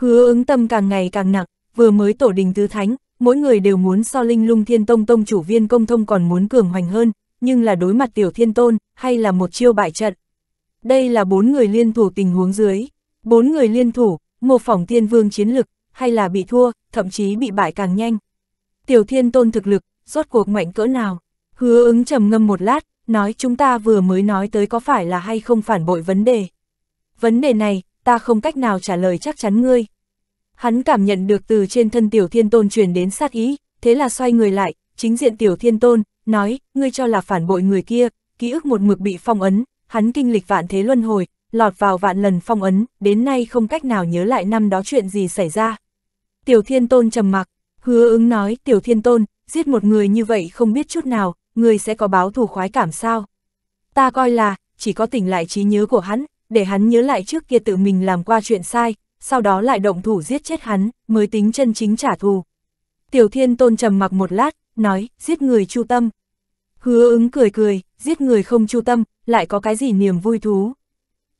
Hứa ứng tâm càng ngày càng nặng, vừa mới tổ đình tứ thánh, mỗi người đều muốn so linh lung thiên tông tông chủ viên công thông còn muốn cường hoành hơn, nhưng là đối mặt tiểu thiên tôn, hay là một chiêu bại trận. Đây là bốn người liên thủ tình huống dưới, bốn người liên thủ, một phỏng thiên vương chiến lực, hay là bị thua, thậm chí bị bại càng nhanh. Tiểu thiên tôn thực lực, rốt cuộc mạnh cỡ nào? Hứa ứng trầm ngâm một lát, nói chúng ta vừa mới nói tới có phải là hay không phản bội vấn đề. Vấn đề này, ta không cách nào trả lời chắc chắn ngươi. Hắn cảm nhận được từ trên thân tiểu thiên tôn truyền đến sát ý, thế là xoay người lại, chính diện tiểu thiên tôn, nói, ngươi cho là phản bội người kia, ký ức một mực bị phong ấn, hắn kinh lịch vạn thế luân hồi, lọt vào vạn lần phong ấn, đến nay không cách nào nhớ lại năm đó chuyện gì xảy ra. Tiểu thiên tôn trầm mặc, hứa ứng nói, tiểu thiên tôn, giết một người như vậy không biết chút nào, ngươi sẽ có báo thù khoái cảm sao. Ta coi là, chỉ có tỉnh lại trí nhớ của hắn, để hắn nhớ lại trước kia tự mình làm qua chuyện sai, sau đó lại động thủ giết chết hắn, mới tính chân chính trả thù. Tiểu Thiên Tôn trầm mặc một lát, nói, giết người chu tâm. Hứa ứng cười cười, giết người không chu tâm, lại có cái gì niềm vui thú.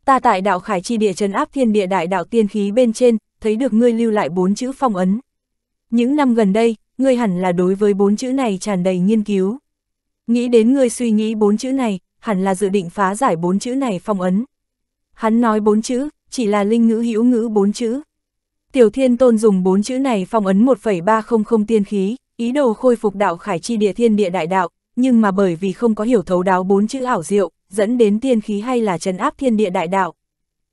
Ta tại đạo khải chi địa trấn áp thiên địa đại đạo tiên khí bên trên, thấy được ngươi lưu lại bốn chữ phong ấn. Những năm gần đây, ngươi hẳn là đối với bốn chữ này tràn đầy nghiên cứu. Nghĩ đến ngươi suy nghĩ bốn chữ này, hẳn là dự định phá giải bốn chữ này phong ấn. Hắn nói bốn chữ, chỉ là linh ngữ hữu ngữ bốn chữ. Tiểu Thiên Tôn dùng bốn chữ này phong ấn 1,300 tiên khí, ý đồ khôi phục đạo khải chi địa thiên địa đại đạo, nhưng mà bởi vì không có hiểu thấu đáo bốn chữ ảo diệu, dẫn đến tiên khí hay là trấn áp thiên địa đại đạo.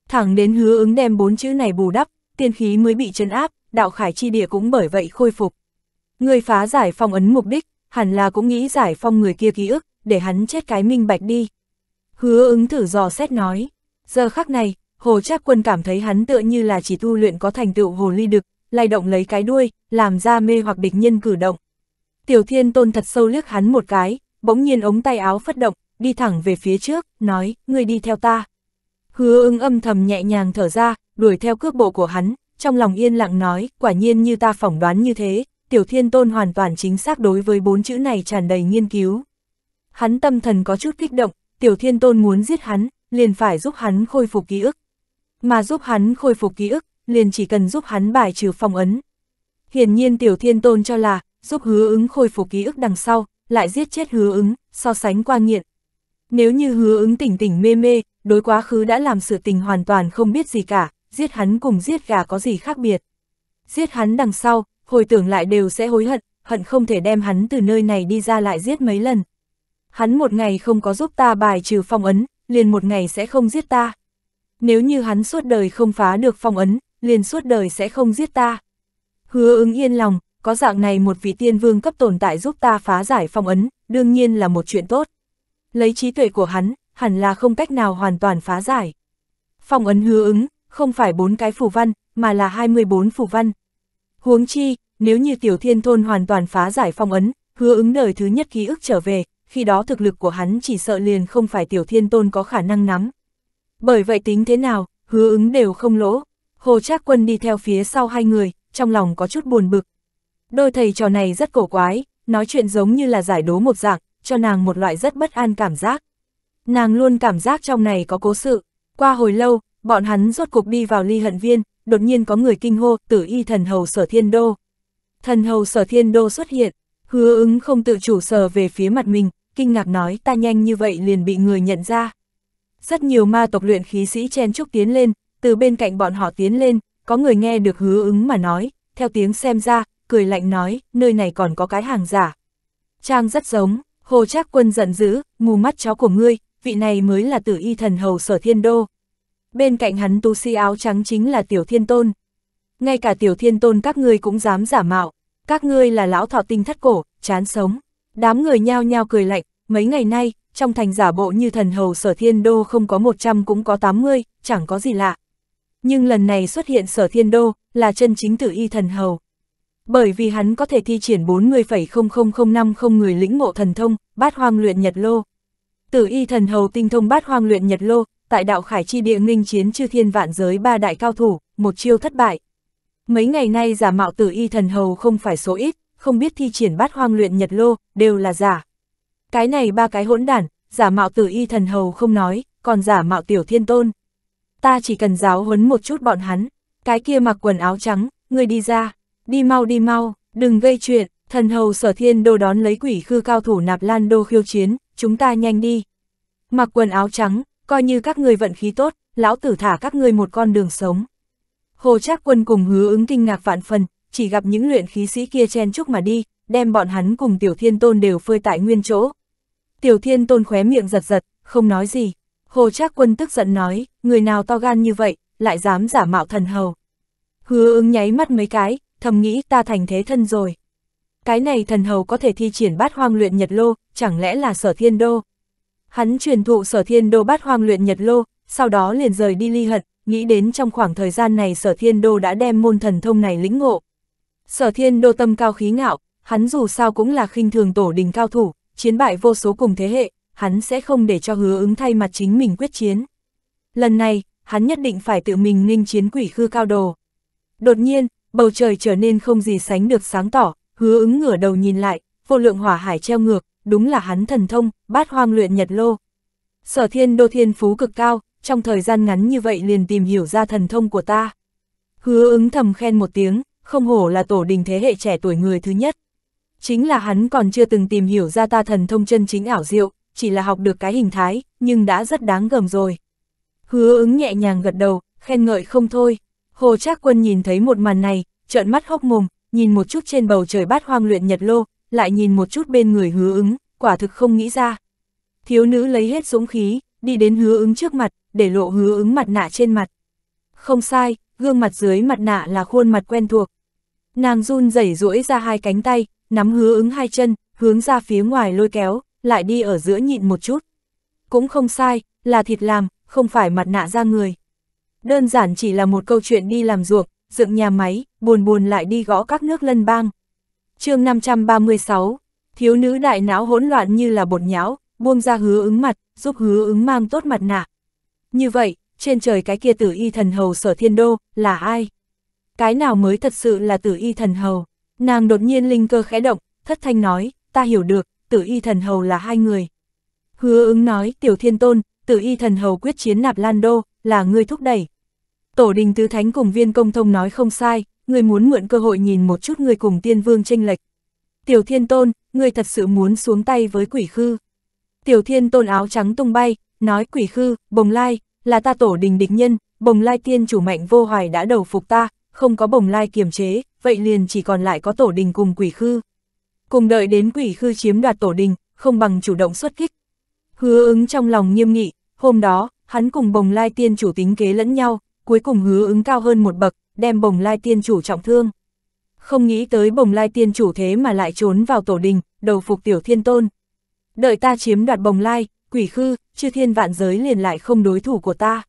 Thẳng đến hứa ứng đem bốn chữ này bù đắp, tiên khí mới bị trấn áp, đạo khải chi địa cũng bởi vậy khôi phục. Người phá giải phong ấn mục đích, hẳn là cũng nghĩ giải phong người kia ký ức, để hắn chết cái minh bạch đi. Hứa ứng thử dò xét nói. Giờ khắc này, Hồ Trác Quân cảm thấy hắn tựa như là chỉ tu luyện có thành tựu hồ ly đực, lay động lấy cái đuôi, làm ra mê hoặc địch nhân cử động. Tiểu Thiên Tôn thật sâu liếc hắn một cái, bỗng nhiên ống tay áo phất động, đi thẳng về phía trước, nói, ngươi đi theo ta. Hứa ưng âm thầm nhẹ nhàng thở ra, đuổi theo cước bộ của hắn, trong lòng yên lặng nói, quả nhiên như ta phỏng đoán như thế, Tiểu Thiên Tôn hoàn toàn chính xác đối với bốn chữ này tràn đầy nghiên cứu. Hắn tâm thần có chút kích động, Tiểu Thiên Tôn muốn giết hắn, liền phải giúp hắn khôi phục ký ức. Mà giúp hắn khôi phục ký ức, liền chỉ cần giúp hắn bài trừ phong ấn. Hiển nhiên Tiểu Thiên Tôn cho là, giúp hứa ứng khôi phục ký ức đằng sau, lại giết chết hứa ứng, so sánh qua nghiện. Nếu như hứa ứng tỉnh tỉnh mê mê, đối quá khứ đã làm sự tình hoàn toàn không biết gì cả, giết hắn cùng giết gà có gì khác biệt. Giết hắn đằng sau, hồi tưởng lại đều sẽ hối hận, hận không thể đem hắn từ nơi này đi ra lại giết mấy lần. Hắn một ngày không có giúp ta bài trừ phong ấn, liền một ngày sẽ không giết ta. Nếu như hắn suốt đời không phá được phong ấn, liền suốt đời sẽ không giết ta. Hứa ứng yên lòng, có dạng này một vị tiên vương cấp tồn tại giúp ta phá giải phong ấn, đương nhiên là một chuyện tốt. Lấy trí tuệ của hắn, hẳn là không cách nào hoàn toàn phá giải. Phong ấn hứa ứng, không phải bốn cái phù văn, mà là 24 phù văn. Huống chi, nếu như tiểu thiên thôn hoàn toàn phá giải phong ấn, hứa ứng đời thứ nhất ký ức trở về, khi đó thực lực của hắn chỉ sợ liền không phải tiểu thiên tôn có khả năng nắm. Bởi vậy tính thế nào, hứa ứng đều không lỗ. Hồ Trác Quân đi theo phía sau hai người, trong lòng có chút buồn bực. Đôi thầy trò này rất cổ quái, nói chuyện giống như là giải đố một dạng, cho nàng một loại rất bất an cảm giác. Nàng luôn cảm giác trong này có cố sự. Qua hồi lâu, bọn hắn rốt cuộc đi vào ly hận viên, đột nhiên có người kinh hô tử y thần hầu sở thiên đô. Thần hầu sở thiên đô xuất hiện, hứa ứng không tự chủ sờ về phía mặt mình, kinh ngạc nói ta nhanh như vậy liền bị người nhận ra. Rất nhiều ma tộc luyện khí sĩ chen chúc tiến lên, từ bên cạnh bọn họ tiến lên, có người nghe được hứa ứng mà nói, theo tiếng xem ra, cười lạnh nói, nơi này còn có cái hàng giả. Trang rất giống, hồ trác quân giận dữ, mù mắt chó của ngươi, vị này mới là tử y thần hầu sở thiên đô. Bên cạnh hắn tu si áo trắng chính là tiểu thiên tôn. Ngay cả tiểu thiên tôn các ngươi cũng dám giả mạo, các ngươi là lão thọ tinh thất cổ, chán sống. Đám người nhao nhao cười lạnh, mấy ngày nay, trong thành giả bộ như thần hầu sở thiên đô không có 100 cũng có 80, chẳng có gì lạ. Nhưng lần này xuất hiện sở thiên đô, là chân chính tử y thần hầu. Bởi vì hắn có thể thi triển 40,00050 người lĩnh ngộ thần thông, bát hoang luyện nhật lô. Tử y thần hầu tinh thông bát hoang luyện nhật lô, tại đạo khải chi địa nghinh chiến chư thiên vạn giới ba đại cao thủ, một chiêu thất bại. Mấy ngày nay giả mạo tử y thần hầu không phải số ít, không biết thi triển bát hoang luyện nhật lô, đều là giả. Cái này ba cái hỗn đản, giả mạo tử y thần hầu không nói, còn giả mạo tiểu thiên tôn. Ta chỉ cần giáo huấn một chút bọn hắn, cái kia mặc quần áo trắng, người đi ra, đi mau đi mau, đừng gây chuyện, thần hầu sở thiên đô đón lấy quỷ khư cao thủ nạp lan đô khiêu chiến, chúng ta nhanh đi. Mặc quần áo trắng, coi như các người vận khí tốt, lão tử thả các ngươi một con đường sống. Hồ Trác Quân cùng hứa ứng kinh ngạc vạn phần, chỉ gặp những luyện khí sĩ kia chen chúc mà đi, đem bọn hắn cùng Tiểu Thiên Tôn đều phơi tại nguyên chỗ. Tiểu Thiên Tôn khóe miệng giật giật, không nói gì. Hồ Trác Quân tức giận nói, người nào to gan như vậy, lại dám giả mạo thần hầu. Hứa ứng nháy mắt mấy cái, thầm nghĩ ta thành thế thân rồi. Cái này thần hầu có thể thi triển bát hoang luyện nhật lô, chẳng lẽ là sở thiên đô. Hắn truyền thụ sở thiên đô bát hoang luyện nhật lô, sau đó liền rời đi ly hận, nghĩ đến trong khoảng thời gian này sở thiên đô đã đem môn thần thông này lĩnh ngộ. Sở thiên đô tâm cao khí ngạo, hắn dù sao cũng là khinh thường tổ đình cao thủ, chiến bại vô số cùng thế hệ, hắn sẽ không để cho hứa ứng thay mặt chính mình quyết chiến. Lần này, hắn nhất định phải tự mình ninh chiến quỷ khư cao đồ. Đột nhiên, bầu trời trở nên không gì sánh được sáng tỏ, hứa ứng ngửa đầu nhìn lại, vô lượng hỏa hải treo ngược, đúng là hắn thần thông, bát hoang luyện nhật lô. Sở thiên đô thiên phú cực cao, trong thời gian ngắn như vậy liền tìm hiểu ra thần thông của ta. Hứa ứng thầm khen một tiếng, không hổ là tổ đình thế hệ trẻ tuổi người thứ nhất. Chính là hắn còn chưa từng tìm hiểu ra ta thần thông chân chính ảo diệu, chỉ là học được cái hình thái, nhưng đã rất đáng gầm rồi. Hứa ứng nhẹ nhàng gật đầu, khen ngợi không thôi. Hồ Trác Quân nhìn thấy một màn này, trợn mắt hốc mồm, nhìn một chút trên bầu trời bát hoang luyện nhật lô, lại nhìn một chút bên người hứa ứng, quả thực không nghĩ ra. Thiếu nữ lấy hết dũng khí, đi đến hứa ứng trước mặt, để lộ hứa ứng mặt nạ trên mặt. Không sai, gương mặt dưới mặt nạ là khuôn mặt quen thuộc, Nàng run rẩy duỗi ra hai cánh tay, nắm hứa ứng hai chân, hướng ra phía ngoài lôi kéo, lại đi ở giữa nhịn một chút. Cũng không sai, là thịt làm, không phải mặt nạ ra người. Đơn giản chỉ là một câu chuyện đi làm ruộng, dựng nhà máy, buồn buồn lại đi gõ các nước lân bang. chương 536, thiếu nữ đại não hỗn loạn như là bột nhão, buông ra hứa ứng mặt, giúp hứa ứng mang tốt mặt nạ. Như vậy, trên trời cái kia tử y thần hầu sở thiên đô, là ai? cái nào mới thật sự là tử y thần hầu. Nàng đột nhiên linh cơ khẽ động, thất thanh nói, ta hiểu được, tử y thần hầu là hai người. Hứa ứng nói, tiểu thiên tôn, tử y thần hầu quyết chiến nạp lan đô, là người thúc đẩy. Tổ đình tứ thánh cùng viên công thông nói không sai, người muốn mượn cơ hội nhìn một chút người cùng tiên vương tranh lệch. Tiểu thiên tôn, người thật sự muốn xuống tay với quỷ khư. Tiểu thiên tôn áo trắng tung bay, nói quỷ khư, bồng lai, là ta tổ đình địch nhân, bồng lai tiên chủ mạnh vô hoài đã đầu phục ta, không có bồng lai kiềm chế, vậy liền chỉ còn lại có tổ đình cùng quỷ khư. Cùng đợi đến quỷ khư chiếm đoạt tổ đình, không bằng chủ động xuất kích. Hứa ứng trong lòng nghiêm nghị, hôm đó, hắn cùng bồng lai tiên chủ tính kế lẫn nhau, cuối cùng hứa ứng cao hơn một bậc, đem bồng lai tiên chủ trọng thương. Không nghĩ tới bồng lai tiên chủ thế mà lại trốn vào tổ đình, đầu phục tiểu thiên tôn. Đợi ta chiếm đoạt bồng lai, quỷ khư, chư thiên vạn giới liền lại không đối thủ của ta.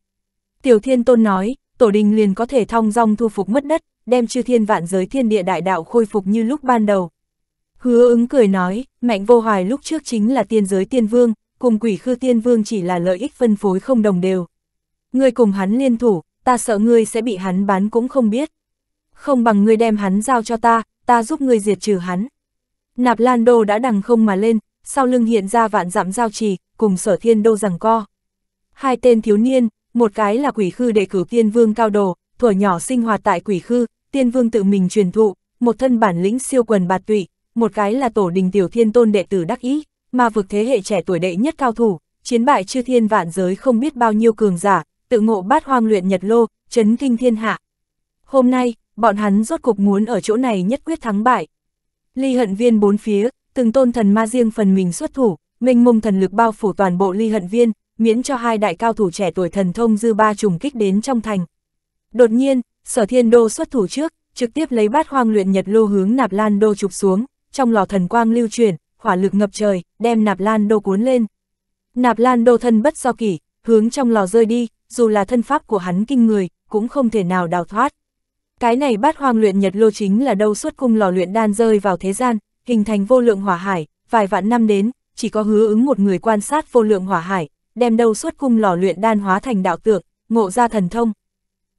Tiểu thiên tôn nói, tổ đình liền có thể thong dong thu phục mất đất, đem chư thiên vạn giới thiên địa đại đạo khôi phục như lúc ban đầu. Hứa ứng cười nói, mạnh vô hoài lúc trước chính là tiên giới tiên vương, cùng quỷ khư tiên vương chỉ là lợi ích phân phối không đồng đều. Ngươi cùng hắn liên thủ, ta sợ ngươi sẽ bị hắn bán cũng không biết. Không bằng ngươi đem hắn giao cho ta, ta giúp ngươi diệt trừ hắn. Nạp Lan Đô đã đằng không mà lên, sau lưng hiện ra vạn dặm giao trì, cùng sở thiên đô rằng co. Hai tên thiếu niên, một cái là quỷ khư đệ cử tiên vương cao đồ, thuở nhỏ sinh hoạt tại quỷ khư, tiên vương tự mình truyền thụ, một thân bản lĩnh siêu quần bạt tụy, một cái là tổ đình tiểu thiên tôn đệ tử đắc ý, mà vực thế hệ trẻ tuổi đệ nhất cao thủ, chiến bại chư thiên vạn giới không biết bao nhiêu cường giả, tự ngộ bát hoang luyện nhật lô, chấn kinh thiên hạ. Hôm nay, bọn hắn rốt cục muốn ở chỗ này nhất quyết thắng bại. Ly hận viên bốn phía, từng tôn thần ma riêng phần mình xuất thủ, minh mông thần lực bao phủ toàn bộ ly hận viên, miễn cho hai đại cao thủ trẻ tuổi thần thông dư ba trùng kích đến trong thành. Đột nhiên, sở thiên đô xuất thủ trước, trực tiếp lấy bát hoang luyện nhật lô hướng nạp lan đô chụp xuống, trong lò thần quang lưu chuyển, hỏa lực ngập trời, đem nạp lan đô cuốn lên. Nạp lan đô thân bất do kỷ, hướng trong lò rơi đi, dù là thân pháp của hắn kinh người, cũng không thể nào đào thoát. Cái này bát hoang luyện nhật lô chính là đâu xuất cung lò luyện đan rơi vào thế gian, hình thành vô lượng hỏa hải, vài vạn năm đến, chỉ có hứa ứng một người quan sát vô lượng hỏa hải, đem đâu suốt cung lò luyện đan hóa thành đạo tượng, ngộ ra thần thông.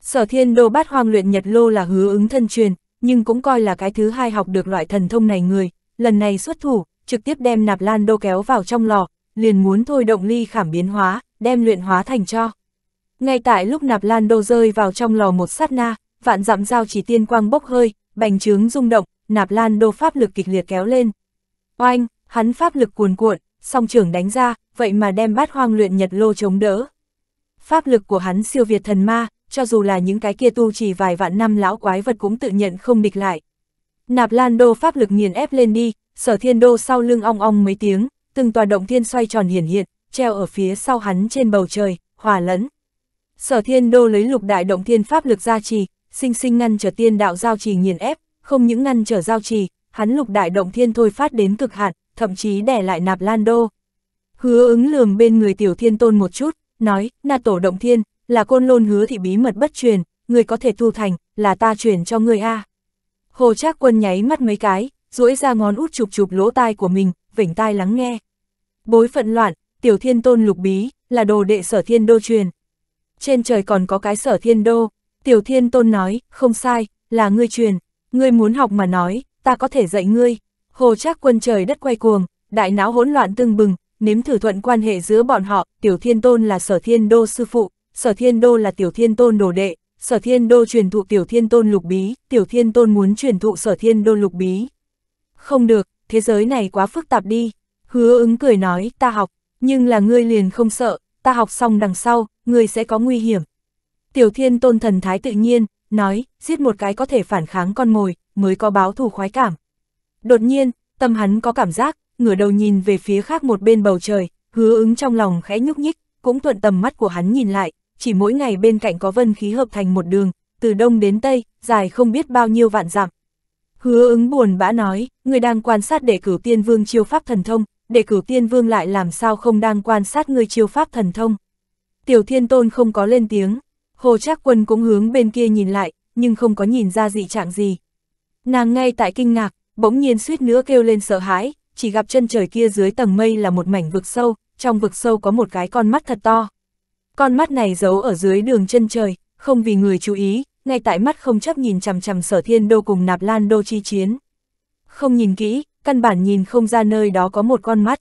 Sở thiên đô bát hoang luyện nhật lô là hứa ứng thân truyền, nhưng cũng coi là cái thứ hai học được loại thần thông này người, lần này xuất thủ, trực tiếp đem nạp lan đô kéo vào trong lò, liền muốn thôi động ly khảm biến hóa, đem luyện hóa thành cho. Ngay tại lúc nạp lan đô rơi vào trong lò một sát na, vạn dặm dao chỉ tiên quang bốc hơi, bành trướng rung động, nạp lan đô pháp lực kịch liệt kéo lên. Oanh, hắn pháp lực cuồn cuộn, song trưởng đánh ra, vậy mà đem bát hoang luyện nhật lô chống đỡ. Pháp lực của hắn siêu việt thần ma, cho dù là những cái kia tu chỉ vài vạn năm lão quái vật cũng tự nhận không địch lại. Nạp Lan Đô pháp lực nghiền ép lên đi, sở thiên đô sau lưng ong ong mấy tiếng, từng tòa động thiên xoay tròn hiển hiện, treo ở phía sau hắn trên bầu trời, hòa lẫn. Sở thiên đô lấy lục đại động thiên pháp lực gia trì, sinh sinh ngăn trở tiên đạo giao trì nghiền ép, không những ngăn trở giao trì, hắn lục đại động thiên thôi phát đến cực hạn, thậm chí đẻ lại nạp lan đô. Hứa ứng lường bên người tiểu thiên tôn một chút, nói, na tổ động thiên, là côn lôn hứa thị bí mật bất truyền, người có thể thu thành, là ta truyền cho người a. Hồ Trác Quân nháy mắt mấy cái, duỗi ra ngón út chụp chụp lỗ tai của mình, vểnh tai lắng nghe. Bối phận loạn, tiểu thiên tôn lục bí, là đồ đệ sở thiên đô truyền. Trên trời còn có cái sở thiên đô, tiểu thiên tôn nói, không sai, là ngươi truyền, ngươi muốn học mà nói, ta có thể dạy ngươi. Hồ Trác Quân trời đất quay cuồng, đại não hỗn loạn tương bừng, nếm thử thuận quan hệ giữa bọn họ, Tiểu Thiên Tôn là Sở Thiên Đô sư phụ, Sở Thiên Đô là Tiểu Thiên Tôn đồ đệ, Sở Thiên Đô truyền thụ Tiểu Thiên Tôn lục bí, Tiểu Thiên Tôn muốn truyền thụ Sở Thiên Đô lục bí. Không được, thế giới này quá phức tạp đi. Hứa ứng cười nói, ta học, nhưng là ngươi liền không sợ, ta học xong đằng sau, ngươi sẽ có nguy hiểm. Tiểu Thiên Tôn thần thái tự nhiên, nói, giết một cái có thể phản kháng con mồi, mới có báo thù khoái cảm. Đột nhiên, tâm hắn có cảm giác, ngửa đầu nhìn về phía khác một bên bầu trời, hứa ứng trong lòng khẽ nhúc nhích, cũng thuận tầm mắt của hắn nhìn lại, chỉ mỗi ngày bên cạnh có vân khí hợp thành một đường, từ đông đến tây, dài không biết bao nhiêu vạn dặm. Hứa ứng buồn bã nói, người đang quan sát đệ cử tiên vương chiêu pháp thần thông, đệ cử tiên vương lại làm sao không đang quan sát người chiêu pháp thần thông. Tiểu thiên tôn không có lên tiếng, hồ trác quân cũng hướng bên kia nhìn lại, nhưng không có nhìn ra dị trạng gì. Nàng ngay tại kinh ngạc, bỗng nhiên suýt nữa kêu lên sợ hãi, chỉ gặp chân trời kia dưới tầng mây là một mảnh vực sâu, trong vực sâu có một cái con mắt thật to. Con mắt này giấu ở dưới đường chân trời, không vì người chú ý, ngay tại mắt không chấp nhìn chằm chằm sở thiên đô cùng nạp lan đô chi chiến. Không nhìn kỹ, căn bản nhìn không ra nơi đó có một con mắt.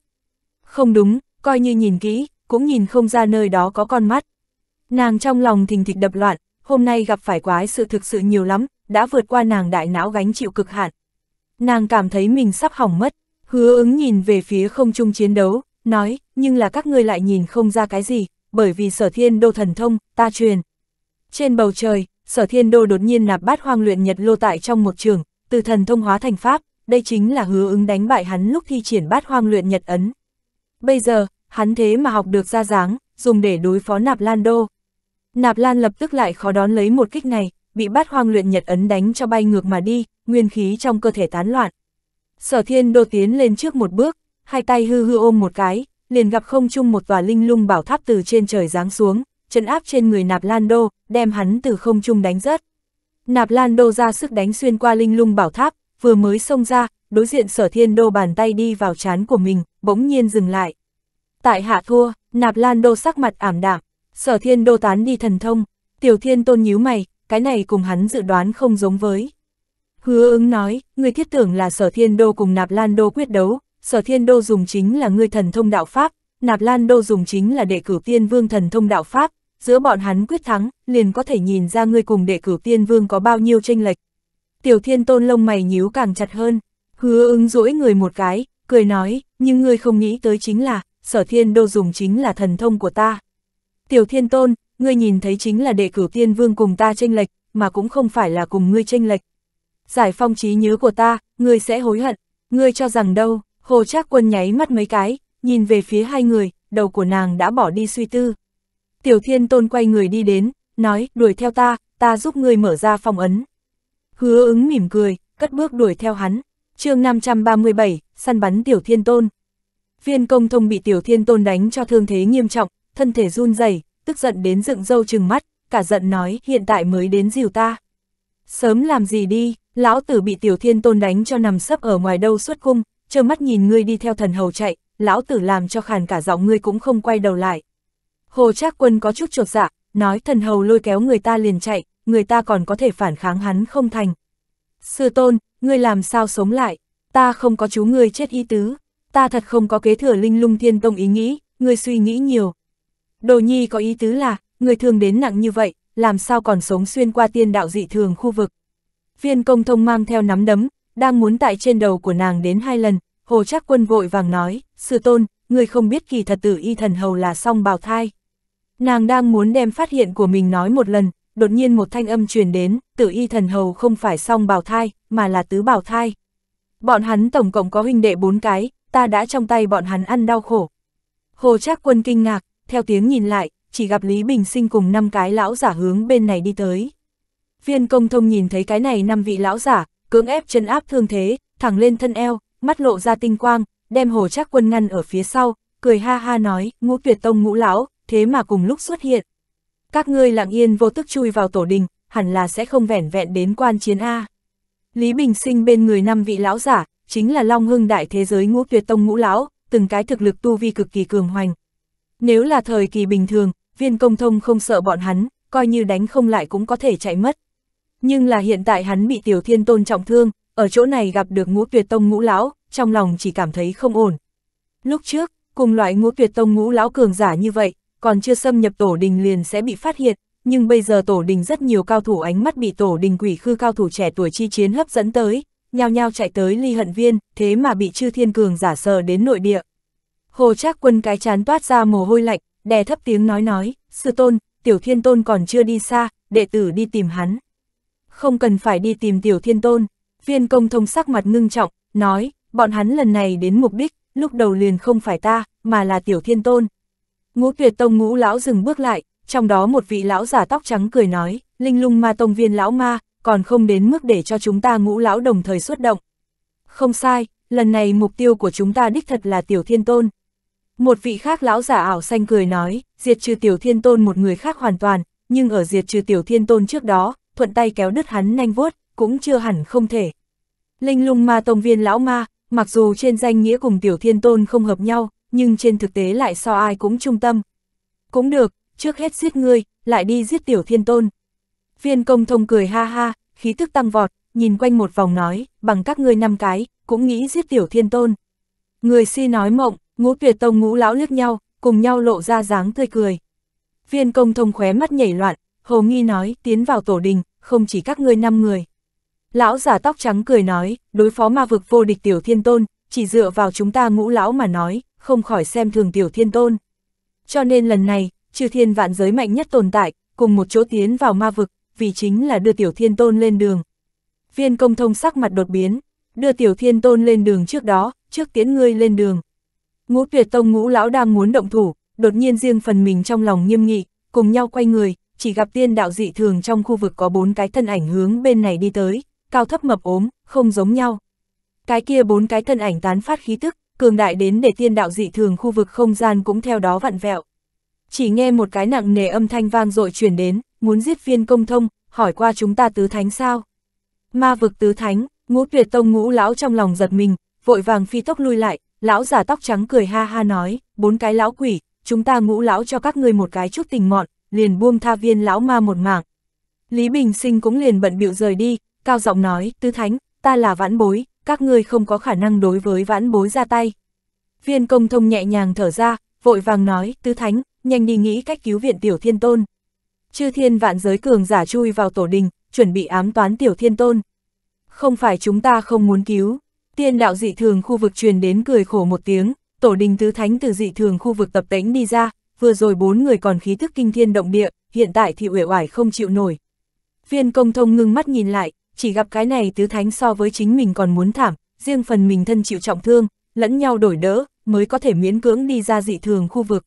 Không đúng, coi như nhìn kỹ, cũng nhìn không ra nơi đó có con mắt. Nàng trong lòng thình thịch đập loạn, hôm nay gặp phải quái sự thực sự nhiều lắm, đã vượt qua nàng đại não gánh chịu cực hạn, nàng cảm thấy mình sắp hỏng mất, hứa ứng nhìn về phía không trung chiến đấu, nói, nhưng là các ngươi lại nhìn không ra cái gì, bởi vì sở thiên đô thần thông, ta truyền. Trên bầu trời, sở thiên đô đột nhiên nạp bát hoang luyện nhật lô tại trong một trường, từ thần thông hóa thành pháp, đây chính là hứa ứng đánh bại hắn lúc thi triển bát hoang luyện nhật ấn. Bây giờ, hắn thế mà học được ra dáng, dùng để đối phó nạp lan đô. Nạp lan lập tức lại khó đón lấy một kích này, bị bát hoang luyện nhật ấn đánh cho bay ngược mà đi, nguyên khí trong cơ thể tán loạn. Sở thiên đô tiến lên trước một bước, hai tay hư hư ôm một cái, liền gặp không chung một tòa linh lung bảo tháp từ trên trời giáng xuống, chân áp trên người nạp lan đô, đem hắn từ không chung đánh rớt. Nạp lan đô ra sức đánh xuyên qua linh lung bảo tháp, vừa mới xông ra, đối diện sở thiên đô bàn tay đi vào chán của mình, bỗng nhiên dừng lại. Tại hạ thua, nạp lan đô sắc mặt ảm đạm, sở thiên đô tán đi thần thông, tiểu thiên tôn nhíu mày, cái này cùng hắn dự đoán không giống với. Hứa ứng nói, người thiết tưởng là sở thiên đô cùng nạp lan đô quyết đấu, sở thiên đô dùng chính là người thần thông đạo Pháp, nạp lan đô dùng chính là đệ cử tiên vương thần thông đạo Pháp, giữa bọn hắn quyết thắng, liền có thể nhìn ra người cùng đệ cử tiên vương có bao nhiêu tranh lệch. Tiểu thiên tôn lông mày nhíu càng chặt hơn, hứa ứng rỗi người một cái, cười nói, nhưng ngươi không nghĩ tới chính là, sở thiên đô dùng chính là thần thông của ta. Tiểu thiên tôn, ngươi nhìn thấy chính là đệ cửu tiên vương cùng ta tranh lệch, mà cũng không phải là cùng ngươi tranh lệch. Giải phong trí nhớ của ta, ngươi sẽ hối hận, ngươi cho rằng đâu, hồ trác quân nháy mắt mấy cái, nhìn về phía hai người, đầu của nàng đã bỏ đi suy tư. Tiểu thiên tôn quay người đi đến, nói, đuổi theo ta, ta giúp ngươi mở ra phong ấn. Hứa ứng mỉm cười, cất bước đuổi theo hắn. chương 537, săn bắn tiểu thiên tôn. Viên công thông bị tiểu thiên tôn đánh cho thương thế nghiêm trọng, thân thể run rẩy tức giận đến dựng râu trừng mắt, cả giận nói hiện tại mới đến dìu ta. Sớm làm gì đi, lão tử bị tiểu thiên tôn đánh cho nằm sấp ở ngoài đâu suốt cung, trơ mắt nhìn ngươi đi theo thần hầu chạy, lão tử làm cho khàn cả giọng ngươi cũng không quay đầu lại. Hồ Trác Quân có chút trột dạ, nói thần hầu lôi kéo người ta liền chạy, người ta còn có thể phản kháng hắn không thành. Sư tôn, ngươi làm sao sống lại, ta không có chú ngươi chết y tứ, ta thật không có kế thừa linh lung thiên tông ý nghĩ, ngươi suy nghĩ nhiều, Đồ nhi có ý tứ là, người thường đến nặng như vậy, làm sao còn sống xuyên qua tiên đạo dị thường khu vực. Viên công thông mang theo nắm đấm, đang muốn tại trên đầu của nàng đến hai lần, hồ chắc quân vội vàng nói, sư tôn, người không biết kỳ thật tử y thần hầu là song bào thai. Nàng đang muốn đem phát hiện của mình nói một lần, đột nhiên một thanh âm truyền đến, tử y thần hầu không phải song bào thai, mà là tứ bào thai. Bọn hắn tổng cộng có huynh đệ bốn cái, ta đã trong tay bọn hắn ăn đau khổ. Hồ Trác Quân kinh ngạc, theo tiếng nhìn lại, chỉ gặp Lý Bình Sinh cùng năm cái lão giả hướng bên này đi tới. Viên công thông nhìn thấy cái này năm vị lão giả, cưỡng ép chân áp thương thế, thẳng lên thân eo, mắt lộ ra tinh quang, đem hồ trác quân ngăn ở phía sau, cười ha ha nói, ngũ tuyệt tông ngũ lão, thế mà cùng lúc xuất hiện. Các ngươi lặng yên vô tức chui vào tổ đình, hẳn là sẽ không vẻn vẹn đến quan chiến A. Lý Bình Sinh bên người năm vị lão giả, chính là Long Hưng đại thế giới ngũ tuyệt tông ngũ lão, từng cái thực lực tu vi cực kỳ cường hoành, nếu là thời kỳ bình thường, viên công thông không sợ bọn hắn, coi như đánh không lại cũng có thể chạy mất. Nhưng là hiện tại hắn bị tiểu thiên tôn trọng thương, ở chỗ này gặp được ngũ tuyệt tông ngũ lão, trong lòng chỉ cảm thấy không ổn. Lúc trước, cùng loại ngũ tuyệt tông ngũ lão cường giả như vậy, còn chưa xâm nhập tổ đình liền sẽ bị phát hiện, nhưng bây giờ tổ đình rất nhiều cao thủ ánh mắt bị tổ đình quỷ khư cao thủ trẻ tuổi chi chiến hấp dẫn tới, nhao nhao chạy tới ly hận viên, thế mà bị chư thiên cường giả sờ đến nội địa. Hồ Trác Quân cái chán toát ra mồ hôi lạnh, đè thấp tiếng nói nói, sư tôn, tiểu thiên tôn còn chưa đi xa, đệ tử đi tìm hắn. Không cần phải đi tìm tiểu thiên tôn, viên công thông sắc mặt ngưng trọng, nói, bọn hắn lần này đến mục đích, lúc đầu liền không phải ta, mà là tiểu thiên tôn. Ngũ tuyệt tông ngũ lão dừng bước lại, trong đó một vị lão giả tóc trắng cười nói, linh lung ma tông viên lão ma, còn không đến mức để cho chúng ta ngũ lão đồng thời xuất động. Không sai, lần này mục tiêu của chúng ta đích thật là tiểu thiên tôn. Một vị khác lão giả ảo xanh cười nói, diệt trừ tiểu thiên tôn một người khác hoàn toàn, nhưng ở diệt trừ tiểu thiên tôn trước đó, thuận tay kéo đứt hắn nhanh vuốt, cũng chưa hẳn không thể. Linh lung ma tông viên lão ma, mặc dù trên danh nghĩa cùng tiểu thiên tôn không hợp nhau, nhưng trên thực tế lại so ai cũng trung tâm. Cũng được, trước hết giết ngươi, lại đi giết tiểu thiên tôn. Viên công thông cười ha ha, khí tức tăng vọt, nhìn quanh một vòng nói, bằng các ngươi năm cái, cũng nghĩ giết tiểu thiên tôn. Người si nói mộng, Ngũ tuyệt tông ngũ lão liếc nhau, cùng nhau lộ ra dáng tươi cười. Viên công thông khóe mắt nhảy loạn, hồ nghi nói tiến vào tổ đình, không chỉ các ngươi năm người. Lão giả tóc trắng cười nói, đối phó ma vực vô địch tiểu thiên tôn, chỉ dựa vào chúng ta ngũ lão mà nói, không khỏi xem thường tiểu thiên tôn. Cho nên lần này, trừ thiên vạn giới mạnh nhất tồn tại, cùng một chỗ tiến vào ma vực, vì chính là đưa tiểu thiên tôn lên đường. Viên công thông sắc mặt đột biến, đưa tiểu thiên tôn lên đường trước đó, trước tiến ngươi lên đường. Ngũ tuyệt tông ngũ lão đang muốn động thủ, đột nhiên riêng phần mình trong lòng nghiêm nghị, cùng nhau quay người, chỉ gặp tiên đạo dị thường trong khu vực có bốn cái thân ảnh hướng bên này đi tới, cao thấp mập ốm, không giống nhau. Cái kia bốn cái thân ảnh tán phát khí tức, cường đại đến để tiên đạo dị thường khu vực không gian cũng theo đó vặn vẹo. Chỉ nghe một cái nặng nề âm thanh vang dội truyền đến, muốn giết viên công thông, hỏi qua chúng ta tứ thánh sao. Ma vực tứ thánh, ngũ tuyệt tông ngũ lão trong lòng giật mình, vội vàng phi tốc lui lại, lão già tóc trắng cười ha ha nói, bốn cái lão quỷ, chúng ta ngũ lão cho các ngươi một cái chút tình mọn, liền buông tha viên lão ma một mạng. Lý Bình Sinh cũng liền bận bịu rời đi, cao giọng nói, tứ thánh, ta là vãn bối, các ngươi không có khả năng đối với vãn bối ra tay. Viên công thông nhẹ nhàng thở ra, vội vàng nói, tứ thánh, nhanh đi nghĩ cách cứu viện tiểu thiên tôn. Chư thiên vạn giới cường giả chui vào tổ đình, chuẩn bị ám toán tiểu thiên tôn. Không phải chúng ta không muốn cứu, Tiên đạo dị thường khu vực truyền đến cười khổ một tiếng, tổ đình tứ thánh từ dị thường khu vực tập tễnh đi ra, vừa rồi bốn người còn khí thức kinh thiên động địa, hiện tại thì uể oải không chịu nổi. Viên công thông ngưng mắt nhìn lại, chỉ gặp cái này tứ thánh so với chính mình còn muốn thảm, riêng phần mình thân chịu trọng thương, lẫn nhau đổi đỡ, mới có thể miễn cưỡng đi ra dị thường khu vực.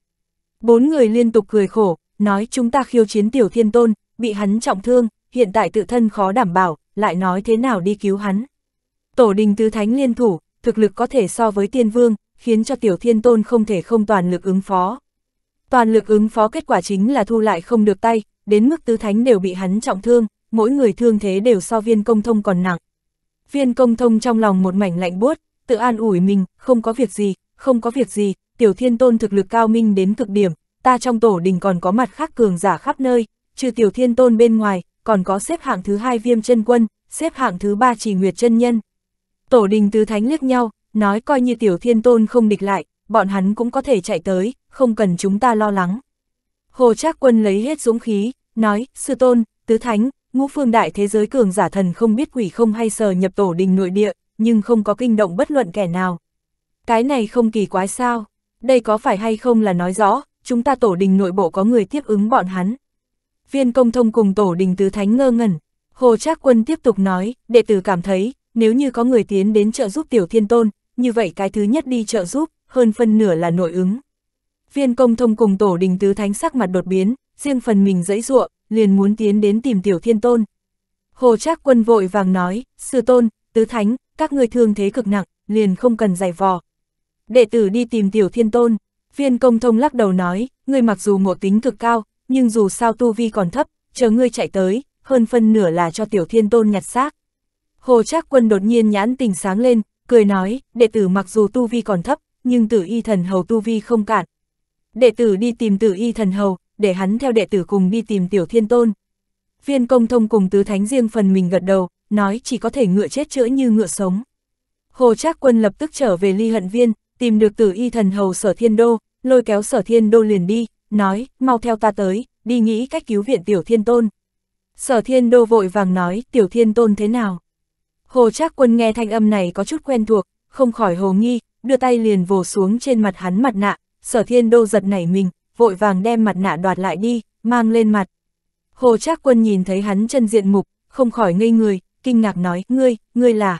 Bốn người liên tục cười khổ, nói chúng ta khiêu chiến tiểu thiên tôn, bị hắn trọng thương, hiện tại tự thân khó đảm bảo, lại nói thế nào đi cứu hắn. Tổ đình tứ thánh liên thủ, thực lực có thể so với tiên vương, khiến cho tiểu thiên tôn không thể không toàn lực ứng phó. Toàn lực ứng phó kết quả chính là thu lại không được tay, đến mức tứ thánh đều bị hắn trọng thương, mỗi người thương thế đều so viên công thông còn nặng. Viên công thông trong lòng một mảnh lạnh buốt, tự an ủi mình, không có việc gì, không có việc gì, tiểu thiên tôn thực lực cao minh đến cực điểm, ta trong tổ đình còn có mặt khác cường giả khắp nơi, trừ tiểu thiên tôn bên ngoài, còn có xếp hạng thứ hai viêm chân quân, xếp hạng thứ ba chỉ nguyệt chân nhân. Tổ đình tứ thánh liếc nhau, nói coi như tiểu thiên tôn không địch lại, bọn hắn cũng có thể chạy tới, không cần chúng ta lo lắng. Hồ Trác Quân lấy hết dũng khí, nói, sư tôn, tứ thánh, ngũ phương đại thế giới cường giả thần không biết quỷ không hay sờ nhập tổ đình nội địa, nhưng không có kinh động bất luận kẻ nào. Cái này không kỳ quái sao, đây có phải hay không là nói rõ, chúng ta tổ đình nội bộ có người tiếp ứng bọn hắn. Viên công thông cùng tổ đình tứ thánh ngơ ngẩn, Hồ Trác Quân tiếp tục nói, đệ tử cảm thấy, nếu như có người tiến đến trợ giúp Tiểu Thiên Tôn, như vậy cái thứ nhất đi trợ giúp, hơn phân nửa là nội ứng. Viên công thông cùng tổ đình tứ thánh sắc mặt đột biến, riêng phần mình dẫy ruộng, liền muốn tiến đến tìm Tiểu Thiên Tôn. Hồ Trác Quân vội vàng nói, sư tôn, tứ thánh, các người thương thế cực nặng, liền không cần giải vò. Đệ tử đi tìm Tiểu Thiên Tôn, viên công thông lắc đầu nói, ngươi mặc dù ngộ tính cực cao, nhưng dù sao tu vi còn thấp, chờ ngươi chạy tới, hơn phân nửa là cho Tiểu Thiên Tôn nhặt xác. Hồ Trác Quân đột nhiên nhãn tình sáng lên, cười nói, đệ tử mặc dù tu vi còn thấp, nhưng tử y thần hầu tu vi không cạn. Đệ tử đi tìm tử y thần hầu, để hắn theo đệ tử cùng đi tìm tiểu thiên tôn. Viên công thông cùng tứ thánh riêng phần mình gật đầu, nói chỉ có thể ngựa chết chữa như ngựa sống. Hồ Trác Quân lập tức trở về ly hận viên, tìm được tử y thần hầu sở thiên đô, lôi kéo sở thiên đô liền đi, nói, mau theo ta tới, đi nghĩ cách cứu viện tiểu thiên tôn. Sở thiên đô vội vàng nói, tiểu thiên tôn thế nào? Hồ Trác Quân nghe thanh âm này có chút quen thuộc, không khỏi hồ nghi, đưa tay liền vồ xuống trên mặt hắn mặt nạ, sở thiên đô giật nảy mình, vội vàng đem mặt nạ đoạt lại đi, mang lên mặt. Hồ Trác Quân nhìn thấy hắn chân diện mục, không khỏi ngây người, kinh ngạc nói, ngươi, ngươi là...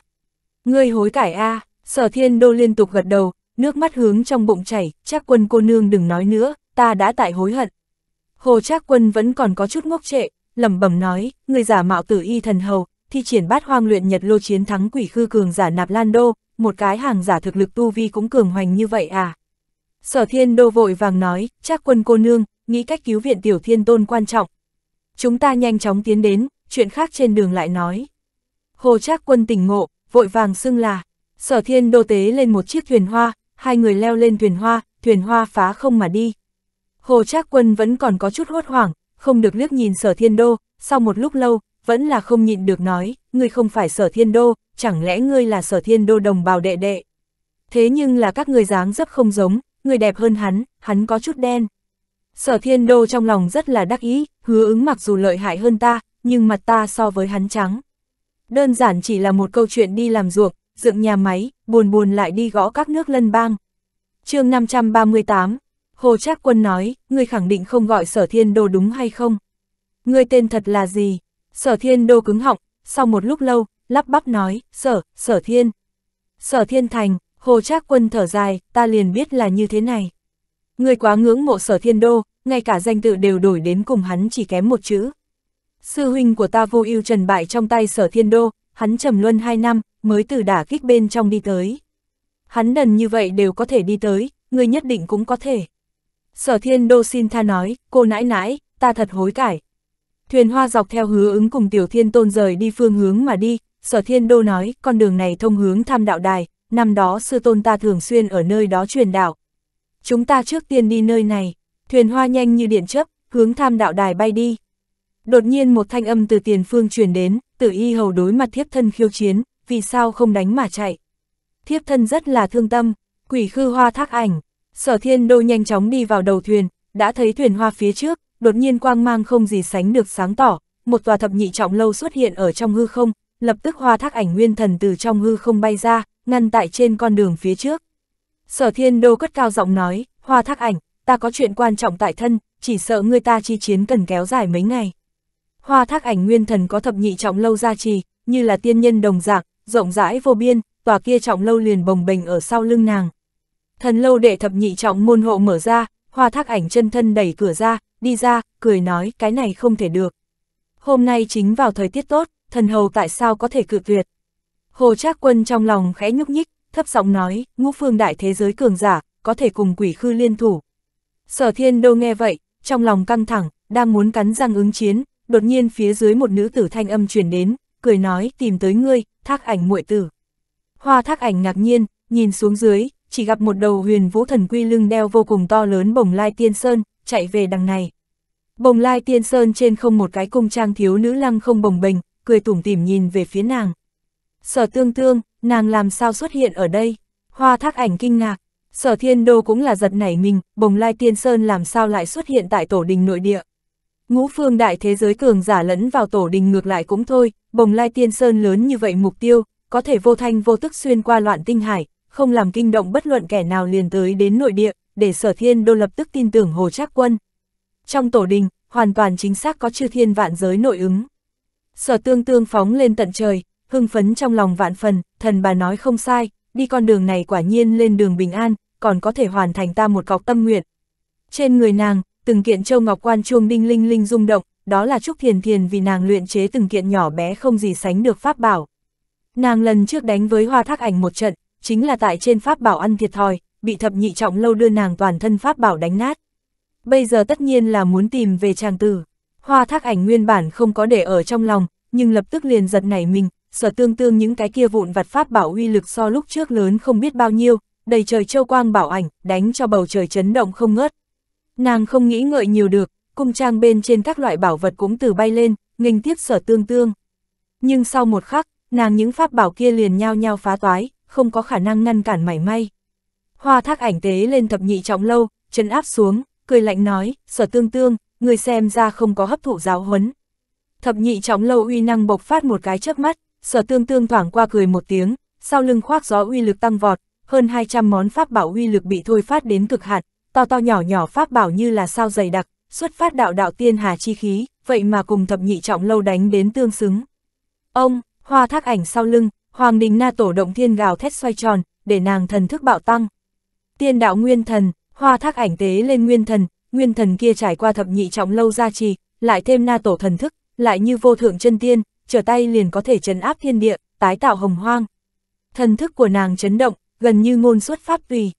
Ngươi hối cải a sở thiên đô liên tục gật đầu, nước mắt hướng trong bụng chảy, Trác Quân cô nương đừng nói nữa, ta đã tại hối hận. Hồ Trác Quân vẫn còn có chút ngốc trệ, lẩm bẩm nói, Ngươi giả mạo tử y thần hầu, thi triển bát hoang luyện nhật lô chiến thắng quỷ khư cường giả nạp lan đô, một cái hàng giả thực lực tu vi cũng cường hoành như vậy à. Sở thiên đô vội vàng nói, chắc quân cô nương, nghĩ cách cứu viện tiểu thiên tôn quan trọng. Chúng ta nhanh chóng tiến đến, chuyện khác trên đường lại nói. Hồ Trác quân tỉnh ngộ, vội vàng xưng là, sở thiên đô tế lên một chiếc thuyền hoa, hai người leo lên thuyền hoa, thuyền hoa phá không mà đi. Hồ Trác quân vẫn còn có chút hốt hoảng, không được liếc nhìn sở thiên đô, sau một lúc lâu, vẫn là không nhịn được nói, ngươi không phải sở thiên đô, chẳng lẽ ngươi là sở thiên đô đồng bào đệ đệ. Thế nhưng là các ngươi dáng dấp không giống, người đẹp hơn hắn, hắn có chút đen. Sở thiên đô trong lòng rất là đắc ý, hứa ứng mặc dù lợi hại hơn ta, nhưng mặt ta so với hắn trắng. Đơn giản chỉ là một câu chuyện đi làm ruộng, dựng nhà máy, buồn buồn lại đi gõ các nước lân bang. chương 538, Hồ Trác Quân nói, ngươi khẳng định không gọi sở thiên đô đúng hay không? Ngươi tên thật là gì? Sở thiên đô cứng họng, sau một lúc lâu, lắp bắp nói, sở, sở thiên. Sở thiên thành, hồ trác quân thở dài, ta liền biết là như thế này. Người quá ngưỡng mộ sở thiên đô, ngay cả danh tự đều đổi đến cùng hắn chỉ kém một chữ. Sư huynh của ta vô ưu trần bại trong tay sở thiên đô, hắn trầm luân hai năm, mới từ đả kích bên trong đi tới. Hắn đần như vậy đều có thể đi tới, người nhất định cũng có thể. Sở thiên đô xin tha nói, cô nãi nãi, ta thật hối cải, Thuyền hoa dọc theo hứa ứng cùng Tiểu Thiên Tôn rời đi phương hướng mà đi, Sở Thiên Đô nói, con đường này thông hướng tham đạo đài, năm đó sư tôn ta thường xuyên ở nơi đó truyền đạo. Chúng ta trước tiên đi nơi này, thuyền hoa nhanh như điện chấp, hướng tham đạo đài bay đi. Đột nhiên một thanh âm từ tiền phương truyền đến, tử y hầu đối mặt thiếp thân khiêu chiến, vì sao không đánh mà chạy. Thiếp thân rất là thương tâm, quỷ khư hoa thác ảnh, sở thiên đô nhanh chóng đi vào đầu thuyền, đã thấy thuyền hoa phía trước, đột nhiên quang mang không gì sánh được sáng tỏ, một tòa thập nhị trọng lâu xuất hiện ở trong hư không, lập tức hoa thác ảnh nguyên thần từ trong hư không bay ra, ngăn tại trên con đường phía trước. Sở thiên đô cất cao giọng nói, hoa thác ảnh, ta có chuyện quan trọng tại thân, chỉ sợ người ta chi chiến cần kéo dài mấy ngày. Hoa thác ảnh nguyên thần có thập nhị trọng lâu gia trì, như là tiên nhân đồng dạng, rộng rãi vô biên, tòa kia trọng lâu liền bồng bềnh ở sau lưng nàng. Thần lâu đệ thập nhị trọng môn hộ mở ra, hoa thác ảnh chân thân đẩy cửa ra, đi ra, cười nói cái này không thể được. Hôm nay chính vào thời tiết tốt, thần hầu tại sao có thể cự tuyệt. Hồ Trác Quân trong lòng khẽ nhúc nhích, thấp giọng nói, ngũ phương đại thế giới cường giả, có thể cùng quỷ khư liên thủ. Sở thiên đô nghe vậy, trong lòng căng thẳng, đang muốn cắn răng ứng chiến, đột nhiên phía dưới một nữ tử thanh âm truyền đến, cười nói tìm tới ngươi, thác ảnh muội tử. Hoa thác ảnh ngạc nhiên, nhìn xuống dưới, chỉ gặp một đầu huyền vũ thần quy lưng đeo vô cùng to lớn bồng lai tiên sơn, chạy về đằng này. Bồng lai tiên sơn trên không một cái cung trang thiếu nữ lăng không bồng bềnh, cười tủm tỉm nhìn về phía nàng. Sở tương tương, nàng làm sao xuất hiện ở đây? Hoa thác ảnh kinh ngạc, sở thiên đô cũng là giật nảy mình, bồng lai tiên sơn làm sao lại xuất hiện tại tổ đình nội địa. Ngũ phương đại thế giới cường giả lẫn vào tổ đình ngược lại cũng thôi, bồng lai tiên sơn lớn như vậy mục tiêu, có thể vô thanh vô tức xuyên qua loạn tinh hải, không làm kinh động bất luận kẻ nào liền tới đến nội địa, để sở thiên đô lập tức tin tưởng Hồ Trác Quân. Trong tổ đình, hoàn toàn chính xác có chư thiên vạn giới nội ứng. Sở tương tương phóng lên tận trời, hưng phấn trong lòng vạn phần, thần bà nói không sai, đi con đường này quả nhiên lên đường bình an, còn có thể hoàn thành ta một cọc tâm nguyện. Trên người nàng, từng kiện châu ngọc quan chuông đinh linh linh rung động, đó là chúc Thiền Thiền vì nàng luyện chế từng kiện nhỏ bé không gì sánh được pháp bảo. Nàng lần trước đánh với hoa thác ảnh một trận, chính là tại trên pháp bảo ăn thiệt thòi, bị thập nhị trọng lâu đưa nàng toàn thân pháp bảo đánh nát. Bây giờ tất nhiên là muốn tìm về chàng tử. Hoa thác ảnh nguyên bản không có để ở trong lòng, nhưng lập tức liền giật nảy mình, sở tương tương những cái kia vụn vặt pháp bảo uy lực so lúc trước lớn không biết bao nhiêu, đầy trời châu quang bảo ảnh, đánh cho bầu trời chấn động không ngớt. Nàng không nghĩ ngợi nhiều được, cung trang bên trên các loại bảo vật cũng từ bay lên, nghênh tiếp sở tương tương. Nhưng sau một khắc, nàng những pháp bảo kia liền nhao nhao phá toái, không có khả năng ngăn cản mảy may. Hoa thác ảnh tế lên thập nhị trọng lâu, chân áp xuống, cười lạnh nói, sở tương tương, người xem ra không có hấp thụ giáo huấn. Thập nhị trọng lâu uy năng bộc phát một cái chớp mắt, sở tương tương thoảng qua cười một tiếng, sau lưng khoác gió uy lực tăng vọt, hơn 200 món pháp bảo uy lực bị thôi phát đến cực hạn, to to nhỏ nhỏ pháp bảo như là sao dày đặc, xuất phát đạo đạo tiên hà chi khí, vậy mà cùng thập nhị trọng lâu đánh đến tương xứng. Ông, hoa thác ảnh sau lưng, Hoàng đình na tổ động thiên gào thét xoay tròn, để nàng thần thức bạo tăng. Tiên đạo nguyên thần, hoa thác ảnh tế lên nguyên thần, nguyên thần kia trải qua thập nhị trọng lâu gia trì, lại thêm na tổ thần thức, lại như vô thượng chân tiên, trở tay liền có thể trấn áp thiên địa, tái tạo hồng hoang. Thần thức của nàng chấn động, gần như ngôn xuất pháp tùy.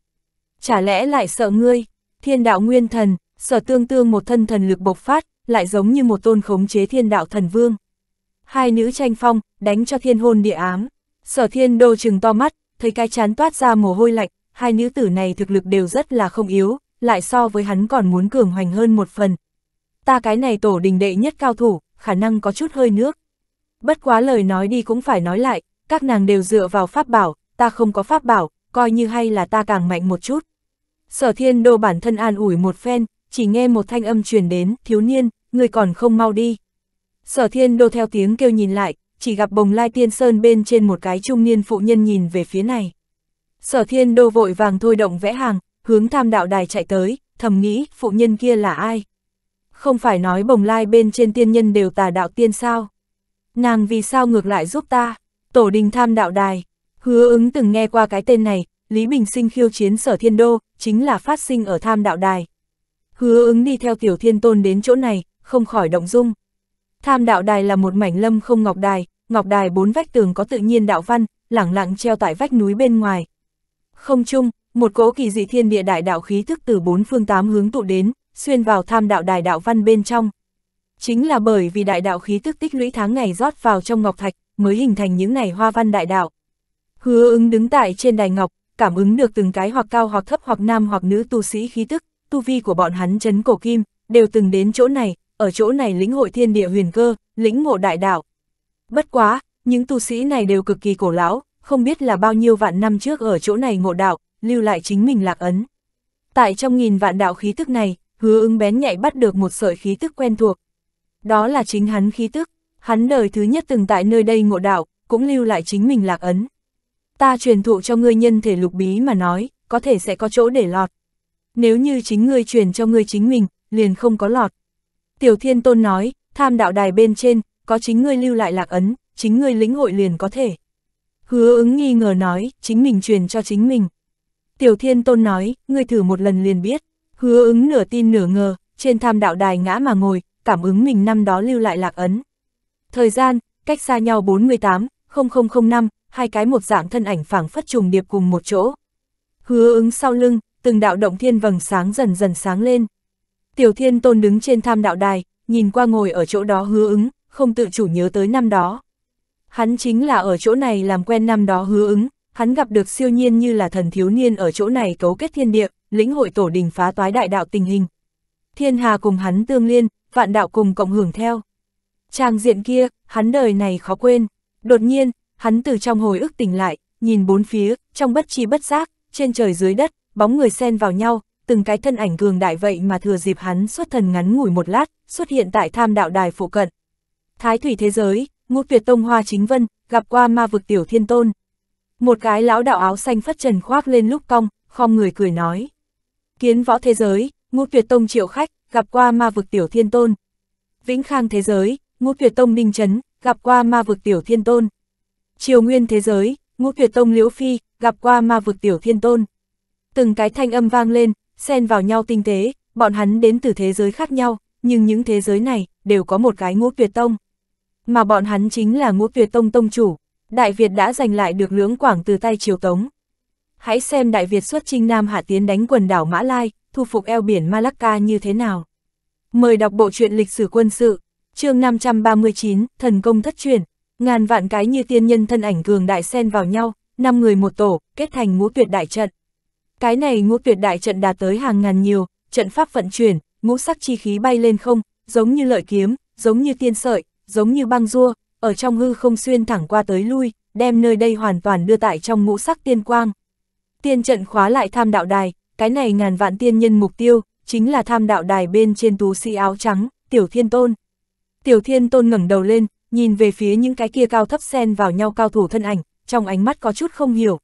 Chả lẽ lại sợ ngươi, thiên đạo nguyên thần, sở tương tương một thân thần lực bộc phát, lại giống như một tôn khống chế thiên đạo thần vương. Hai nữ tranh phong, đánh cho thiên hôn địa ám. Sở thiên đô chừng to mắt, thấy cái chán toát ra mồ hôi lạnh, hai nữ tử này thực lực đều rất là không yếu, lại so với hắn còn muốn cường hoành hơn một phần. Ta cái này tổ đình đệ nhất cao thủ, khả năng có chút hơi nước. Bất quá lời nói đi cũng phải nói lại, các nàng đều dựa vào pháp bảo, ta không có pháp bảo, coi như hay là ta càng mạnh một chút. Sở thiên đô bản thân an ủi một phen, chỉ nghe một thanh âm truyền đến, thiếu niên, người còn không mau đi. Sở thiên đô theo tiếng kêu nhìn lại, chỉ gặp bồng lai tiên sơn bên trên một cái trung niên phụ nhân nhìn về phía này. Sở thiên đô vội vàng thôi động vẽ hàng, hướng tham đạo đài chạy tới, thầm nghĩ phụ nhân kia là ai. Không phải nói bồng lai bên trên tiên nhân đều tà đạo tiên sao. Nàng vì sao ngược lại giúp ta, tổ đình tham đạo đài, hứa ứng từng nghe qua cái tên này, Lý Bình Sinh khiêu chiến sở thiên đô, chính là phát sinh ở tham đạo đài. Hứa ứng đi theo tiểu thiên tôn đến chỗ này, không khỏi động dung. Tham đạo đài là một mảnh lâm không ngọc đài, ngọc đài bốn vách tường có tự nhiên đạo văn, lẳng lặng treo tại vách núi bên ngoài. Không chung, một cỗ kỳ dị thiên địa đại đạo khí thức từ bốn phương tám hướng tụ đến, xuyên vào tham đạo đài đạo văn bên trong. Chính là bởi vì đại đạo khí thức tích lũy tháng ngày rót vào trong ngọc thạch, mới hình thành những này hoa văn đại đạo. Hứa ứng đứng tại trên đài ngọc, cảm ứng được từng cái hoặc cao hoặc thấp hoặc nam hoặc nữ tu sĩ khí tức, tu vi của bọn hắn chấn cổ kim, đều từng đến chỗ này, ở chỗ này lĩnh hội thiên địa huyền cơ, lĩnh ngộ đại đạo. Bất quá, những tu sĩ này đều cực kỳ cổ lão, không biết là bao nhiêu vạn năm trước ở chỗ này ngộ đạo, lưu lại chính mình lạc ấn. Tại trong nghìn vạn đạo khí tức này, hứa ứng bén nhạy bắt được một sợi khí tức quen thuộc. Đó là chính hắn khí tức, hắn đời thứ nhất từng tại nơi đây ngộ đạo, cũng lưu lại chính mình lạc ấn. Ta truyền thụ cho ngươi nhân thể lục bí mà nói, có thể sẽ có chỗ để lọt. Nếu như chính ngươi truyền cho ngươi chính mình, liền không có lọt. Tiểu Thiên Tôn nói, tham đạo đài bên trên, có chính ngươi lưu lại lạc ấn, chính ngươi lĩnh hội liền có thể. Hứa ứng nghi ngờ nói, chính mình truyền cho chính mình. Tiểu Thiên Tôn nói, ngươi thử một lần liền biết. Hứa ứng nửa tin nửa ngờ, trên tham đạo đài ngã mà ngồi, cảm ứng mình năm đó lưu lại lạc ấn. Thời gian, cách xa nhau 48, 0005, hai cái một dạng thân ảnh phảng phất trùng điệp cùng một chỗ. Hứa ứng sau lưng, từng đạo động thiên vầng sáng dần dần sáng lên. Tiểu Thiên Tôn đứng trên tham đạo đài, nhìn qua ngồi ở chỗ đó hứa ứng, không tự chủ nhớ tới năm đó. Hắn chính là ở chỗ này làm quen năm đó hứa ứng, hắn gặp được siêu nhiên như là thần thiếu niên ở chỗ này cấu kết thiên địa, lĩnh hội tổ đình phá toái đại đạo tình hình. Thiên hà cùng hắn tương liên, vạn đạo cùng cộng hưởng theo. Trang diện kia, hắn đời này khó quên. Đột nhiên, hắn từ trong hồi ức tỉnh lại, nhìn bốn phía, trong bất chi bất giác, trên trời dưới đất, bóng người xen vào nhau, từng cái thân ảnh cường đại vậy mà thừa dịp hắn xuất thần ngắn ngủi một lát, xuất hiện tại tham đạo đài phụ cận, Thái thủy thế giới, ngũ tuyệt tông hoa chính vân, gặp qua ma vực tiểu thiên tôn. Một cái lão đạo áo xanh phất trần khoác lên lúc cong, khom người cười nói. Kiến võ thế giới, ngũ tuyệt tông triệu khách, gặp qua ma vực tiểu thiên tôn. Vĩnh khang thế giới, ngũ tuyệt tông ninh chấn, gặp qua ma vực tiểu thiên tôn. Triều nguyên thế giới, ngũ tuyệt tông liễu phi, gặp qua ma vực tiểu thiên tôn. Từng cái thanh âm vang lên, xen vào nhau tinh tế, bọn hắn đến từ thế giới khác nhau, nhưng những thế giới này đều có một cái ngũ tuyệt tông mà bọn hắn chính là ngũ tuyệt tông tông chủ, Đại Việt đã giành lại được lưỡng quảng từ tay triều tống. Hãy xem Đại Việt xuất chinh Nam Hạ tiến đánh quần đảo Mã Lai, thu phục eo biển Malacca như thế nào. Mời đọc bộ truyện lịch sử quân sự, chương 539, thần công thất truyền, ngàn vạn cái như tiên nhân thân ảnh cường đại xen vào nhau, năm người một tổ, kết thành ngũ tuyệt đại trận. Cái này ngũ tuyệt đại trận đạt tới hàng ngàn nhiều, trận pháp vận chuyển, ngũ sắc chi khí bay lên không, giống như lợi kiếm, giống như tiên sợi, giống như băng rua, ở trong hư không xuyên thẳng qua tới lui, đem nơi đây hoàn toàn đưa tại trong ngũ sắc tiên quang. Tiên trận khóa lại tham đạo đài, cái này ngàn vạn tiên nhân mục tiêu, chính là tham đạo đài bên trên tú sĩ áo trắng, Tiểu Thiên Tôn. Tiểu Thiên Tôn ngẩng đầu lên, nhìn về phía những cái kia cao thấp xen vào nhau cao thủ thân ảnh, trong ánh mắt có chút không hiểu.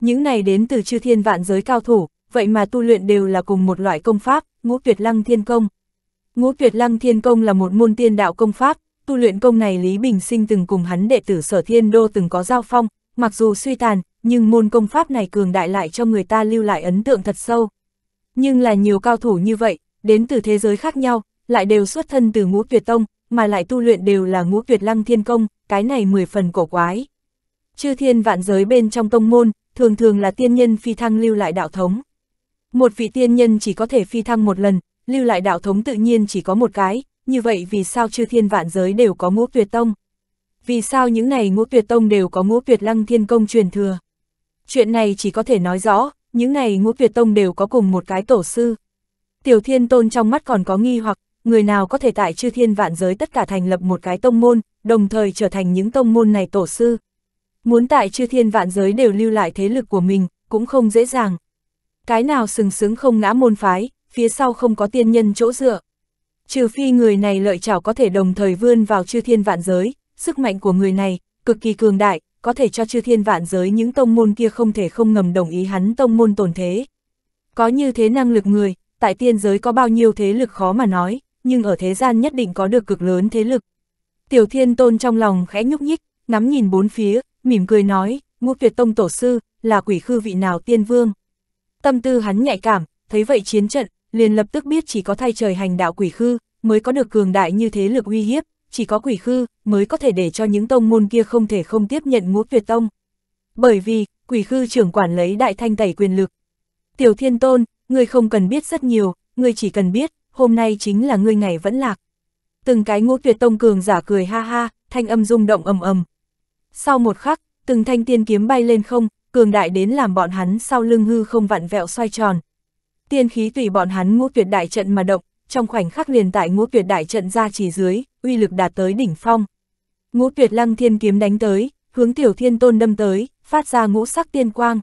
Những này đến từ chư thiên vạn giới cao thủ, vậy mà tu luyện đều là cùng một loại công pháp, ngũ tuyệt lăng thiên công. Ngũ tuyệt lăng thiên công là một môn tiên đạo công pháp, tu luyện công này Lý Bình Sinh từng cùng hắn đệ tử sở thiên đô từng có giao phong, mặc dù suy tàn, nhưng môn công pháp này cường đại lại cho người ta lưu lại ấn tượng thật sâu. Nhưng là nhiều cao thủ như vậy, đến từ thế giới khác nhau, lại đều xuất thân từ ngũ tuyệt tông, mà lại tu luyện đều là ngũ tuyệt lăng thiên công, cái này mười phần cổ quái. Chư thiên vạn giới bên trong tông môn, thường thường là tiên nhân phi thăng lưu lại đạo thống. Một vị tiên nhân chỉ có thể phi thăng một lần, lưu lại đạo thống tự nhiên chỉ có một cái, như vậy vì sao chư thiên vạn giới đều có ngũ tuyệt tông? Vì sao những này ngũ tuyệt tông đều có ngũ tuyệt lăng thiên công truyền thừa? Chuyện này chỉ có thể nói rõ, những này ngũ tuyệt tông đều có cùng một cái tổ sư. Tiểu thiên tôn trong mắt còn có nghi hoặc, người nào có thể tại chư thiên vạn giới tất cả thành lập một cái tông môn, đồng thời trở thành những tông môn này tổ sư. Muốn tại chư thiên vạn giới đều lưu lại thế lực của mình, cũng không dễ dàng. Cái nào sừng sướng không ngã môn phái, phía sau không có tiên nhân chỗ dựa trừ phi người này lợi chảo có thể đồng thời vươn vào chư thiên vạn giới, sức mạnh của người này, cực kỳ cường đại, có thể cho chư thiên vạn giới những tông môn kia không thể không ngầm đồng ý hắn tông môn tồn thế. Có như thế năng lực người, tại tiên giới có bao nhiêu thế lực khó mà nói, nhưng ở thế gian nhất định có được cực lớn thế lực. Tiểu thiên tôn trong lòng khẽ nhúc nhích, ngắm nhìn bốn phía, mỉm cười nói, ngũ tuyệt tông tổ sư, là quỷ khư vị nào tiên vương. Tâm tư hắn nhạy cảm, thấy vậy chiến trận, liền lập tức biết chỉ có thay trời hành đạo quỷ khư, mới có được cường đại như thế lực uy hiếp, chỉ có quỷ khư mới có thể để cho những tông môn kia không thể không tiếp nhận ngũ tuyệt tông. Bởi vì, quỷ khư trưởng quản lấy đại thanh tẩy quyền lực. Tiểu thiên tôn, ngươi không cần biết rất nhiều, ngươi chỉ cần biết, hôm nay chính là ngươi ngày vẫn lạc. Từng cái ngũ tuyệt tông cường giả cười ha ha, thanh âm rung động ầm ầm. Sau một khắc, từng thanh tiên kiếm bay lên không, cường đại đến làm bọn hắn sau lưng hư không vặn vẹo xoay tròn, tiên khí tùy bọn hắn ngũ tuyệt đại trận mà động, trong khoảnh khắc liền tại ngũ tuyệt đại trận ra chỉ dưới, uy lực đạt tới đỉnh phong. Ngũ tuyệt lăng thiên kiếm đánh tới, hướng tiểu thiên tôn đâm tới, phát ra ngũ sắc tiên quang.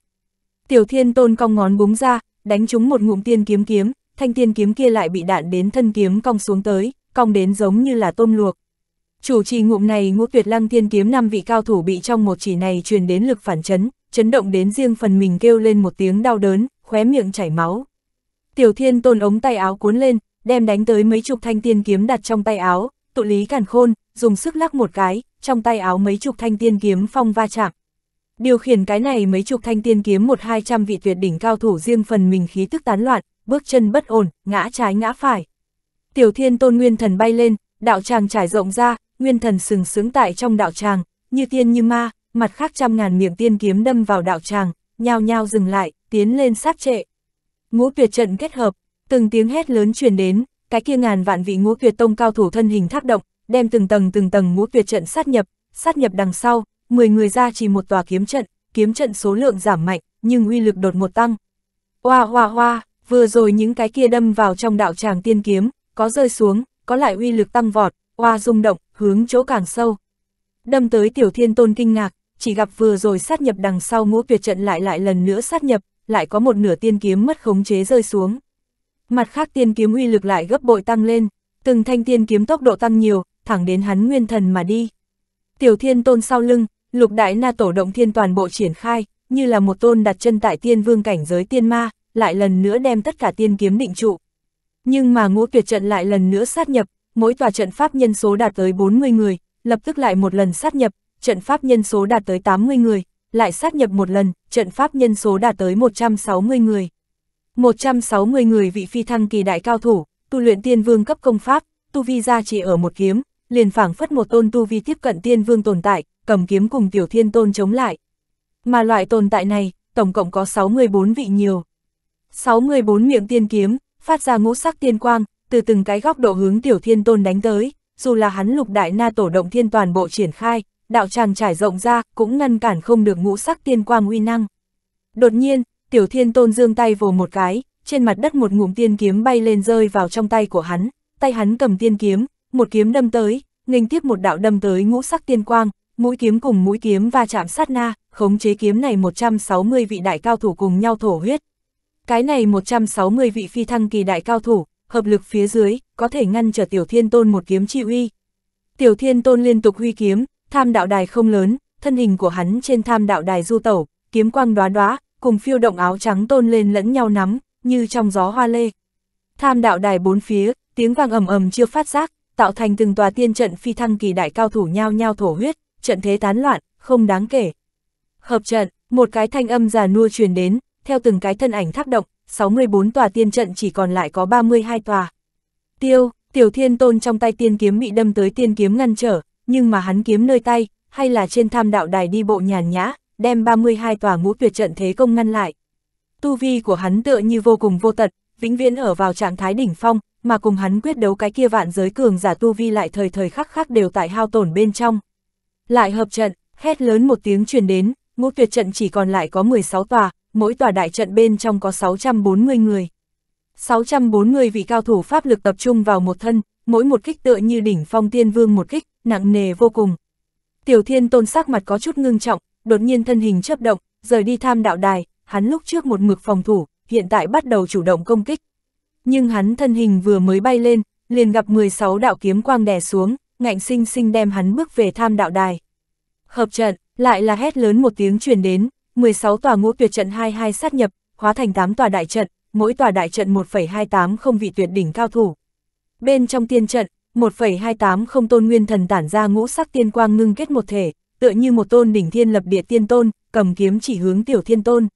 Tiểu thiên tôn cong ngón búng ra, đánh trúng một ngụm tiên kiếm kiếm, thanh tiên kiếm kia lại bị đạn đến thân kiếm cong xuống tới, cong đến giống như là tôm luộc. Chủ trì ngụm này ngũ tuyệt lăng thiên kiếm năm vị cao thủ bị trong một chỉ này truyền đến lực phản chấn, chấn động đến riêng phần mình kêu lên một tiếng đau đớn, khóe miệng chảy máu. Tiểu thiên tôn ống tay áo cuốn lên, đem đánh tới mấy chục thanh tiên kiếm đặt trong tay áo, tụ lý càn khôn, dùng sức lắc một cái, trong tay áo mấy chục thanh tiên kiếm phong va chạm. Điều khiển cái này mấy chục thanh tiên kiếm một hai trăm vị tuyệt đỉnh cao thủ riêng phần mình khí tức tán loạn, bước chân bất ổn, ngã trái ngã phải. Tiểu thiên tôn nguyên thần bay lên, đạo tràng trải rộng ra, nguyên thần sừng sướng tại trong đạo tràng, như tiên như ma, mặt khác trăm ngàn miệng tiên kiếm đâm vào đạo tràng, nhao nhao dừng lại, tiến lên sát trệ. Ngũ tuyệt trận kết hợp, từng tiếng hét lớn truyền đến, cái kia ngàn vạn vị ngũ tuyệt tông cao thủ thân hình thác động, đem từng tầng từng tầng ngũ tuyệt trận sát nhập, sát nhập đằng sau, 10 người ra chỉ một tòa kiếm trận, kiếm trận số lượng giảm mạnh, nhưng uy lực đột một tăng. Hoa hoa hoa, vừa rồi những cái kia đâm vào trong đạo tràng tiên kiếm, có rơi xuống, có lại uy lực tăng vọt, hoa rung động, hướng chỗ càng sâu. Đâm tới tiểu thiên tôn kinh ngạc, chỉ gặp vừa rồi sát nhập đằng sau ngũ tuyệt trận lại lại lần nữa sát nhập, lại có một nửa tiên kiếm mất khống chế rơi xuống. Mặt khác tiên kiếm uy lực lại gấp bội tăng lên, từng thanh tiên kiếm tốc độ tăng nhiều, thẳng đến hắn nguyên thần mà đi. Tiểu thiên tôn sau lưng, lục đại na tổ động thiên toàn bộ triển khai, như là một tôn đặt chân tại tiên vương cảnh giới tiên ma, lại lần nữa đem tất cả tiên kiếm định trụ. Nhưng mà ngũ tuyệt trận lại lần nữa sát nhập, mỗi tòa trận pháp nhân số đạt tới 40 người, lập tức lại một lần sát nhập, trận pháp nhân số đạt tới 80 người, lại sát nhập một lần, trận pháp nhân số đạt tới 160 người. 160 người vị phi thăng kỳ đại cao thủ, tu luyện tiên vương cấp công pháp, tu vi ra chỉ ở một kiếm, liền phảng phất một tôn tu vi tiếp cận tiên vương tồn tại, cầm kiếm cùng tiểu thiên tôn chống lại. Mà loại tồn tại này, tổng cộng có 64 vị nhiều. 64 miệng tiên kiếm, phát ra ngũ sắc tiên quang, từ từng cái góc độ hướng tiểu thiên tôn đánh tới, dù là hắn lục đại na tổ động thiên toàn bộ triển khai, đạo tràng trải rộng ra, cũng ngăn cản không được ngũ sắc tiên quang uy năng. Đột nhiên, tiểu thiên tôn dương tay vồ một cái, trên mặt đất một ngụm tiên kiếm bay lên rơi vào trong tay của hắn, tay hắn cầm tiên kiếm, một kiếm đâm tới, nghênh tiếp một đạo đâm tới ngũ sắc tiên quang, mũi kiếm cùng mũi kiếm va chạm sát na, khống chế kiếm này 160 vị đại cao thủ cùng nhau thổ huyết. Cái này 160 vị phi thăng kỳ đại cao thủ, hợp lực phía dưới, có thể ngăn trở Tiểu Thiên Tôn một kiếm chi uy. Tiểu Thiên Tôn liên tục huy kiếm, Tham đạo đài không lớn, thân hình của hắn trên tham đạo đài du tẩu, kiếm quang đoá đoá, cùng phiêu động áo trắng tôn lên lẫn nhau nắm, như trong gió hoa lê. Tham đạo đài bốn phía, tiếng vang ầm ầm chưa phát giác, tạo thành từng tòa tiên trận phi thăng kỳ đại cao thủ nhao nhao thổ huyết, trận thế tán loạn, không đáng kể. Hợp trận, một cái thanh âm già nua truyền đến, theo từng cái thân ảnh thác động, 64 tòa tiên trận chỉ còn lại có 32 tòa. Tiêu, Tiểu Thiên Tôn trong tay tiên kiếm bị đâm tới tiên kiếm ngăn trở, nhưng mà hắn kiếm nơi tay, hay là trên tham đạo đài đi bộ nhàn nhã, đem 32 tòa ngũ tuyệt trận thế công ngăn lại. Tu vi của hắn tựa như vô cùng vô tật, vĩnh viễn ở vào trạng thái đỉnh phong, mà cùng hắn quyết đấu cái kia vạn giới cường giả tu vi lại thời thời khắc khắc đều tại hao tổn bên trong. Lại hợp trận, hét lớn một tiếng truyền đến, ngũ tuyệt trận chỉ còn lại có 16 tòa, mỗi tòa đại trận bên trong có 640 người. 640 vị cao thủ pháp lực tập trung vào một thân, mỗi một kích tựa như đỉnh phong tiên vương một kích, nặng nề vô cùng. Tiểu Thiên Tôn sắc mặt có chút ngưng trọng, đột nhiên thân hình chớp động, rời đi tham đạo đài, hắn lúc trước một mực phòng thủ, hiện tại bắt đầu chủ động công kích. Nhưng hắn thân hình vừa mới bay lên, liền gặp 16 đạo kiếm quang đè xuống, ngạnh sinh sinh đem hắn bước về tham đạo đài. Hợp trận, lại là hét lớn một tiếng truyền đến, 16 tòa ngũ tuyệt trận 22 sát nhập, hóa thành 8 tòa đại trận, mỗi tòa đại trận không vị tuyệt đỉnh cao thủ. Bên trong tiên trận, 1,280 tôn nguyên thần tản ra ngũ sắc tiên quang ngưng kết một thể, tựa như một tôn đỉnh thiên lập địa tiên tôn, cầm kiếm chỉ hướng tiểu thiên tôn.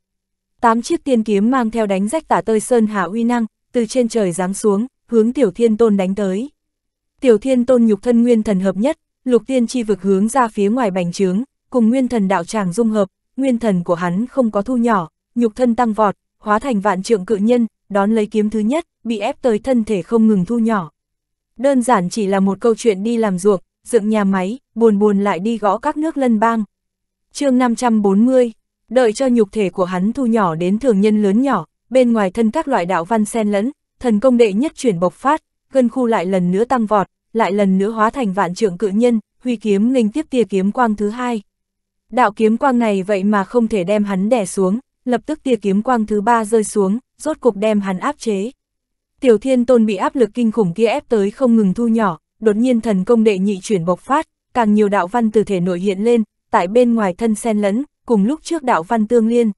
Tám chiếc tiên kiếm mang theo đánh rách tả tơi sơn hạ uy năng, từ trên trời giáng xuống, hướng tiểu thiên tôn đánh tới. Tiểu thiên tôn nhục thân nguyên thần hợp nhất, lục tiên chi vực hướng ra phía ngoài bành trướng, cùng nguyên thần đạo tràng dung hợp, nguyên thần của hắn không có thu nhỏ, nhục thân tăng vọt, hóa thành vạn trượng cự nhân, đón lấy kiếm thứ nhất, bị ép tới thân thể không ngừng thu nhỏ. Đơn giản chỉ là một câu chuyện đi làm ruộng, dựng nhà máy, buồn buồn lại đi gõ các nước lân bang. chương 540, đợi cho nhục thể của hắn thu nhỏ đến thường nhân lớn nhỏ, bên ngoài thân các loại đạo văn xen lẫn, thần công đệ nhất chuyển bộc phát, gân khu lại lần nữa tăng vọt, lại lần nữa hóa thành vạn trưởng cự nhân, huy kiếm nghênh tiếp tia kiếm quang thứ hai. Đạo kiếm quang này vậy mà không thể đem hắn đè xuống, lập tức tia kiếm quang thứ ba rơi xuống, rốt cục đem hắn áp chế. Tiểu thiên tôn bị áp lực kinh khủng kia ép tới không ngừng thu nhỏ, đột nhiên thần công đệ nhị chuyển bộc phát, càng nhiều đạo văn từ thể nội hiện lên, tại bên ngoài thân xen lẫn, cùng lúc trước đạo văn tương liên.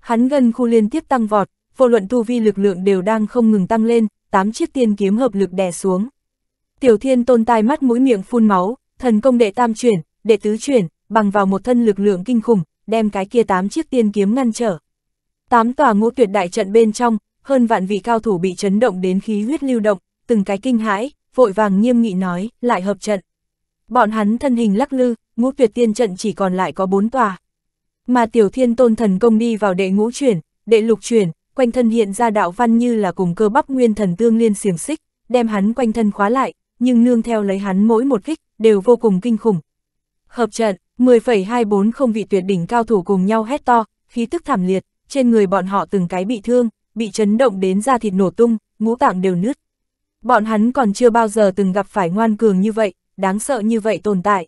Hắn gần khu liên tiếp tăng vọt, vô luận tu vi lực lượng đều đang không ngừng tăng lên, tám chiếc tiên kiếm hợp lực đè xuống. Tiểu thiên tôn tai mắt mũi miệng phun máu, thần công đệ tam chuyển, đệ tứ chuyển, bằng vào một thân lực lượng kinh khủng, đem cái kia tám chiếc tiên kiếm ngăn trở. Tám tòa ngũ tuyệt đại trận bên trong, hơn vạn vị cao thủ bị chấn động đến khí huyết lưu động, từng cái kinh hãi, vội vàng nghiêm nghị nói, lại hợp trận. Bọn hắn thân hình lắc lư, ngũ tuyệt tiên trận chỉ còn lại có bốn tòa. Mà tiểu thiên tôn thần công đi vào đệ ngũ chuyển, đệ lục chuyển, quanh thân hiện ra đạo văn như là cùng cơ bắp nguyên thần tương liên xiềng xích, đem hắn quanh thân khóa lại, nhưng nương theo lấy hắn mỗi một kích, đều vô cùng kinh khủng. Hợp trận, 10,240 vị tuyệt đỉnh cao thủ cùng nhau hét to, khí tức thảm liệt, trên người bọn họ từng cái bị thương, bị chấn động đến da thịt nổ tung, ngũ tạng đều nứt. Bọn hắn còn chưa bao giờ từng gặp phải ngoan cường như vậy, đáng sợ như vậy tồn tại.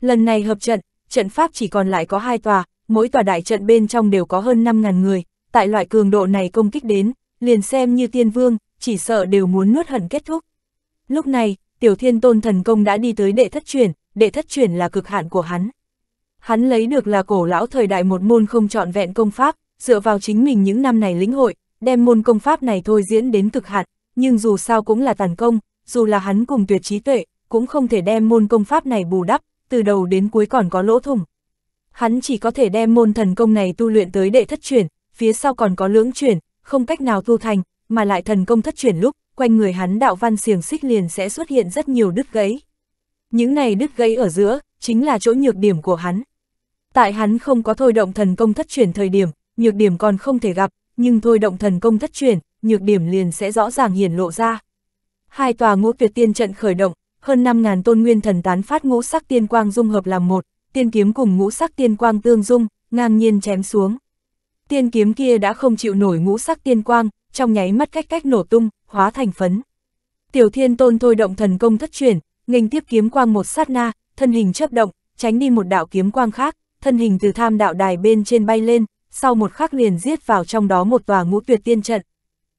Lần này hợp trận, trận pháp chỉ còn lại có hai tòa, mỗi tòa đại trận bên trong đều có hơn 5.000 người, tại loại cường độ này công kích đến, liền xem như tiên vương, chỉ sợ đều muốn nuốt hận kết thúc. Lúc này, tiểu thiên tôn thần công đã đi tới đệ thất chuyển, đệ thất chuyển là cực hạn của hắn. Hắn lấy được là cổ lão thời đại một môn không trọn vẹn công pháp, dựa vào chính mình những năm này lĩnh hội, đem môn công pháp này thôi diễn đến cực hạn, nhưng dù sao cũng là tàn công, dù là hắn cùng tuyệt trí tuệ, cũng không thể đem môn công pháp này bù đắp, từ đầu đến cuối còn có lỗ thủng. Hắn chỉ có thể đem môn thần công này tu luyện tới đệ thất chuyển, phía sau còn có lưỡng chuyển, không cách nào tu thành, mà lại thần công thất chuyển lúc, quanh người hắn đạo văn xiềng xích liền sẽ xuất hiện rất nhiều đứt gãy. Những này đứt gãy ở giữa, chính là chỗ nhược điểm của hắn. Tại hắn không có thôi động thần công thất chuyển thời điểm, nhược điểm còn không thể gặp, nhưng thôi động thần công thất truyền, nhược điểm liền sẽ rõ ràng hiển lộ ra. Hai tòa ngũ tuyệt tiên trận khởi động, hơn 5.000 tôn nguyên thần tán phát ngũ sắc tiên quang dung hợp làm một, tiên kiếm cùng ngũ sắc tiên quang tương dung, ngang nhiên chém xuống. Tiên kiếm kia đã không chịu nổi ngũ sắc tiên quang, trong nháy mắt cách cách nổ tung, hóa thành phấn. Tiểu thiên tôn thôi động thần công thất truyền, nghênh tiếp kiếm quang một sát na, thân hình chớp động, tránh đi một đạo kiếm quang khác, thân hình từ tham đạo đài bên trên bay lên, sau một khắc liền giết vào trong đó một tòa ngũ tuyệt tiên trận.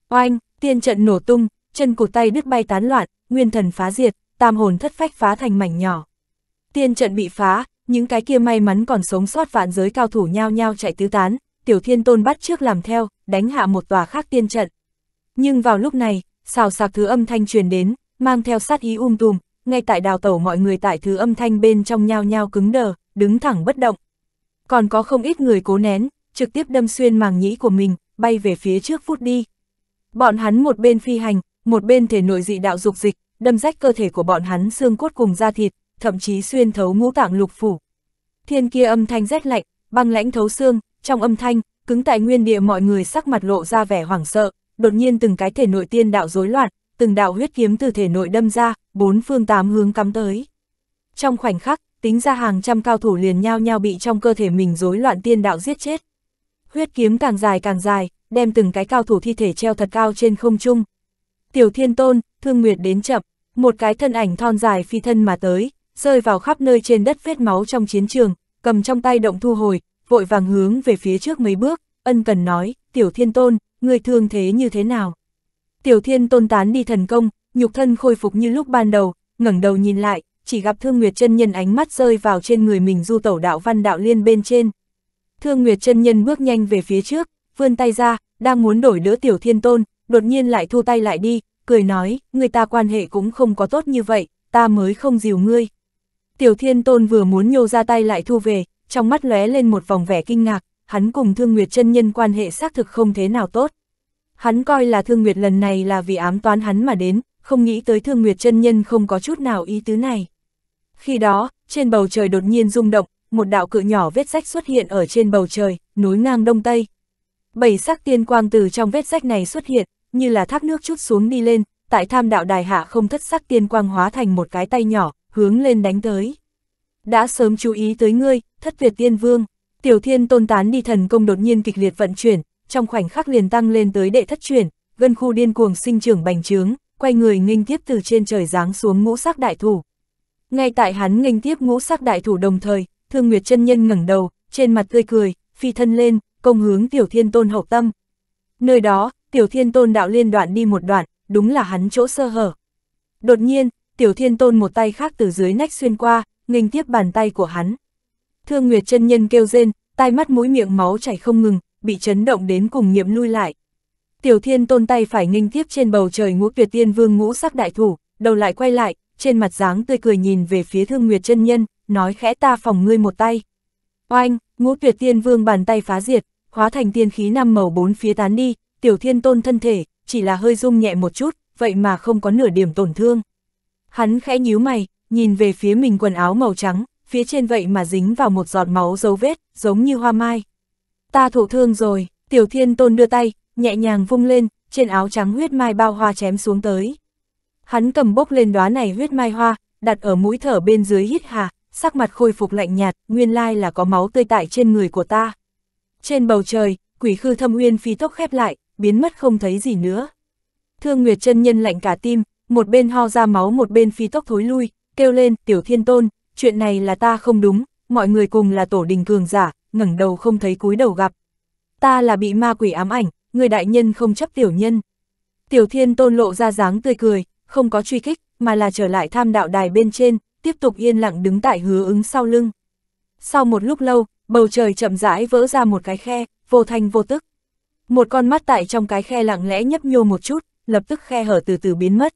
Oanh, tiên trận nổ tung, chân cụt tay đứt bay tán loạn, nguyên thần phá diệt, tam hồn thất phách phá thành mảnh nhỏ. Tiên trận bị phá, những cái kia may mắn còn sống sót vạn giới cao thủ nhao nhao chạy tứ tán, tiểu thiên tôn bắt trước làm theo, đánh hạ một tòa khác tiên trận. Nhưng vào lúc này, xào sạc thứ âm thanh truyền đến, mang theo sát ý um tùm, ngay tại đào tẩu mọi người tại thứ âm thanh bên trong nhao nhao cứng đờ, đứng thẳng bất động. Còn có không ít người cố nén, trực tiếp đâm xuyên màng nhĩ của mình, bay về phía trước phút đi. Bọn hắn một bên phi hành, một bên thể nội dị đạo dục dịch, đâm rách cơ thể của bọn hắn xương cốt cùng da thịt, thậm chí xuyên thấu ngũ tạng lục phủ. Thiên kia âm thanh rét lạnh, băng lãnh thấu xương, trong âm thanh, cứng tại nguyên địa mọi người sắc mặt lộ ra vẻ hoảng sợ, đột nhiên từng cái thể nội tiên đạo rối loạn, từng đạo huyết kiếm từ thể nội đâm ra, bốn phương tám hướng cắm tới. Trong khoảnh khắc, tính ra hàng trăm cao thủ liền nhau nhau bị trong cơ thể mình rối loạn tiên đạo giết chết. Huyết kiếm càng dài càng dài, đem từng cái cao thủ thi thể treo thật cao trên không trung. Tiểu Thiên Tôn, Thương Nguyệt đến chậm, một cái thân ảnh thon dài phi thân mà tới, rơi vào khắp nơi trên đất vết máu trong chiến trường, cầm trong tay động thu hồi, vội vàng hướng về phía trước mấy bước, ân cần nói, Tiểu Thiên Tôn, người thương thế như thế nào? Tiểu Thiên Tôn tán đi thần công, nhục thân khôi phục như lúc ban đầu, ngẩng đầu nhìn lại, chỉ gặp Thương Nguyệt chân nhân ánh mắt rơi vào trên người mình du tẩu đạo văn đạo liên bên trên. Thương Nguyệt chân nhân bước nhanh về phía trước, vươn tay ra, đang muốn đổi đỡ Tiểu Thiên Tôn, đột nhiên lại thu tay lại đi, cười nói, người ta quan hệ cũng không có tốt như vậy, ta mới không dìu ngươi. Tiểu Thiên Tôn vừa muốn nhô ra tay lại thu về, trong mắt lóe lên một vòng vẻ kinh ngạc, hắn cùng Thương Nguyệt chân nhân quan hệ xác thực không thế nào tốt. Hắn coi là Thương Nguyệt lần này là vì ám toán hắn mà đến, không nghĩ tới Thương Nguyệt chân nhân không có chút nào ý tứ này. Khi đó, trên bầu trời đột nhiên rung động, một đạo cự nhỏ vết rách xuất hiện ở trên bầu trời, núi ngang đông tây. Bảy sắc tiên quang từ trong vết rách này xuất hiện, như là thác nước chút xuống đi lên, tại tham đạo đài hạ không thất sắc tiên quang hóa thành một cái tay nhỏ, hướng lên đánh tới. Đã sớm chú ý tới ngươi, thất tuyệt tiên vương, tiểu thiên tôn tán đi thần công đột nhiên kịch liệt vận chuyển, trong khoảnh khắc liền tăng lên tới đệ thất chuyển, gân khu điên cuồng sinh trưởng bành trướng, quay người nghênh tiếp từ trên trời giáng xuống ngũ sắc đại thủ. Ngay tại hắn nghênh tiếp ngũ sắc đại thủ đồng thời, Thương Nguyệt chân nhân ngẩng đầu, trên mặt tươi cười, phi thân lên, công hướng Tiểu Thiên Tôn hậu tâm. Nơi đó, Tiểu Thiên Tôn đạo liên đoạn đi một đoạn, đúng là hắn chỗ sơ hở. Đột nhiên, Tiểu Thiên Tôn một tay khác từ dưới nách xuyên qua, nghênh tiếp bàn tay của hắn. Thương Nguyệt chân nhân kêu rên, tai mắt mũi miệng máu chảy không ngừng, bị chấn động đến cùng nghiệm lui lại. Tiểu Thiên Tôn tay phải nghênh tiếp trên bầu trời ngũ tuyệt tiên vương ngũ sắc đại thủ, đầu lại quay lại, trên mặt dáng tươi cười nhìn về phía Thương Nguyệt chân nhân, nói khẽ ta phòng ngươi một tay. Oanh, ngũ tuyệt tiên vương bàn tay phá diệt, hóa thành tiên khí năm màu bốn phía tán đi, tiểu thiên tôn thân thể, chỉ là hơi rung nhẹ một chút, vậy mà không có nửa điểm tổn thương. Hắn khẽ nhíu mày, nhìn về phía mình quần áo màu trắng, phía trên vậy mà dính vào một giọt máu dấu vết, giống như hoa mai. Ta thổ thương rồi, tiểu thiên tôn đưa tay, nhẹ nhàng vung lên, trên áo trắng huyết mai bao hoa chém xuống tới. Hắn cầm bốc lên đóa này huyết mai hoa, đặt ở mũi thở bên dưới hít hà, sắc mặt khôi phục lạnh nhạt, nguyên lai là có máu tươi tại trên người của ta. Trên bầu trời, quỷ khư thâm uyên phi tốc khép lại, biến mất không thấy gì nữa. Thương Nguyệt chân nhân lạnh cả tim, một bên ho ra máu một bên phi tốc thối lui, kêu lên, tiểu thiên tôn, chuyện này là ta không đúng, mọi người cùng là tổ đình cường giả, ngẩng đầu không thấy cúi đầu gặp. Ta là bị ma quỷ ám ảnh, người đại nhân không chấp tiểu nhân. Tiểu thiên tôn lộ ra dáng tươi cười, không có truy kích, mà là trở lại tham đạo đài bên trên, tiếp tục yên lặng đứng tại hứa ứng sau lưng. Sau một lúc lâu, bầu trời chậm rãi vỡ ra một cái khe, vô thanh vô tức. Một con mắt tại trong cái khe lặng lẽ nhấp nhô một chút, lập tức khe hở từ từ biến mất.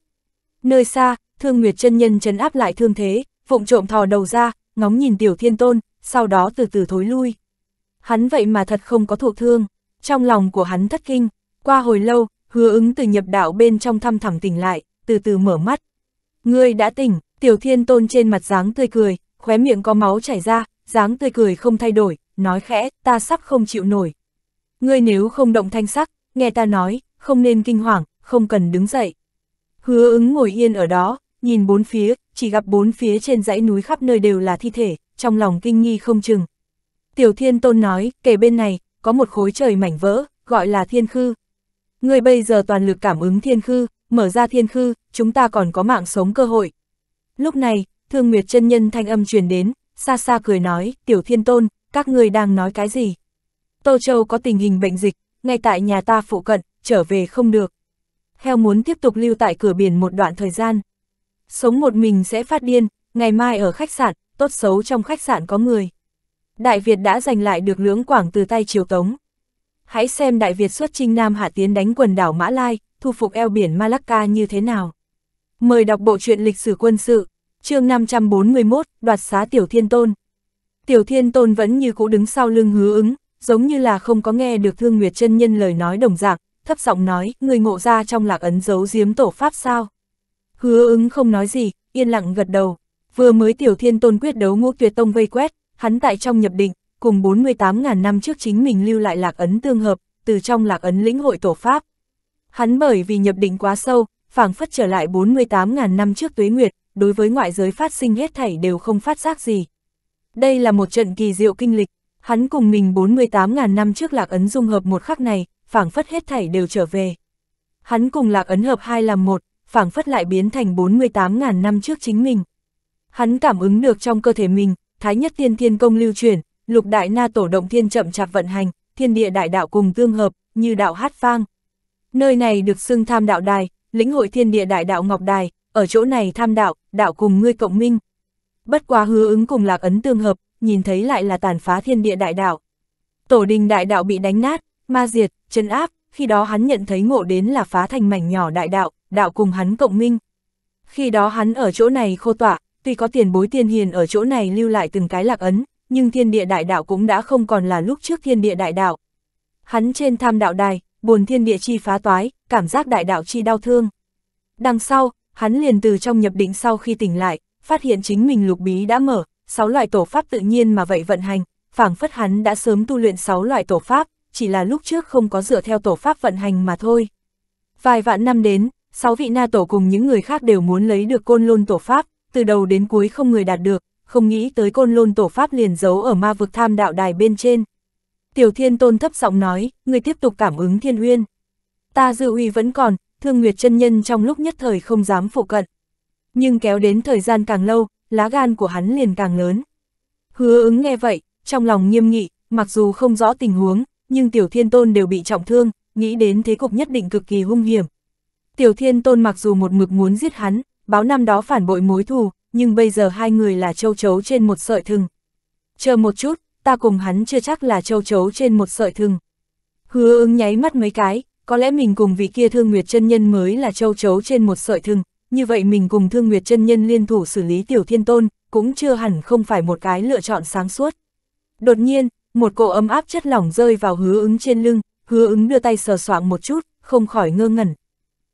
Nơi xa, Thương Nguyệt chân nhân chấn áp lại thương thế, phụng trộm thò đầu ra, ngóng nhìn Tiểu Thiên Tôn, sau đó từ từ thối lui. Hắn vậy mà thật không có thụ thương, trong lòng của hắn thất kinh, qua hồi lâu, hứa ứng từ nhập đạo bên trong thăm thẳm tỉnh lại, từ từ mở mắt. Ngươi đã tỉnh, Tiểu Thiên Tôn trên mặt dáng tươi cười, khóe miệng có máu chảy ra, dáng tươi cười không thay đổi, nói khẽ, ta sắp không chịu nổi. Ngươi nếu không động thanh sắc, nghe ta nói, không nên kinh hoàng, không cần đứng dậy. Hứa ứng ngồi yên ở đó, nhìn bốn phía, chỉ gặp bốn phía trên dãy núi khắp nơi đều là thi thể, trong lòng kinh nghi không chừng. Tiểu Thiên Tôn nói, kể bên này, có một khối trời mảnh vỡ, gọi là thiên khư. Ngươi bây giờ toàn lực cảm ứng thiên khư, mở ra thiên khư, chúng ta còn có mạng sống cơ hội, Lúc này, Thương Nguyệt chân nhân thanh âm truyền đến, xa xa cười nói, tiểu thiên tôn, các người đang nói cái gì? Tô Châu có tình hình bệnh dịch, ngay tại nhà ta phụ cận, trở về không được. Heo muốn tiếp tục lưu tại cửa biển một đoạn thời gian. Sống một mình sẽ phát điên, ngày mai ở khách sạn, tốt xấu trong khách sạn có người. Đại Việt đã giành lại được lưỡng quảng từ tay triều tống. Hãy xem Đại Việt xuất chinh Nam Hạ Tiến đánh quần đảo Mã Lai, thu phục eo biển Malacca như thế nào. Mời đọc bộ truyện lịch sử quân sự, chương 541, đoạt xá Tiểu Thiên Tôn. Tiểu Thiên Tôn vẫn như cũ đứng sau lưng hứa ứng, giống như là không có nghe được Thương Nguyệt chân Nhân lời nói đồng dạng, thấp giọng nói, người ngộ ra trong lạc ấn giấu giếm tổ pháp sao. Hứa ứng không nói gì, yên lặng gật đầu. Vừa mới Tiểu Thiên Tôn quyết đấu ngũ tuyệt tông vây quét, hắn tại trong nhập định, cùng 48.000 năm trước chính mình lưu lại lạc ấn tương hợp, từ trong lạc ấn lĩnh hội tổ pháp. Hắn bởi vì nhập định quá sâu, phảng phất trở lại 48.000 năm trước tuế nguyệt, đối với ngoại giới phát sinh hết thảy đều không phát giác gì. Đây là một trận kỳ diệu kinh lịch, hắn cùng mình 48.000 năm trước lạc ấn dung hợp một khắc này, phảng phất hết thảy đều trở về. Hắn cùng lạc ấn hợp hai làm một, phảng phất lại biến thành 48.000 năm trước chính mình. Hắn cảm ứng được trong cơ thể mình, thái nhất tiên thiên công lưu chuyển, lục đại na tổ động thiên chậm chạp vận hành, thiên địa đại đạo cùng tương hợp, như đạo hát vang. Nơi này được xưng tham đạo đài, lĩnh hội thiên địa đại đạo Ngọc Đài, ở chỗ này tham đạo, đạo cùng ngươi cộng minh. Bất quá hứa ứng cùng lạc ấn tương hợp, nhìn thấy lại là tàn phá thiên địa đại đạo. Tổ đình đại đạo bị đánh nát, ma diệt, chân áp, khi đó hắn nhận thấy ngộ đến là phá thành mảnh nhỏ đại đạo, đạo cùng hắn cộng minh. Khi đó hắn ở chỗ này khô tỏa, tuy có tiền bối tiên hiền ở chỗ này lưu lại từng cái lạc ấn, nhưng thiên địa đại đạo cũng đã không còn là lúc trước thiên địa đại đạo. Hắn trên tham đạo đài, buồn thiên địa chi phá toái, cảm giác đại đạo chi đau thương. Đằng sau, hắn liền từ trong nhập định sau khi tỉnh lại, phát hiện chính mình lục bí đã mở, sáu loại tổ pháp tự nhiên mà vậy vận hành, phảng phất hắn đã sớm tu luyện sáu loại tổ pháp, chỉ là lúc trước không có dựa theo tổ pháp vận hành mà thôi. Vài vạn năm đến, sáu vị na tổ cùng những người khác đều muốn lấy được côn lôn tổ pháp, từ đầu đến cuối không người đạt được, không nghĩ tới côn lôn tổ pháp liền giấu ở ma vực tham đạo đài bên trên. Tiểu Thiên Tôn thấp giọng nói, người tiếp tục cảm ứng Thiên Uyên. Ta dự uy vẫn còn, thương nguyệt chân nhân trong lúc nhất thời không dám phụ cận. Nhưng kéo đến thời gian càng lâu, lá gan của hắn liền càng lớn. Hứa ứng nghe vậy, trong lòng nghiêm nghị, mặc dù không rõ tình huống, nhưng tiểu thiên tôn đều bị trọng thương, nghĩ đến thế cục nhất định cực kỳ hung hiểm. Tiểu thiên tôn mặc dù một mực muốn giết hắn, báo năm đó phản bội mối thù, nhưng bây giờ hai người là châu chấu trên một sợi thừng. Chờ một chút, ta cùng hắn chưa chắc là châu chấu trên một sợi thừng. Hứa ứng nháy mắt mấy cái, có lẽ mình cùng vị kia Thương Nguyệt chân nhân mới là châu chấu trên một sợi thừng, như vậy mình cùng Thương Nguyệt chân nhân liên thủ xử lý Tiểu Thiên Tôn, cũng chưa hẳn không phải một cái lựa chọn sáng suốt. Đột nhiên, một cỗ ấm áp chất lỏng rơi vào hứa ứng trên lưng, hứa ứng đưa tay sờ soạng một chút, không khỏi ngơ ngẩn.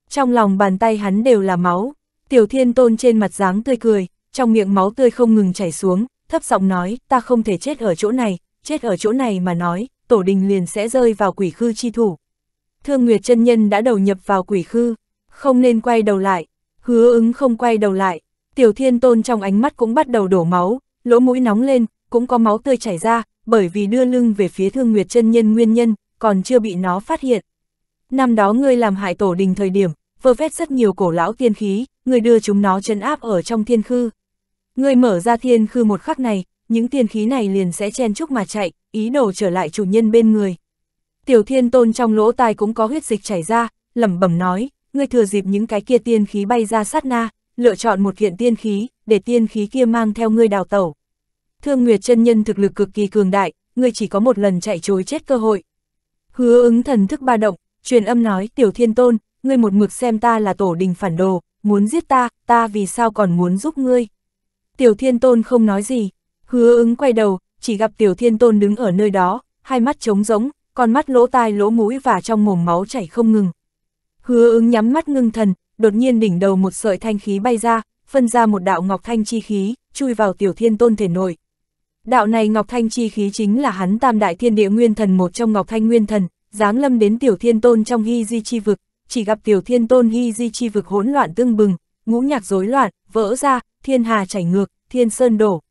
Trong lòng bàn tay hắn đều là máu, Tiểu Thiên Tôn trên mặt dáng tươi cười, trong miệng máu tươi không ngừng chảy xuống, thấp giọng nói, ta không thể chết ở chỗ này, chết ở chỗ này mà nói, tổ đình liền sẽ rơi vào quỷ khư chi thủ, Thương Nguyệt chân nhân đã đầu nhập vào quỷ khư, không nên quay đầu lại, hứa ứng không quay đầu lại, tiểu thiên tôn trong ánh mắt cũng bắt đầu đổ máu, lỗ mũi nóng lên, cũng có máu tươi chảy ra, bởi vì đưa lưng về phía Thương Nguyệt chân nhân nguyên nhân, còn chưa bị nó phát hiện. Năm đó ngươi làm hại tổ đình thời điểm, vơ vét rất nhiều cổ lão tiên khí, ngươi đưa chúng nó chân áp ở trong thiên khư. Ngươi mở ra thiên khư một khắc này, những tiên khí này liền sẽ chen chúc mà chạy, ý đồ trở lại chủ nhân bên người. Tiểu thiên tôn trong lỗ tai cũng có huyết dịch chảy ra, lẩm bẩm nói, ngươi thừa dịp những cái kia tiên khí bay ra sát na, lựa chọn một kiện tiên khí, để tiên khí kia mang theo ngươi đào tẩu. Thương Nguyệt chân nhân thực lực cực kỳ cường đại, ngươi chỉ có một lần chạy trối chết cơ hội. Hứa ứng thần thức ba động, truyền âm nói, tiểu thiên tôn, ngươi một mực xem ta là tổ đình phản đồ, muốn giết ta, ta vì sao còn muốn giúp ngươi. Tiểu thiên tôn không nói gì, hứa ứng quay đầu, chỉ gặp tiểu thiên tôn đứng ở nơi đó, hai mắt trống rỗng, con mắt lỗ tai lỗ mũi và trong mồm máu chảy không ngừng. Hứa ứng nhắm mắt ngưng thần, đột nhiên đỉnh đầu một sợi thanh khí bay ra, phân ra một đạo ngọc thanh chi khí, chui vào tiểu thiên tôn thể nội. Đạo này ngọc thanh chi khí chính là hắn tam đại thiên địa nguyên thần một trong ngọc thanh nguyên thần, giáng lâm đến tiểu thiên tôn trong hy di chi vực, chỉ gặp tiểu thiên tôn hy di chi vực hỗn loạn tương bừng, ngũ nhạc rối loạn, vỡ ra, thiên hà chảy ngược, thiên sơn đổ.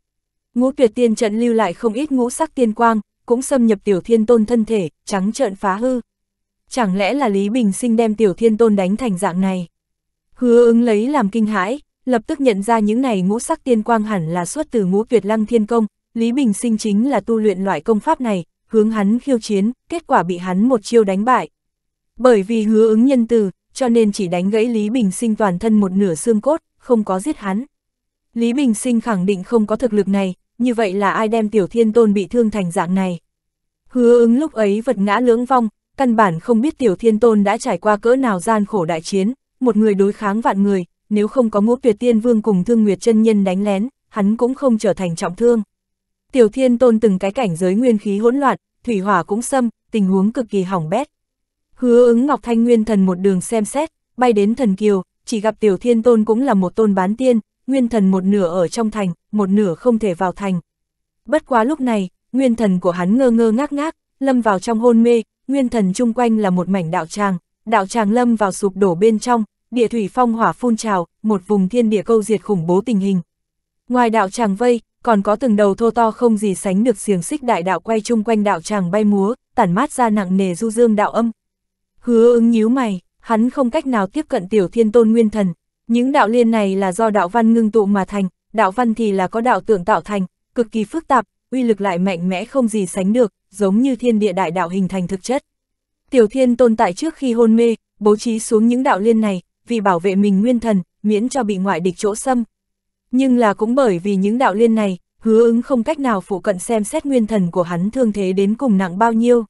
Ngũ tuyệt tiên trận lưu lại không ít ngũ sắc tiên quang, cũng xâm nhập tiểu thiên tôn thân thể, trắng trợn phá hư. Chẳng lẽ là Lý Bình Sinh đem tiểu thiên tôn đánh thành dạng này? Hứa ứng lấy làm kinh hãi, lập tức nhận ra những này ngũ sắc tiên quang hẳn là xuất từ ngũ tuyệt lăng thiên công, Lý Bình Sinh chính là tu luyện loại công pháp này, hướng hắn khiêu chiến, kết quả bị hắn một chiêu đánh bại. Bởi vì hứa ứng nhân từ, cho nên chỉ đánh gãy Lý Bình Sinh toàn thân một nửa xương cốt, không có giết hắn. Lý Bình Sinh khẳng định không có thực lực này, như vậy là ai đem tiểu thiên tôn bị thương thành dạng này. Hứa ứng lúc ấy vật ngã lưỡng vong, căn bản không biết tiểu thiên tôn đã trải qua cỡ nào gian khổ đại chiến, một người đối kháng vạn người, nếu không có ngũ tuyệt tiên vương cùng thương nguyệt chân nhân đánh lén, hắn cũng không trở thành trọng thương. Tiểu thiên tôn từng cái cảnh giới nguyên khí hỗn loạn, thủy hỏa cũng xâm, tình huống cực kỳ hỏng bét. Hứa ứng Ngọc Thanh Nguyên thần một đường xem xét, bay đến thần kiều, chỉ gặp tiểu thiên tôn cũng là một tôn bán tiên, nguyên thần một nửa ở trong thành, một nửa không thể vào thành. Bất quá lúc này, nguyên thần của hắn ngơ ngơ ngác ngác, lâm vào trong hôn mê, nguyên thần chung quanh là một mảnh đạo tràng, đạo tràng lâm vào sụp đổ bên trong, địa thủy phong hỏa phun trào, một vùng thiên địa câu diệt khủng bố tình hình. Ngoài đạo tràng vây, còn có từng đầu thô to không gì sánh được xiềng xích đại đạo quay chung quanh đạo tràng bay múa, tản mát ra nặng nề du dương đạo âm. Hứa ứng nhíu mày, hắn không cách nào tiếp cận tiểu thiên tôn nguyên thần, những đạo liên này là do đạo văn ngưng tụ mà thành, đạo văn thì là có đạo tượng tạo thành, cực kỳ phức tạp, uy lực lại mạnh mẽ không gì sánh được, giống như thiên địa đại đạo hình thành thực chất. Tiểu thiên tồn tại trước khi hôn mê, bố trí xuống những đạo liên này, vì bảo vệ mình nguyên thần, miễn cho bị ngoại địch chỗ xâm. Nhưng là cũng bởi vì những đạo liên này, hứa ứng không cách nào phụ cận xem xét nguyên thần của hắn thương thế đến cùng nặng bao nhiêu.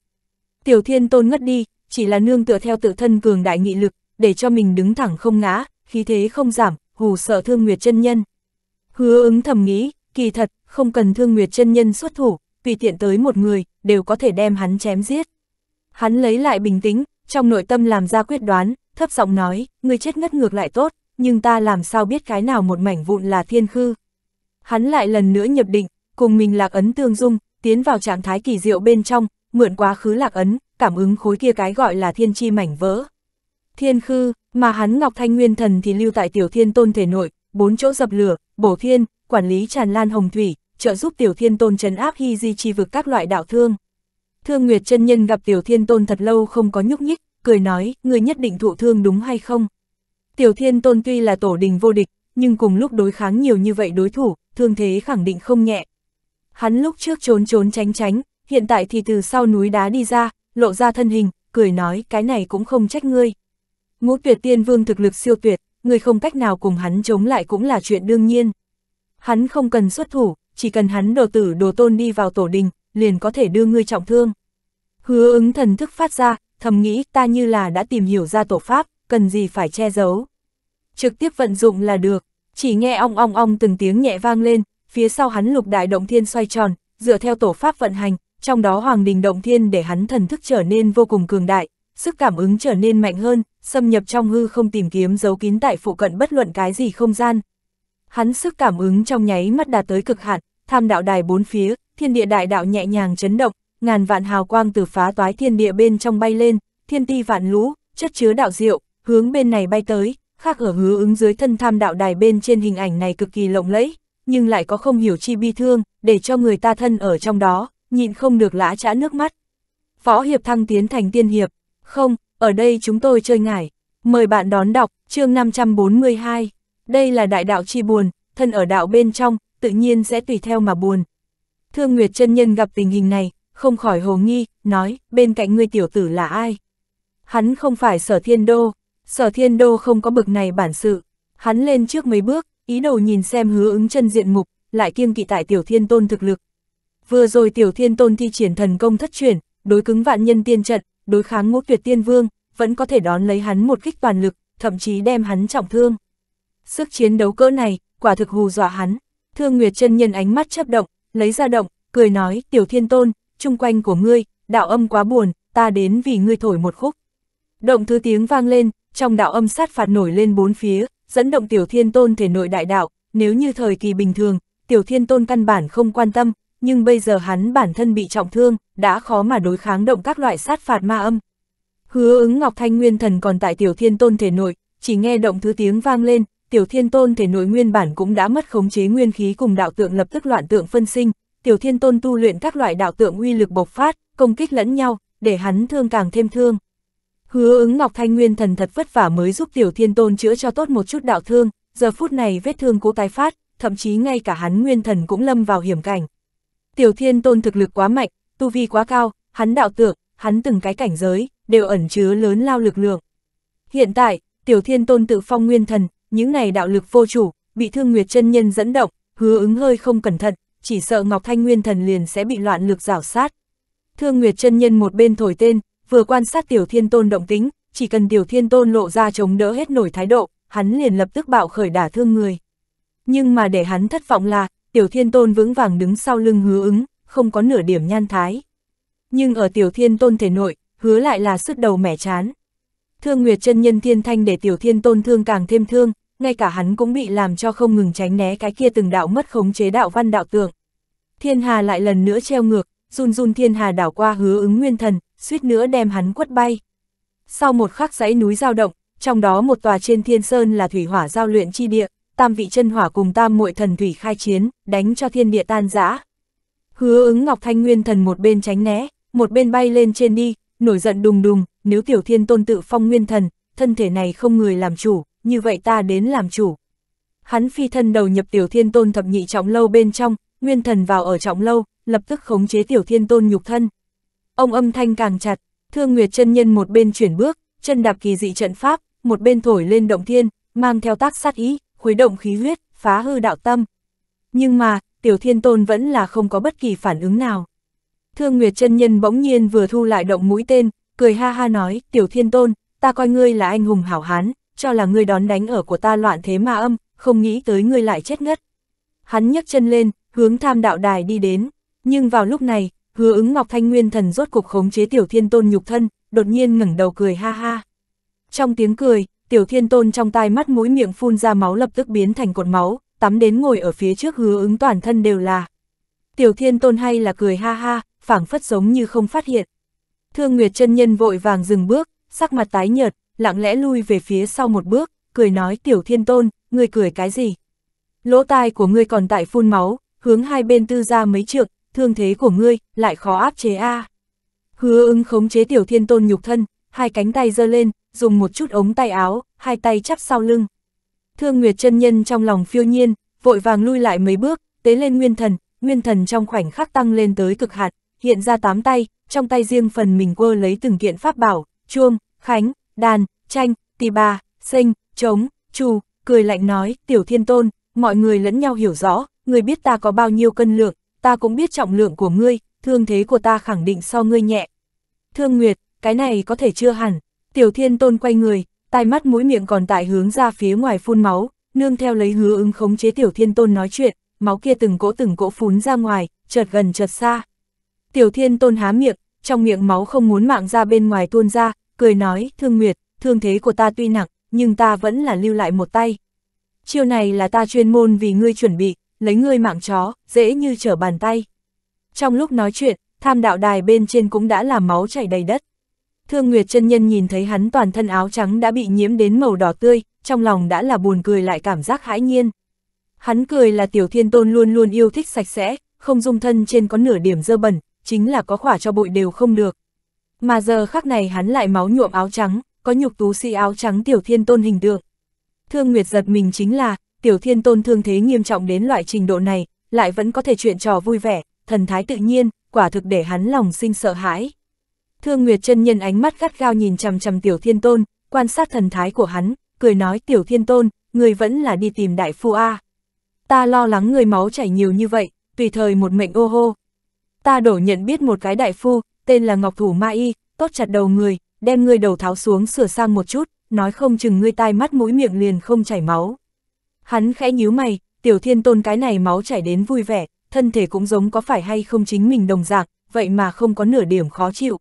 Tiểu thiên tôn ngất đi, chỉ là nương tựa theo tự thân cường đại nghị lực, để cho mình đứng thẳng không ngã, khí thế không giảm, hù sợ Thương Nguyệt chân nhân. Hứa ứng thầm nghĩ, kỳ thật, không cần Thương Nguyệt chân nhân xuất thủ, tùy tiện tới một người, đều có thể đem hắn chém giết. Hắn lấy lại bình tĩnh, trong nội tâm làm ra quyết đoán, thấp giọng nói, người chết ngất ngược lại tốt, nhưng ta làm sao biết cái nào một mảnh vụn là thiên khư. Hắn lại lần nữa nhập định, cùng mình lạc ấn tương dung, tiến vào trạng thái kỳ diệu bên trong, mượn quá khứ lạc ấn, cảm ứng khối kia cái gọi là thiên chi mảnh vỡ. Thiên khư, mà hắn Ngọc Thanh Nguyên Thần thì lưu tại Tiểu Thiên Tôn thể nội, bốn chỗ dập lửa, bổ thiên, quản lý tràn lan hồng thủy, trợ giúp Tiểu Thiên Tôn trấn áp Hy Di chi vực các loại đạo thương. Thương Nguyệt chân nhân gặp Tiểu Thiên Tôn thật lâu không có nhúc nhích, cười nói, người nhất định thụ thương đúng hay không? Tiểu Thiên Tôn tuy là tổ đình vô địch, nhưng cùng lúc đối kháng nhiều như vậy đối thủ, thương thế khẳng định không nhẹ. Hắn lúc trước trốn trốn tránh tránh, hiện tại thì từ sau núi đá đi ra, lộ ra thân hình, cười nói cái này cũng không trách ngươi. Ngũ tuyệt tiên vương thực lực siêu tuyệt, người không cách nào cùng hắn chống lại cũng là chuyện đương nhiên. Hắn không cần xuất thủ, chỉ cần hắn đồ tử đồ tôn đi vào tổ đình, liền có thể đưa ngươi trọng thương. Hứa ứng thần thức phát ra, thầm nghĩ ta như là đã tìm hiểu ra tổ pháp, cần gì phải che giấu. Trực tiếp vận dụng là được, chỉ nghe ong ong ong từng tiếng nhẹ vang lên, phía sau hắn lục đại động thiên xoay tròn, dựa theo tổ pháp vận hành, trong đó hoàng đình động thiên để hắn thần thức trở nên vô cùng cường đại, sức cảm ứng trở nên mạnh hơn, xâm nhập trong hư không tìm kiếm dấu kín tại phụ cận bất luận cái gì không gian. Hắn sức cảm ứng trong nháy mắt đạt tới cực hạn, tham đạo đài bốn phía, thiên địa đại đạo nhẹ nhàng chấn động, ngàn vạn hào quang từ phá toái thiên địa bên trong bay lên, thiên ti vạn lũ, chất chứa đạo diệu, hướng bên này bay tới, khác ở hứa ứng dưới thân tham đạo đài bên trên hình ảnh này cực kỳ lộng lẫy, nhưng lại có không hiểu chi bi thương, để cho người ta thân ở trong đó, nhịn không được lã trã nước mắt. phó hiệp thăng tiến thành tiên hiệp, không, ở đây chúng tôi chơi ngải. Mời bạn đón đọc, chương 542. Đây là đại đạo chi buồn, thân ở đạo bên trong, tự nhiên sẽ tùy theo mà buồn. Thương Nguyệt chân Nhân gặp tình hình này, không khỏi hồ nghi, nói, bên cạnh ngươi tiểu tử là ai? Hắn không phải sở thiên đô, sở thiên đô không có bực này bản sự. Hắn lên trước mấy bước, ý đầu nhìn xem hứa ứng chân diện mục, lại kiêng kỵ tại tiểu thiên tôn thực lực. Vừa rồi tiểu thiên tôn thi triển thần công thất chuyển, đối cứng vạn nhân tiên trận, đối kháng ngũ tuyệt tiên vương, vẫn có thể đón lấy hắn một kích toàn lực, thậm chí đem hắn trọng thương. Sức chiến đấu cỡ này, quả thực hù dọa hắn. Thương Nguyệt chân nhân ánh mắt chấp động, lấy ra động, cười nói, tiểu thiên tôn, chung quanh của ngươi, đạo âm quá buồn, ta đến vì ngươi thổi một khúc. Động thứ tiếng vang lên, trong đạo âm sát phạt nổi lên bốn phía, dẫn động tiểu thiên tôn thể nội đại đạo, nếu như thời kỳ bình thường, tiểu thiên tôn căn bản không quan tâm, nhưng bây giờ hắn bản thân bị trọng thương, đã khó mà đối kháng động các loại sát phạt ma âm. Hứa ứng Ngọc Thanh Nguyên Thần còn tại Tiểu Thiên Tôn thể nội, chỉ nghe động thứ tiếng vang lên, Tiểu Thiên Tôn thể nội nguyên bản cũng đã mất khống chế nguyên khí cùng đạo tượng lập tức loạn tượng phân sinh, Tiểu Thiên Tôn tu luyện các loại đạo tượng uy lực bộc phát, công kích lẫn nhau, để hắn thương càng thêm thương. Hứa ứng Ngọc Thanh Nguyên Thần thật vất vả mới giúp Tiểu Thiên Tôn chữa cho tốt một chút đạo thương, giờ phút này vết thương cố tái phát, thậm chí ngay cả hắn Nguyên Thần cũng lâm vào hiểm cảnh. Tiểu Thiên Tôn thực lực quá mạnh, tu vi quá cao, hắn đạo tượng, hắn từng cái cảnh giới, đều ẩn chứa lớn lao lực lượng. Hiện tại, Tiểu Thiên Tôn tự phong nguyên thần, những này đạo lực vô chủ, bị Thương Nguyệt chân nhân dẫn động, hứa ứng hơi không cẩn thận, chỉ sợ Ngọc Thanh Nguyên thần liền sẽ bị loạn lực rảo sát. Thương Nguyệt chân nhân một bên thổi tên, vừa quan sát Tiểu Thiên Tôn động tính, chỉ cần Tiểu Thiên Tôn lộ ra chống đỡ hết nổi thái độ, hắn liền lập tức bạo khởi đả thương người. Nhưng mà để hắn thất vọng là, Tiểu Thiên Tôn vững vàng đứng sau lưng hứa ứng, không có nửa điểm nhan thái. Nhưng ở Tiểu Thiên Tôn thể nội, hứa lại là sức đầu mẻ chán. Thương Nguyệt chân nhân thiên thanh để Tiểu Thiên Tôn thương càng thêm thương, ngay cả hắn cũng bị làm cho không ngừng tránh né cái kia từng đạo mất khống chế đạo văn đạo tượng. Thiên Hà lại lần nữa treo ngược, run run Thiên Hà đảo qua hứa ứng nguyên thần, suýt nữa đem hắn quất bay. Sau một khắc dãy núi giao động, trong đó một tòa trên thiên sơn là thủy hỏa giao luyện chi địa, tam vị chân hỏa cùng tam muội thần thủy khai chiến, đánh cho thiên địa tan rã. Hứa ứng Ngọc Thanh Nguyên thần một bên tránh né, một bên bay lên trên đi, nổi giận đùng đùng, nếu tiểu thiên tôn tự phong nguyên thần, thân thể này không người làm chủ, như vậy ta đến làm chủ. Hắn phi thân đầu nhập tiểu thiên tôn thập nhị trọng lâu bên trong, nguyên thần vào ở trọng lâu, lập tức khống chế tiểu thiên tôn nhục thân. Ông âm thanh càng chặt, thương nguyệt chân nhân một bên chuyển bước, chân đạp kỳ dị trận pháp, một bên thổi lên động thiên, mang theo tác sát ý khuấy động khí huyết, phá hư đạo tâm. Nhưng mà, Tiểu Thiên Tôn vẫn là không có bất kỳ phản ứng nào. Thương Nguyệt chân Nhân bỗng nhiên vừa thu lại động mũi tên, cười ha ha nói, Tiểu Thiên Tôn, ta coi ngươi là anh hùng hảo hán, cho là ngươi đón đánh ở của ta loạn thế mà âm, không nghĩ tới ngươi lại chết ngất. Hắn nhấc chân lên, hướng tham đạo đài đi đến, nhưng vào lúc này, hứa ứng Ngọc Thanh Nguyên thần rốt cục khống chế Tiểu Thiên Tôn nhục thân, đột nhiên ngẩng đầu cười ha ha. Trong tiếng cười, tiểu thiên tôn trong tai mắt mũi miệng phun ra máu lập tức biến thành cột máu, tắm đến ngồi ở phía trước hứa ứng toàn thân đều là. Tiểu thiên tôn hay là cười ha ha, phảng phất giống như không phát hiện. Thương Nguyệt chân nhân vội vàng dừng bước, sắc mặt tái nhợt, lặng lẽ lui về phía sau một bước, cười nói tiểu thiên tôn, người cười cái gì? Lỗ tai của ngươi còn tại phun máu, hướng hai bên tư ra mấy trượng, thương thế của ngươi lại khó áp chế a. À. Hứa ứng khống chế tiểu thiên tôn nhục thân, hai cánh tay giơ lên, dùng một chút ống tay áo, hai tay chắp sau lưng. Thương Nguyệt chân nhân trong lòng phiêu nhiên, vội vàng lui lại mấy bước, tế lên nguyên thần, nguyên thần trong khoảnh khắc tăng lên tới cực hạn, hiện ra tám tay, trong tay riêng phần mình quơ lấy từng kiện pháp bảo, chuông, khánh, đàn, tranh, tỳ bà, sinh trống, chu, cười lạnh nói, tiểu thiên tôn, mọi người lẫn nhau hiểu rõ, người biết ta có bao nhiêu cân lượng, ta cũng biết trọng lượng của ngươi, thương thế của ta khẳng định so ngươi nhẹ. Thương Nguyệt, cái này có thể chưa hẳn, Tiểu thiên tôn quay người, tai mắt mũi miệng còn tại hướng ra phía ngoài phun máu, nương theo lấy hứa ứng khống chế tiểu thiên tôn nói chuyện, máu kia từng cỗ từng cỗ phún ra ngoài, chợt gần chợt xa. Tiểu thiên tôn há miệng, trong miệng máu không muốn mạng ra bên ngoài tuôn ra, cười nói, thương nguyệt, thương thế của ta tuy nặng, nhưng ta vẫn là lưu lại một tay. Chiêu này là ta chuyên môn vì ngươi chuẩn bị, lấy ngươi mạng chó, dễ như trở bàn tay. Trong lúc nói chuyện, tham đạo đài bên trên cũng đã làm máu chảy đầy đất. Thương Nguyệt chân nhân nhìn thấy hắn toàn thân áo trắng đã bị nhiễm đến màu đỏ tươi, trong lòng đã là buồn cười lại cảm giác hãi nhiên. Hắn cười là tiểu thiên tôn luôn luôn yêu thích sạch sẽ, không dung thân trên có nửa điểm dơ bẩn, chính là có khỏa cho bụi đều không được. Mà giờ khắc này hắn lại máu nhuộm áo trắng, có nhục tú si áo trắng tiểu thiên tôn hình tượng. Thương Nguyệt giật mình chính là, tiểu thiên tôn thương thế nghiêm trọng đến loại trình độ này, lại vẫn có thể chuyện trò vui vẻ, thần thái tự nhiên, quả thực để hắn lòng sinh sợ hãi. Thương Nguyệt chân nhân ánh mắt gắt gao nhìn chằm chằm Tiểu Thiên Tôn, quan sát thần thái của hắn, cười nói Tiểu Thiên Tôn, người vẫn là đi tìm đại phu A. Ta lo lắng người máu chảy nhiều như vậy, tùy thời một mệnh ô hô. Ta đổ nhận biết một cái đại phu, tên là Ngọc Thủ Ma Y, tốt chặt đầu người, đem ngươi đầu tháo xuống sửa sang một chút, nói không chừng ngươi tai mắt mũi miệng liền không chảy máu. Hắn khẽ nhíu mày, Tiểu Thiên Tôn cái này máu chảy đến vui vẻ, thân thể cũng giống có phải hay không chính mình đồng dạng, vậy mà không có nửa điểm khó chịu.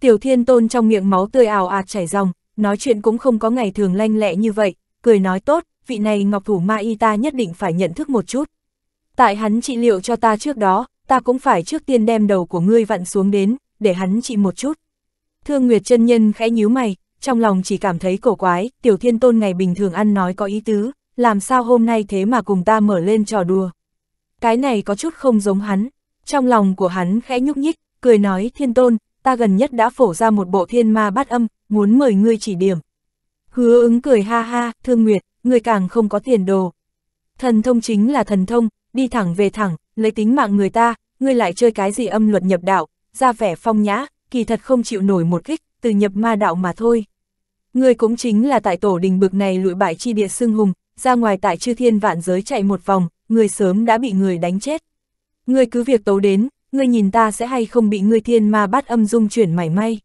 Tiểu thiên tôn trong miệng máu tươi ào ạt chảy ròng, nói chuyện cũng không có ngày thường lanh lẹ như vậy, cười nói tốt, vị này ngọc thủ ma y ta nhất định phải nhận thức một chút. Tại hắn trị liệu cho ta trước đó, ta cũng phải trước tiên đem đầu của ngươi vặn xuống đến, để hắn trị một chút. Thương Nguyệt chân nhân khẽ nhíu mày, trong lòng chỉ cảm thấy cổ quái, tiểu thiên tôn ngày bình thường ăn nói có ý tứ, làm sao hôm nay thế mà cùng ta mở lên trò đùa. Cái này có chút không giống hắn, trong lòng của hắn khẽ nhúc nhích, cười nói thiên tôn, ta gần nhất đã phổ ra một bộ thiên ma bát âm, muốn mời ngươi chỉ điểm. Hứa ứng cười ha ha, thương nguyệt, ngươi càng không có tiền đồ. Thần thông chính là thần thông, đi thẳng về thẳng, lấy tính mạng người ta, ngươi lại chơi cái gì âm luật nhập đạo, ra vẻ phong nhã, kỳ thật không chịu nổi một kích, từ nhập ma đạo mà thôi. Ngươi cũng chính là tại tổ đình bực này lụi bại chi địa xương hùng, ra ngoài tại chư thiên vạn giới chạy một vòng, ngươi sớm đã bị người đánh chết. Ngươi cứ việc tấu đến, ngươi nhìn ta sẽ hay không bị ngươi thiên ma bắt âm dung chuyển mảy may.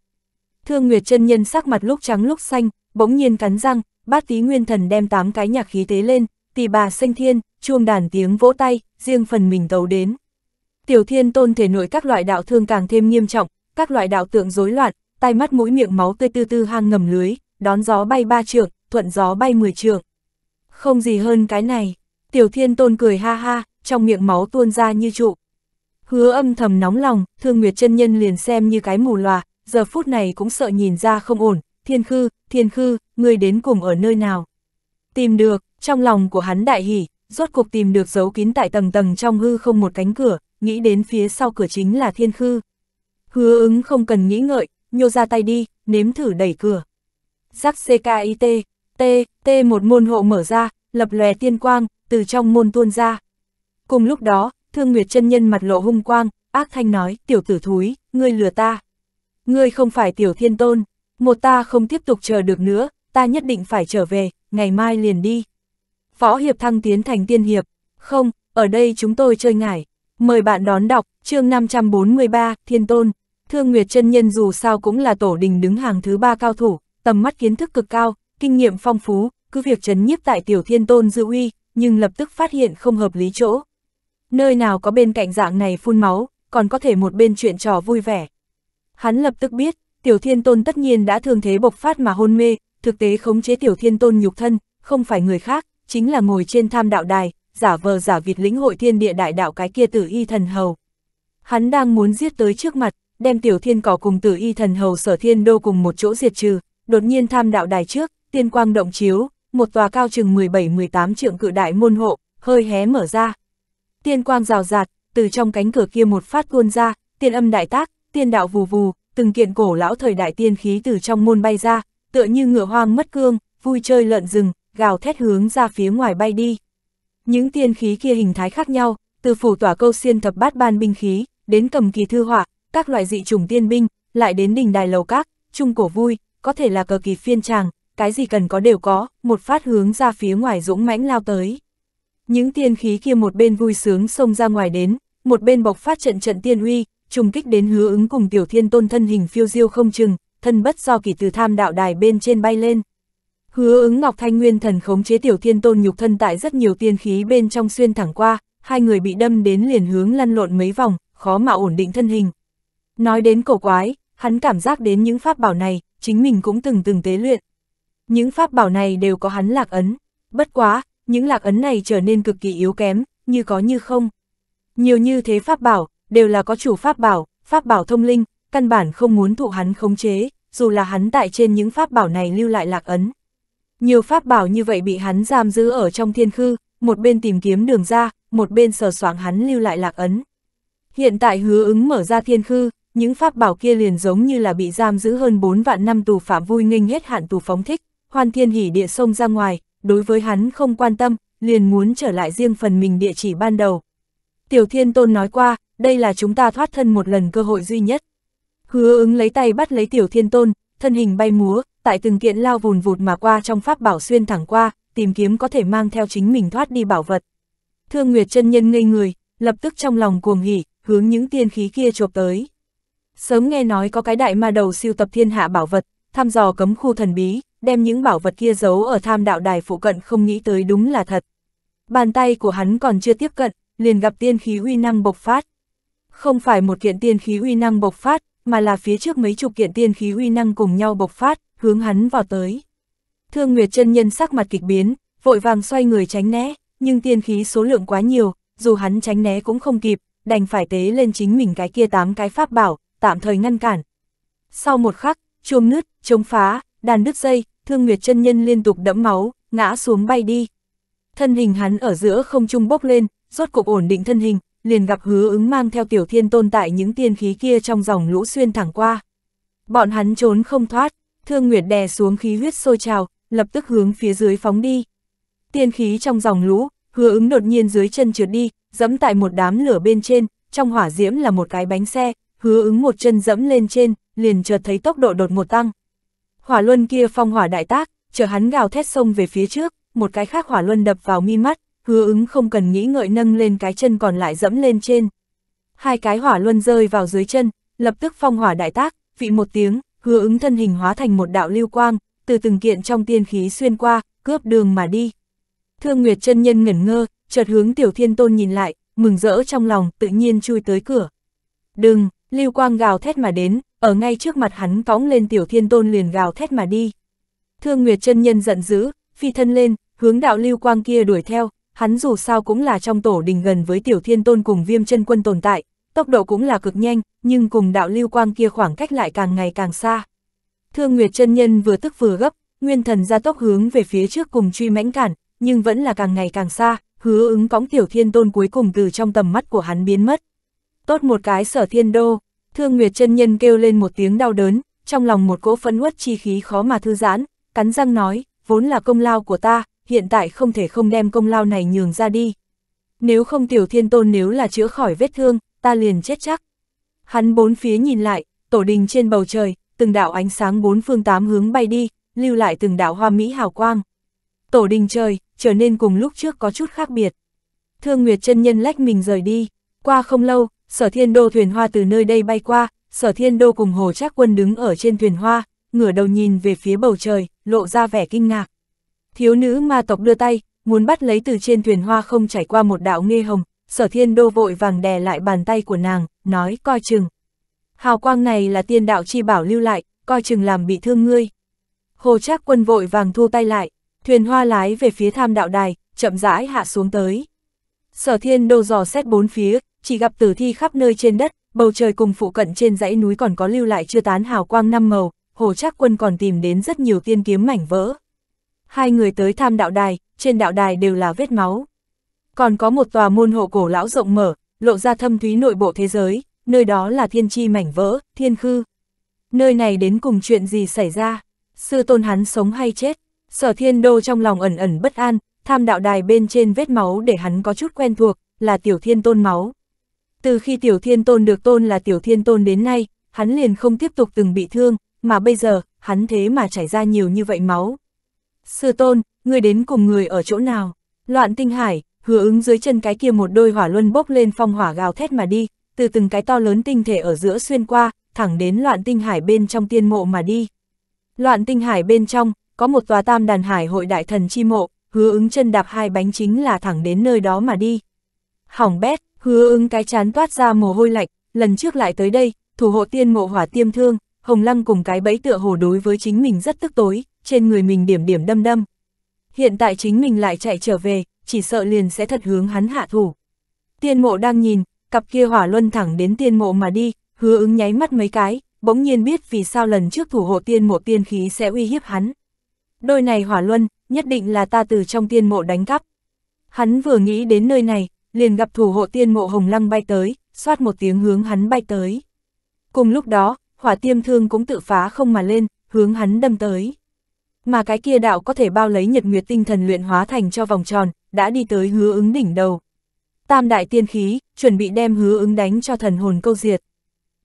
Thương Nguyệt chân nhân sắc mặt lúc trắng lúc xanh, bỗng nhiên cắn răng, bát tí nguyên thần đem tám cái nhạc khí tế lên, tỷ bà sinh thiên, chuông đàn tiếng vỗ tay, riêng phần mình tấu đến. Tiểu thiên tôn thể nội các loại đạo thương càng thêm nghiêm trọng, các loại đạo tượng rối loạn, tai mắt mũi miệng máu tươi tư tư hang ngầm lưới, đón gió bay ba trượng, thuận gió bay mười trượng. Không gì hơn cái này, tiểu thiên tôn cười ha ha, trong miệng máu tuôn ra như trụ, Hứa âm thầm nóng lòng, Thương Nguyệt chân nhân liền xem như cái mù lòa, giờ phút này cũng sợ nhìn ra không ổn, thiên khư, thiên khư, người đến cùng ở nơi nào. Tìm được, trong lòng của hắn đại hỉ, rốt cuộc tìm được dấu kín tại tầng tầng trong hư không một cánh cửa, nghĩ đến phía sau cửa chính là thiên khư. Hứa ứng không cần nghĩ ngợi, nhô ra tay đi, nếm thử đẩy cửa. Giác CKIT, T, T một môn hộ mở ra, lập lòe tiên quang, từ trong môn tuôn ra. Cùng lúc đó, Thương Nguyệt chân nhân mặt lộ hung quang, ác thanh nói, tiểu tử thúi, ngươi lừa ta. Ngươi không phải tiểu thiên tôn, một ta không tiếp tục chờ được nữa, ta nhất định phải trở về, ngày mai liền đi. Phó Hiệp thăng tiến thành tiên hiệp, không, ở đây chúng tôi chơi ngải. Mời bạn đón đọc, chương 543, Thiên Tôn. Thương Nguyệt chân Nhân dù sao cũng là tổ đình đứng hàng thứ ba cao thủ, tầm mắt kiến thức cực cao, kinh nghiệm phong phú, cứ việc chấn nhiếp tại tiểu thiên tôn dư uy, nhưng lập tức phát hiện không hợp lý chỗ, Nơi nào có bên cạnh dạng này phun máu, còn có thể một bên chuyện trò vui vẻ. Hắn lập tức biết, Tiểu Thiên Tôn tất nhiên đã thường thế bộc phát mà hôn mê, thực tế khống chế Tiểu Thiên Tôn nhục thân, không phải người khác, chính là ngồi trên tham đạo đài, giả vờ giả vịt lĩnh hội thiên địa đại đạo cái kia tử y thần hầu. Hắn đang muốn giết tới trước mặt, đem Tiểu Thiên cỏ cùng tử y thần hầu sở thiên đô cùng một chỗ diệt trừ, đột nhiên tham đạo đài trước, tiên quang động chiếu, một tòa cao chừng 17-18 trượng cự đại môn hộ, hơi hé mở ra, tiên quang rào rạt, từ trong cánh cửa kia một phát cuôn ra, tiên âm đại tác, tiên đạo vù vù, từng kiện cổ lão thời đại tiên khí từ trong môn bay ra, tựa như ngựa hoang mất cương, vui chơi lợn rừng, gào thét hướng ra phía ngoài bay đi. Những tiên khí kia hình thái khác nhau, từ phủ tỏa câu xiên thập bát ban binh khí, đến cầm kỳ thư họa, các loại dị trùng tiên binh, lại đến đỉnh đài lầu các, trung cổ vui, có thể là cờ kỳ phiên tràng, cái gì cần có đều có, một phát hướng ra phía ngoài dũng mãnh lao tới. Những tiên khí kia một bên vui sướng xông ra ngoài đến, một bên bộc phát trận trận tiên uy, trùng kích đến hứa ứng cùng tiểu thiên tôn thân hình phiêu diêu không chừng, thân bất do kỳ từ tham đạo đài bên trên bay lên. Hứa ứng Ngọc Thanh Nguyên thần khống chế tiểu thiên tôn nhục thân tại rất nhiều tiên khí bên trong xuyên thẳng qua, hai người bị đâm đến liền hướng lăn lộn mấy vòng, khó mà ổn định thân hình. Nói đến cổ quái, hắn cảm giác đến những pháp bảo này, chính mình cũng từng từng tế luyện. Những pháp bảo này đều có hắn lạc ấn, bất quá, những lạc ấn này trở nên cực kỳ yếu kém, như có như không. Nhiều như thế pháp bảo, đều là có chủ pháp bảo, pháp bảo thông linh, căn bản không muốn thụ hắn khống chế, dù là hắn tại trên những pháp bảo này lưu lại lạc ấn. Nhiều pháp bảo như vậy bị hắn giam giữ ở trong thiên khư, một bên tìm kiếm đường ra, một bên sờ soáng hắn lưu lại lạc ấn. Hiện tại hứa ứng mở ra thiên khư, những pháp bảo kia liền giống như là bị giam giữ hơn 4 vạn năm tù phạm vui nghênh hết hạn tù phóng thích, hoàn thiên hỉ địa sông ra ngoài, đối với hắn không quan tâm, liền muốn trở lại riêng phần mình địa chỉ ban đầu. Tiểu Thiên Tôn nói qua, đây là chúng ta thoát thân một lần cơ hội duy nhất. Hứa ứng lấy tay bắt lấy Tiểu Thiên Tôn, thân hình bay múa, tại từng kiện lao vùn vụt mà qua trong pháp bảo xuyên thẳng qua, tìm kiếm có thể mang theo chính mình thoát đi bảo vật. Thương Nguyệt chân nhân ngây người, lập tức trong lòng cuồng hỉ, hướng những tiên khí kia chộp tới. Sớm nghe nói có cái đại ma đầu siêu tập thiên hạ bảo vật, thăm dò cấm khu thần bí, đem những bảo vật kia giấu ở tham đạo đài phụ cận không nghĩ tới đúng là thật. Bàn tay của hắn còn chưa tiếp cận, liền gặp tiên khí uy năng bộc phát. Không phải một kiện tiên khí uy năng bộc phát, mà là phía trước mấy chục kiện tiên khí uy năng cùng nhau bộc phát, hướng hắn vào tới. Thương Nguyệt chân nhân sắc mặt kịch biến, vội vàng xoay người tránh né, nhưng tiên khí số lượng quá nhiều, dù hắn tránh né cũng không kịp, đành phải tế lên chính mình cái kia tám cái pháp bảo, tạm thời ngăn cản. Sau một khắc, chuông nứt, chống phá, đàn đứt dây, thương nguyệt chân nhân liên tục đẫm máu, ngã xuống bay đi. Thân hình hắn ở giữa không trung bốc lên, rốt cục ổn định thân hình, liền gặp hứa ứng mang theo tiểu thiên tôn tại những tiên khí kia trong dòng lũ xuyên thẳng qua. Bọn hắn trốn không thoát, thương nguyệt đè xuống khí huyết sôi trào, lập tức hướng phía dưới phóng đi. Tiên khí trong dòng lũ, hứa ứng đột nhiên dưới chân trượt đi, dẫm tại một đám lửa bên trên, trong hỏa diễm là một cái bánh xe, hứa ứng một chân dẫm lên trên, liền chợt thấy tốc độ đột ngột tăng. Hỏa luân kia phong hỏa đại tác, chờ hắn gào thét sông về phía trước, một cái khác hỏa luân đập vào mi mắt, hứa ứng không cần nghĩ ngợi nâng lên cái chân còn lại dẫm lên trên. Hai cái hỏa luân rơi vào dưới chân, lập tức phong hỏa đại tác, vị một tiếng, hứa ứng thân hình hóa thành một đạo lưu quang, từ từng kiện trong tiên khí xuyên qua, cướp đường mà đi. Thương Nguyệt chân nhân ngẩn ngơ, chợt hướng Tiểu Thiên Tôn nhìn lại, mừng rỡ trong lòng, tự nhiên chui tới cửa. Đừng, lưu quang gào thét mà đến, ở ngay trước mặt hắn cõng lên tiểu thiên tôn liền gào thét mà đi. Thương Nguyệt chân nhân giận dữ, phi thân lên, hướng đạo lưu quang kia đuổi theo, hắn dù sao cũng là trong tổ đình gần với tiểu thiên tôn cùng viêm chân quân tồn tại, tốc độ cũng là cực nhanh, nhưng cùng đạo lưu quang kia khoảng cách lại càng ngày càng xa. Thương Nguyệt chân nhân vừa tức vừa gấp, nguyên thần ra tốc hướng về phía trước cùng truy mãnh cản, nhưng vẫn là càng ngày càng xa, hứa ứng cõng tiểu thiên tôn cuối cùng từ trong tầm mắt của hắn biến mất. Tốt một cái sở thiên đô, Thương Nguyệt chân nhân kêu lên một tiếng đau đớn, trong lòng một cỗ phẫn uất chi khí khó mà thư giãn, cắn răng nói, vốn là công lao của ta, hiện tại không thể không đem công lao này nhường ra đi. Nếu không tiểu thiên tôn nếu là chữa khỏi vết thương, ta liền chết chắc. Hắn bốn phía nhìn lại, tổ đình trên bầu trời, từng đạo ánh sáng bốn phương tám hướng bay đi, lưu lại từng đạo hoa mỹ hào quang. Tổ đình trời, trở nên cùng lúc trước có chút khác biệt. Thương Nguyệt chân nhân lách mình rời đi, qua không lâu, sở thiên đô thuyền hoa từ nơi đây bay qua, sở thiên đô cùng hồ trác quân đứng ở trên thuyền hoa, ngửa đầu nhìn về phía bầu trời, lộ ra vẻ kinh ngạc. Thiếu nữ ma tộc đưa tay, muốn bắt lấy từ trên thuyền hoa không trải qua một đạo nghe hồng, sở thiên đô vội vàng đè lại bàn tay của nàng, nói coi chừng. Hào quang này là tiên đạo chi bảo lưu lại, coi chừng làm bị thương ngươi. Hồ Trác quân vội vàng thu tay lại, thuyền hoa lái về phía tham đạo đài, chậm rãi hạ xuống tới. Sở thiên đô dò xét bốn phía, chỉ gặp tử thi khắp nơi trên đất, bầu trời cùng phụ cận trên dãy núi còn có lưu lại chưa tán hào quang năm màu, Hồ chắc Quân còn tìm đến rất nhiều tiên kiếm mảnh vỡ. Hai người tới tham đạo đài, trên đạo đài đều là vết máu. Còn có một tòa môn hộ cổ lão rộng mở, lộ ra thâm thúy nội bộ thế giới, nơi đó là thiên chi mảnh vỡ, thiên khư. Nơi này đến cùng chuyện gì xảy ra, sư tôn hắn sống hay chết, sở thiên đô trong lòng ẩn ẩn bất an, tham đạo đài bên trên vết máu để hắn có chút quen thuộc, là tiểu thiên tôn máu. Từ khi Tiểu Thiên Tôn được tôn là Tiểu Thiên Tôn đến nay, hắn liền không tiếp tục từng bị thương, mà bây giờ, hắn thế mà chảy ra nhiều như vậy máu. Sư Tôn, người đến cùng người ở chỗ nào? Loạn tinh hải, hứa ứng dưới chân cái kia một đôi hỏa luân bốc lên phong hỏa gào thét mà đi, từ từng cái to lớn tinh thể ở giữa xuyên qua, thẳng đến loạn tinh hải bên trong tiên mộ mà đi. Loạn tinh hải bên trong, có một tòa tam đàn hải hội đại thần chi mộ, hứa ứng chân đạp hai bánh chính là thẳng đến nơi đó mà đi. Hỏng bét, Hứa ưng cái chán toát ra mồ hôi lạnh, lần trước lại tới đây, thủ hộ tiên mộ hỏa tiêm thương, Hồng Lăng cùng cái bẫy tựa hồ đối với chính mình rất tức tối, trên người mình điểm điểm đâm đâm. Hiện tại chính mình lại chạy trở về, chỉ sợ liền sẽ thật hướng hắn hạ thủ. Tiên mộ đang nhìn, cặp kia hỏa luân thẳng đến tiên mộ mà đi, hứa ứng nháy mắt mấy cái, bỗng nhiên biết vì sao lần trước thủ hộ tiên mộ tiên khí sẽ uy hiếp hắn. Đôi này hỏa luân, nhất định là ta từ trong tiên mộ đánh cắp. Hắn vừa nghĩ đến nơi này, liền gặp thủ hộ tiên mộ hồng lăng bay tới, xoát một tiếng hướng hắn bay tới. Cùng lúc đó, hỏa tiêm thương cũng tự phá không mà lên, hướng hắn đâm tới. Mà cái kia đạo có thể bao lấy nhật nguyệt tinh thần luyện hóa thành cho vòng tròn, đã đi tới hứa ứng đỉnh đầu. Tam đại tiên khí, chuẩn bị đem hứa ứng đánh cho thần hồn câu diệt.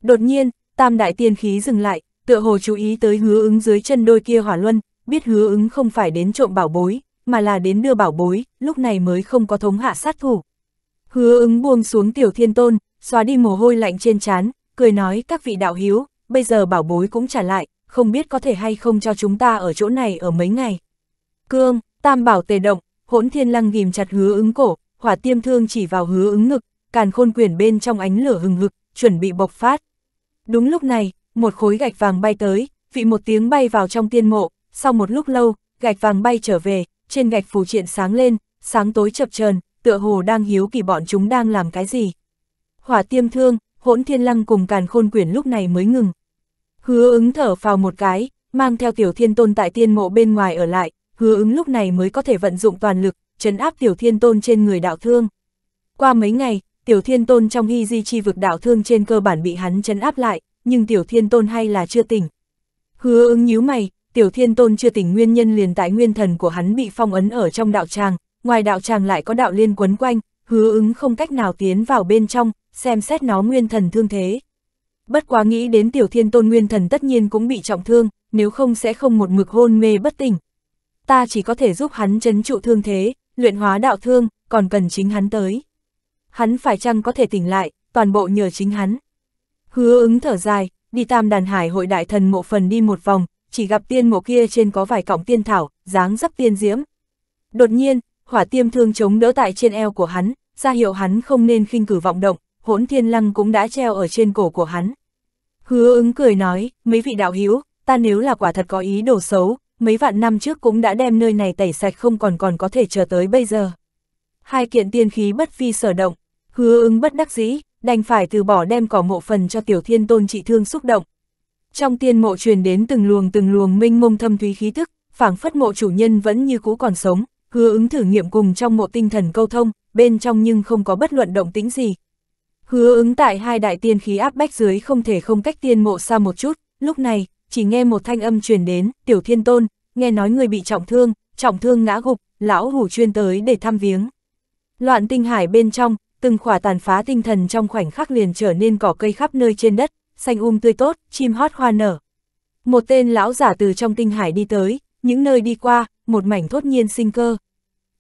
Đột nhiên, tam đại tiên khí dừng lại, tựa hồ chú ý tới hứa ứng dưới chân đôi kia hỏa luân, biết hứa ứng không phải đến trộm bảo bối, mà là đến đưa bảo bối, lúc này mới không có thống hạ sát thủ. Hứa ứng buông xuống tiểu thiên tôn, xóa đi mồ hôi lạnh trên trán, cười nói các vị đạo hiếu, bây giờ bảo bối cũng trả lại, không biết có thể hay không cho chúng ta ở chỗ này ở mấy ngày. Cương, tam bảo tề động, hỗn thiên lăng ghim chặt hứa ứng cổ, hỏa tiêm thương chỉ vào hứa ứng ngực, càn khôn quyển bên trong ánh lửa hừng hực, chuẩn bị bộc phát. Đúng lúc này, một khối gạch vàng bay tới, vị một tiếng bay vào trong tiên mộ, sau một lúc lâu, gạch vàng bay trở về, trên gạch phù triện sáng lên, sáng tối chập chờn tựa hồ đang hiếu kỳ bọn chúng đang làm cái gì. Hỏa tiêm thương, hỗn thiên lăng cùng càn khôn quyển lúc này mới ngừng. Hứa ứng thở phào một cái, mang theo tiểu thiên tôn tại tiên mộ bên ngoài ở lại, hứa ứng lúc này mới có thể vận dụng toàn lực, chấn áp tiểu thiên tôn trên người đạo thương. Qua mấy ngày, tiểu thiên tôn trong hy di chi vực đạo thương trên cơ bản bị hắn chấn áp lại, nhưng tiểu thiên tôn hay là chưa tỉnh. Hứa ứng nhíu mày, tiểu thiên tôn chưa tỉnh nguyên nhân liền tại nguyên thần của hắn bị phong ấn ở trong đạo tràng, ngoài đạo tràng lại có đạo liên quấn quanh, hứa ứng không cách nào tiến vào bên trong, xem xét nó nguyên thần thương thế. Bất quá nghĩ đến tiểu thiên tôn nguyên thần tất nhiên cũng bị trọng thương, nếu không sẽ không một mực hôn mê bất tỉnh. Ta chỉ có thể giúp hắn chấn trụ thương thế, luyện hóa đạo thương, còn cần chính hắn tới. Hắn phải chăng có thể tỉnh lại, toàn bộ nhờ chính hắn. Hứa ứng thở dài, đi tam đàn hải hội đại thần mộ phần đi một vòng, chỉ gặp tiên mộ kia trên có vài cọng tiên thảo, dáng dấp tiên diễm. Đột nhiên, hỏa tiêm thương chống đỡ tại trên eo của hắn, ra hiệu hắn không nên khinh cử vọng động, hỗn thiên lăng cũng đã treo ở trên cổ của hắn. Hứa ứng cười nói, mấy vị đạo hữu ta nếu là quả thật có ý đồ xấu, mấy vạn năm trước cũng đã đem nơi này tẩy sạch không còn còn có thể chờ tới bây giờ. Hai kiện tiên khí bất phi sở động, hứa ứng bất đắc dĩ, đành phải từ bỏ đem cỏ mộ phần cho tiểu thiên tôn trị thương xúc động. Trong tiên mộ truyền đến từng luồng từng luồng minh mông thâm thúy khí thức, phảng phất mộ chủ nhân vẫn như cũ còn sống, Hứa ứng thử nghiệm cùng trong mộ tinh thần câu thông, bên trong nhưng không có bất luận động tĩnh gì. Hứa ứng tại hai đại tiên khí áp bách dưới không thể không cách tiên mộ xa một chút, lúc này, chỉ nghe một thanh âm truyền đến, tiểu thiên tôn, nghe nói người bị trọng thương, trọng thương ngã gục, lão hủ chuyên tới để thăm viếng. Loạn tinh hải bên trong, từng khỏa tàn phá tinh thần trong khoảnh khắc liền trở nên cỏ cây khắp nơi trên đất, xanh um tươi tốt, chim hót hoa nở. Một tên lão giả từ trong tinh hải đi tới, những nơi đi qua, một mảnh thốt nhiên sinh cơ.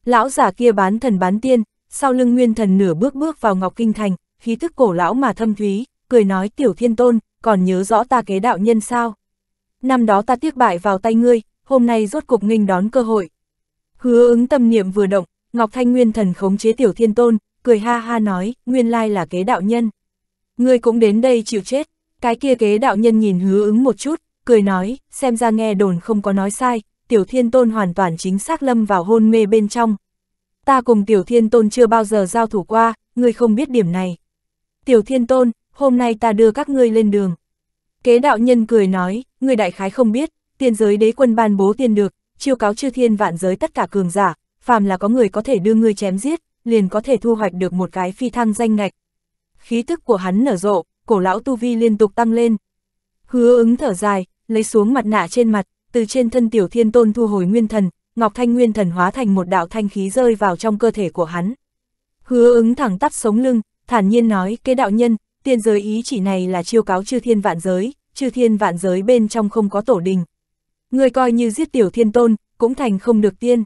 Lão giả kia bán thần bán tiên, sau lưng nguyên thần nửa bước bước vào Ngọc Kinh Thành, khí thức cổ lão mà thâm thúy, cười nói tiểu thiên tôn, còn nhớ rõ ta kế đạo nhân sao. Năm đó ta tiếc bại vào tay ngươi, hôm nay rốt cục nghênh đón cơ hội. Hứa ứng tâm niệm vừa động, Ngọc Thanh Nguyên thần khống chế tiểu thiên tôn, cười ha ha nói, nguyên lai là kế đạo nhân. Ngươi cũng đến đây chịu chết, cái kia kế đạo nhân nhìn hứa ứng một chút, cười nói, xem ra nghe đồn không có nói sai, tiểu thiên tôn hoàn toàn chính xác lâm vào hôn mê bên trong. Ta cùng tiểu thiên tôn chưa bao giờ giao thủ qua, ngươi không biết điểm này. Tiểu thiên tôn, hôm nay ta đưa các ngươi lên đường. Kế đạo nhân cười nói, ngươi đại khái không biết, tiên giới đế quân ban bố tiên được, chiêu cáo chư thiên vạn giới tất cả cường giả, phàm là có người có thể đưa ngươi chém giết, liền có thể thu hoạch được một cái phi thăng danh ngạch. Khí tức của hắn nở rộ, cổ lão tu vi liên tục tăng lên. Hứa ứng thở dài, lấy xuống mặt nạ trên mặt, từ trên thân tiểu thiên tôn thu hồi nguyên thần, Ngọc Thanh Nguyên Thần hóa thành một đạo thanh khí rơi vào trong cơ thể của hắn. Hứa ứng thẳng tắp sống lưng, thản nhiên nói, kế đạo nhân, tiên giới ý chỉ này là chiêu cáo chư thiên vạn giới, chư thiên vạn giới bên trong không có tổ đình. Người coi như giết tiểu thiên tôn, cũng thành không được tiên.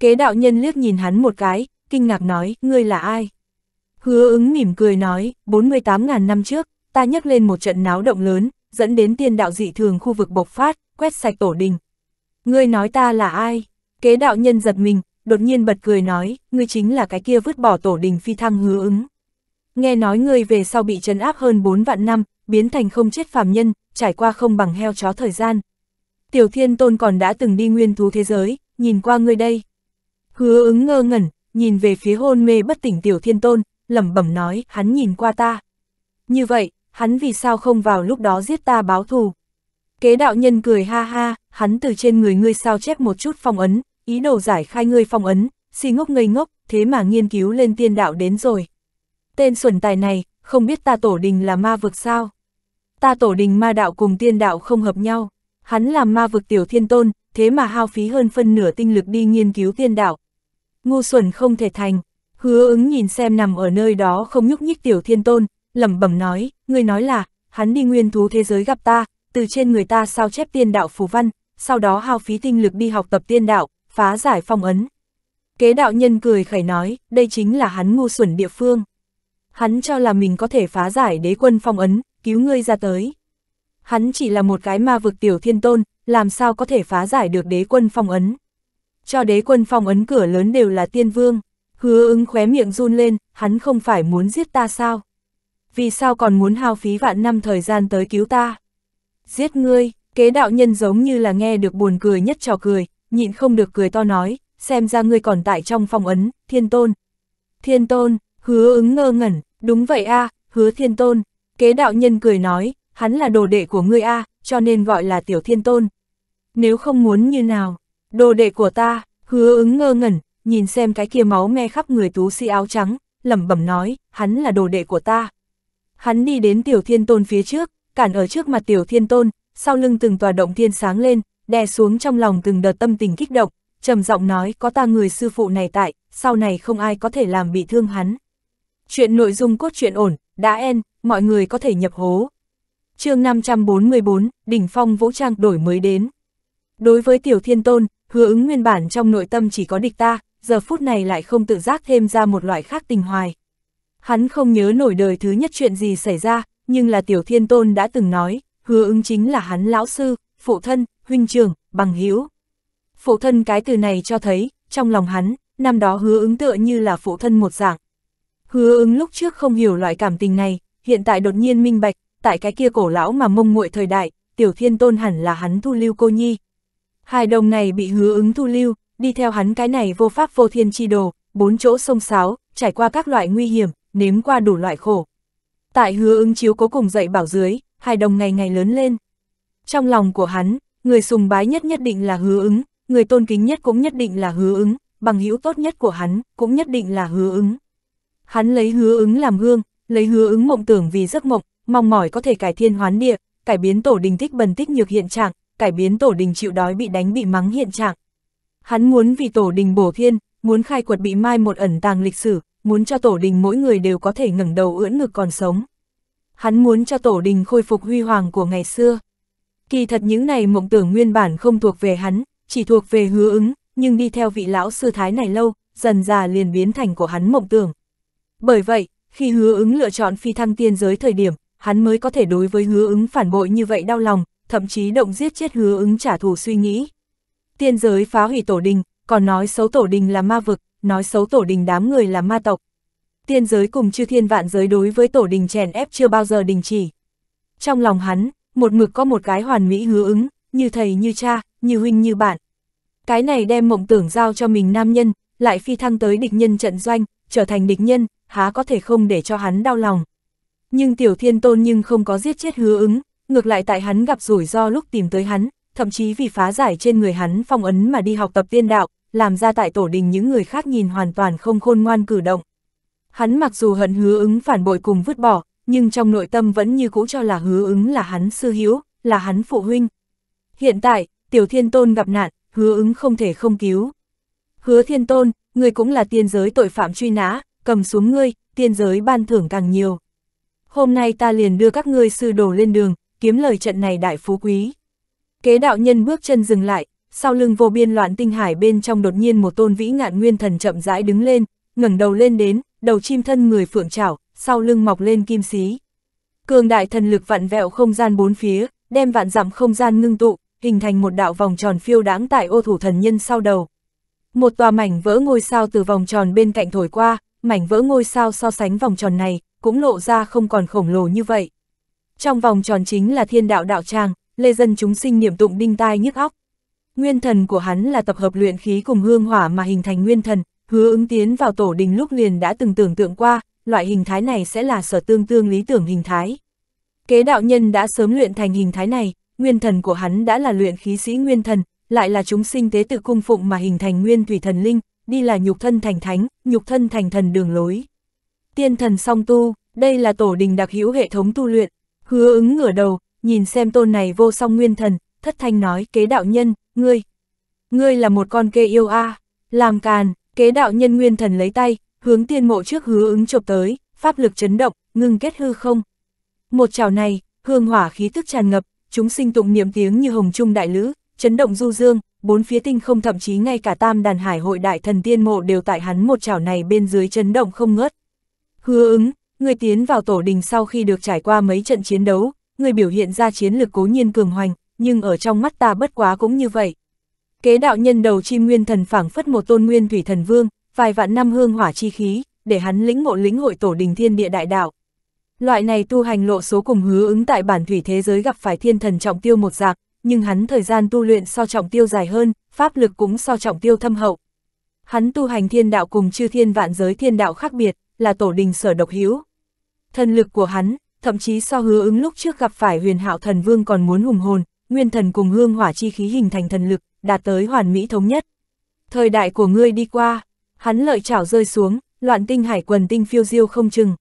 Kế đạo nhân liếc nhìn hắn một cái, kinh ngạc nói, ngươi là ai? Hứa ứng mỉm cười nói, 48.000 năm trước, ta nhắc lên một trận náo động lớn, dẫn đến tiên đạo dị thường khu vực bộc phát, quét sạch tổ đình. Ngươi nói ta là ai? Kế đạo nhân giật mình, đột nhiên bật cười nói, ngươi chính là cái kia vứt bỏ tổ đình phi thăng hứa ứng. Nghe nói ngươi về sau bị trấn áp hơn 4 vạn năm, biến thành không chết phàm nhân, trải qua không bằng heo chó thời gian. Tiểu thiên tôn còn đã từng đi nguyên thú thế giới, nhìn qua ngươi đây. Hứa ứng ngơ ngẩn, nhìn về phía hôn mê bất tỉnh tiểu thiên tôn, lẩm bẩm nói, hắn nhìn qua ta. Như vậy, hắn vì sao không vào lúc đó giết ta báo thù? Kế đạo nhân cười ha ha, hắn từ trên người ngươi sao chép một chút phong ấn, ý đồ giải khai ngươi phong ấn, si ngốc ngây ngốc, thế mà nghiên cứu lên tiên đạo đến rồi. Tên xuẩn tài này, không biết ta tổ đình là ma vực sao? Ta tổ đình ma đạo cùng tiên đạo không hợp nhau, hắn làm ma vực tiểu thiên tôn, thế mà hao phí hơn phân nửa tinh lực đi nghiên cứu tiên đạo. Ngu xuẩn không thể thành, hứa ứng nhìn xem nằm ở nơi đó không nhúc nhích tiểu thiên tôn, lẩm bẩm nói, ngươi nói là, hắn đi nguyên thú thế giới gặp ta, từ trên người ta sao chép tiên đạo phù văn, sau đó hao phí tinh lực đi học tập tiên đạo, phá giải phong ấn. Kế đạo nhân cười khẩy nói, đây chính là hắn ngu xuẩn địa phương. Hắn cho là mình có thể phá giải đế quân phong ấn, cứu ngươi ra tới. Hắn chỉ là một cái ma vực tiểu thiên tôn, làm sao có thể phá giải được đế quân phong ấn. Cho đế quân phong ấn cửa lớn đều là tiên vương, hứa ứng khóe miệng run lên, hắn không phải muốn giết ta sao? Vì sao còn muốn hao phí vạn năm thời gian tới cứu ta? giết ngươi, kế đạo nhân giống như là nghe được buồn cười nhất trò cười, nhịn không được cười to nói, xem ra ngươi còn tại trong phong ấn, thiên tôn. Thiên tôn, hứa ứng ngơ ngẩn, đúng vậy a hứa thiên tôn, kế đạo nhân cười nói, hắn là đồ đệ của ngươi a cho nên gọi là tiểu thiên tôn. Nếu không muốn như nào, đồ đệ của ta, hứa ứng ngơ ngẩn, nhìn xem cái kia máu me khắp người tú si áo trắng, lẩm bẩm nói, hắn là đồ đệ của ta. Hắn đi đến tiểu thiên tôn phía trước, cản ở trước mặt tiểu thiên tôn, sau lưng từng tòa động thiên sáng lên, đè xuống trong lòng từng đợt tâm tình kích động, trầm giọng nói có ta người sư phụ này tại, sau này không ai có thể làm bị thương hắn. Chuyện nội dung cốt truyện ổn, đã en, mọi người có thể nhập hố. chương 544, đỉnh phong vũ trang đổi mới đến. Đối với tiểu thiên tôn, hứa ứng nguyên bản trong nội tâm chỉ có địch ta, giờ phút này lại không tự giác thêm ra một loại khác tình hoài. Hắn không nhớ nổi đời thứ nhất chuyện gì xảy ra, nhưng là Tiểu Thiên Tôn đã từng nói, hứa ứng chính là hắn lão sư, phụ thân, huynh trưởng, bằng hữu Phụ thân cái từ này cho thấy, trong lòng hắn, năm đó hứa ứng tựa như là phụ thân một dạng. Hứa ứng lúc trước không hiểu loại cảm tình này, hiện tại đột nhiên minh bạch, tại cái kia cổ lão mà mông muội thời đại, Tiểu Thiên Tôn hẳn là hắn thu lưu cô nhi. Hai đồng này bị hứa ứng thu lưu, đi theo hắn cái này vô pháp vô thiên chi đồ, bốn chỗ sông sáo, trải qua các loại nguy hiểm, nếm qua đủ loại khổ, Tại hứa ứng chiếu cố cùng dạy bảo dưới, hài đồng ngày ngày lớn lên. Trong lòng của hắn, người sùng bái nhất nhất định là hứa ứng, người tôn kính nhất cũng nhất định là hứa ứng, bằng hữu tốt nhất của hắn cũng nhất định là hứa ứng. Hắn lấy hứa ứng làm gương, lấy hứa ứng mộng tưởng vì giấc mộng, mong mỏi có thể cải thiên hoán địa, cải biến tổ đình thích bần tích nhược hiện trạng, cải biến tổ đình chịu đói bị đánh bị mắng hiện trạng. Hắn muốn vì tổ đình bổ thiên, muốn khai quật bị mai một ẩn tàng lịch sử, muốn cho tổ đình mỗi người đều có thể ngẩng đầu ưỡn ngực còn sống. Hắn muốn cho tổ đình khôi phục huy hoàng của ngày xưa. Kỳ thật những này mộng tưởng nguyên bản không thuộc về hắn, chỉ thuộc về hứa ứng, nhưng đi theo vị lão sư thái này lâu, dần già liền biến thành của hắn mộng tưởng. Bởi vậy, khi hứa ứng lựa chọn phi thăng tiên giới thời điểm, hắn mới có thể đối với hứa ứng phản bội như vậy đau lòng, thậm chí động giết chết hứa ứng trả thù suy nghĩ. Tiên giới phá hủy tổ đình, còn nói xấu tổ đình là ma vực, nói xấu tổ đình đám người là ma tộc. Tiên giới cùng chư thiên vạn giới đối với tổ đình chèn ép chưa bao giờ đình chỉ. Trong lòng hắn, một mực có một cái hoàn mỹ hứa ứng, như thầy như cha, như huynh như bạn. Cái này đem mộng tưởng giao cho mình nam nhân, lại phi thăng tới địch nhân trận doanh, trở thành địch nhân, há có thể không để cho hắn đau lòng. Nhưng tiểu thiên tôn nhưng không có giết chết hứa ứng, ngược lại tại hắn gặp rủi ro lúc tìm tới hắn, thậm chí vì phá giải trên người hắn phong ấn mà đi học tập tiên đạo, làm ra tại tổ đình những người khác nhìn hoàn toàn không khôn ngoan cử động. Hắn mặc dù hận hứa ứng phản bội cùng vứt bỏ, nhưng trong nội tâm vẫn như cũ cho là hứa ứng là hắn sư hữu là hắn phụ huynh. Hiện tại, tiểu thiên tôn gặp nạn, hứa ứng không thể không cứu. Hứa thiên tôn, người cũng là tiên giới tội phạm truy nã, cầm xuống ngươi, tiên giới ban thưởng càng nhiều. Hôm nay ta liền đưa các ngươi sư đồ lên đường, kiếm lời trận này đại phú quý. Kế đạo nhân bước chân dừng lại, sau lưng vô biên loạn tinh hải bên trong đột nhiên một tôn vĩ ngạn nguyên thần chậm rãi đứng lên, ngẩng đầu lên đến, đầu chim thân người phượng trảo, sau lưng mọc lên kim xí. Cường đại thần lực vặn vẹo không gian bốn phía, đem vạn dặm không gian ngưng tụ, hình thành một đạo vòng tròn phiêu đáng tại ô thủ thần nhân sau đầu. Một tòa mảnh vỡ ngôi sao từ vòng tròn bên cạnh thổi qua, mảnh vỡ ngôi sao so sánh vòng tròn này, cũng lộ ra không còn khổng lồ như vậy. Trong vòng tròn chính là thiên đạo đạo tràng, lê dân chúng sinh niệm tụng đinh tai nhức óc, Nguyên thần của hắn là tập hợp luyện khí cùng hương hỏa mà hình thành nguyên thần, hứa ứng tiến vào tổ đình lúc liền đã từng tưởng tượng qua, loại hình thái này sẽ là sở tương tương lý tưởng hình thái. Kế đạo nhân đã sớm luyện thành hình thái này, nguyên thần của hắn đã là luyện khí sĩ nguyên thần, lại là chúng sinh tế tự cung phụng mà hình thành nguyên thủy thần linh, đi là nhục thân thành thánh, nhục thân thành thần đường lối. Tiên thần song tu, đây là tổ đình đặc hữu hệ thống tu luyện, hứa ứng ngửa đầu, nhìn xem tôn này vô song nguyên thần, thất thanh nói kế đạo nhân, ngươi, ngươi là một con kê yêu a làm càn, kế đạo nhân nguyên thần lấy tay, hướng tiên mộ trước hứa ứng chộp tới, pháp lực chấn động, ngưng kết hư không. Một chảo này, hương hỏa khí tức tràn ngập, chúng sinh tụng niệm tiếng như hồng trung đại lữ, chấn động du dương, bốn phía tinh không thậm chí ngay cả tam đàn hải hội đại thần tiên mộ đều tại hắn một chảo này bên dưới chấn động không ngớt. Hứa ứng, người tiến vào tổ đình sau khi được trải qua mấy trận chiến đấu, người biểu hiện ra chiến lược cố nhiên cường hoành, nhưng ở trong mắt ta bất quá cũng như vậy. Kế đạo nhân đầu chim nguyên thần phảng phất một tôn nguyên thủy thần vương, vài vạn năm hương hỏa chi khí, để hắn lĩnh ngộ lĩnh hội tổ đình thiên địa đại đạo. Loại này tu hành lộ số cùng hứa ứng tại bản thủy thế giới gặp phải thiên thần trọng tiêu một giạc, nhưng hắn thời gian tu luyện so trọng tiêu dài hơn, pháp lực cũng so trọng tiêu thâm hậu. Hắn tu hành thiên đạo cùng chư thiên vạn giới thiên đạo khác biệt, là tổ đình sở độc hữu. Thần lực của hắn, thậm chí so hứa ứng lúc trước gặp phải huyền hạo thần vương còn muốn hùng hồn, nguyên thần cùng hương hỏa chi khí hình thành thần lực, đạt tới hoàn mỹ thống nhất. Thời đại của ngươi đi qua, hắn lợi chảo rơi xuống, loạn tinh hải quần tinh phiêu diêu không chừng.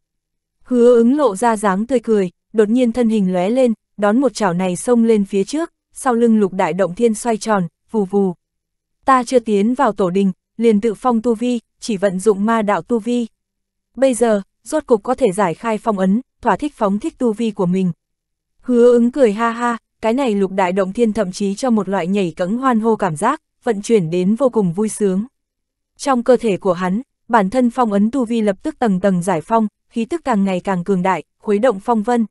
Hứa ứng lộ ra dáng tươi cười, đột nhiên thân hình lóe lên, đón một chảo này xông lên phía trước, sau lưng lục đại động thiên xoay tròn, vù vù. Ta chưa tiến vào tổ đình, liền tự phong tu vi, chỉ vận dụng ma đạo tu vi. Bây giờ, rốt cục có thể giải khai phong ấn, thỏa thích phóng thích tu vi của mình. Hứa ứng cười ha ha, cái này lục đại động thiên thậm chí cho một loại nhảy cẫng hoan hô cảm giác, vận chuyển đến vô cùng vui sướng. Trong cơ thể của hắn, bản thân phong ấn tu vi lập tức tầng tầng giải phong, khí tức càng ngày càng cường đại, khuấy động phong vân.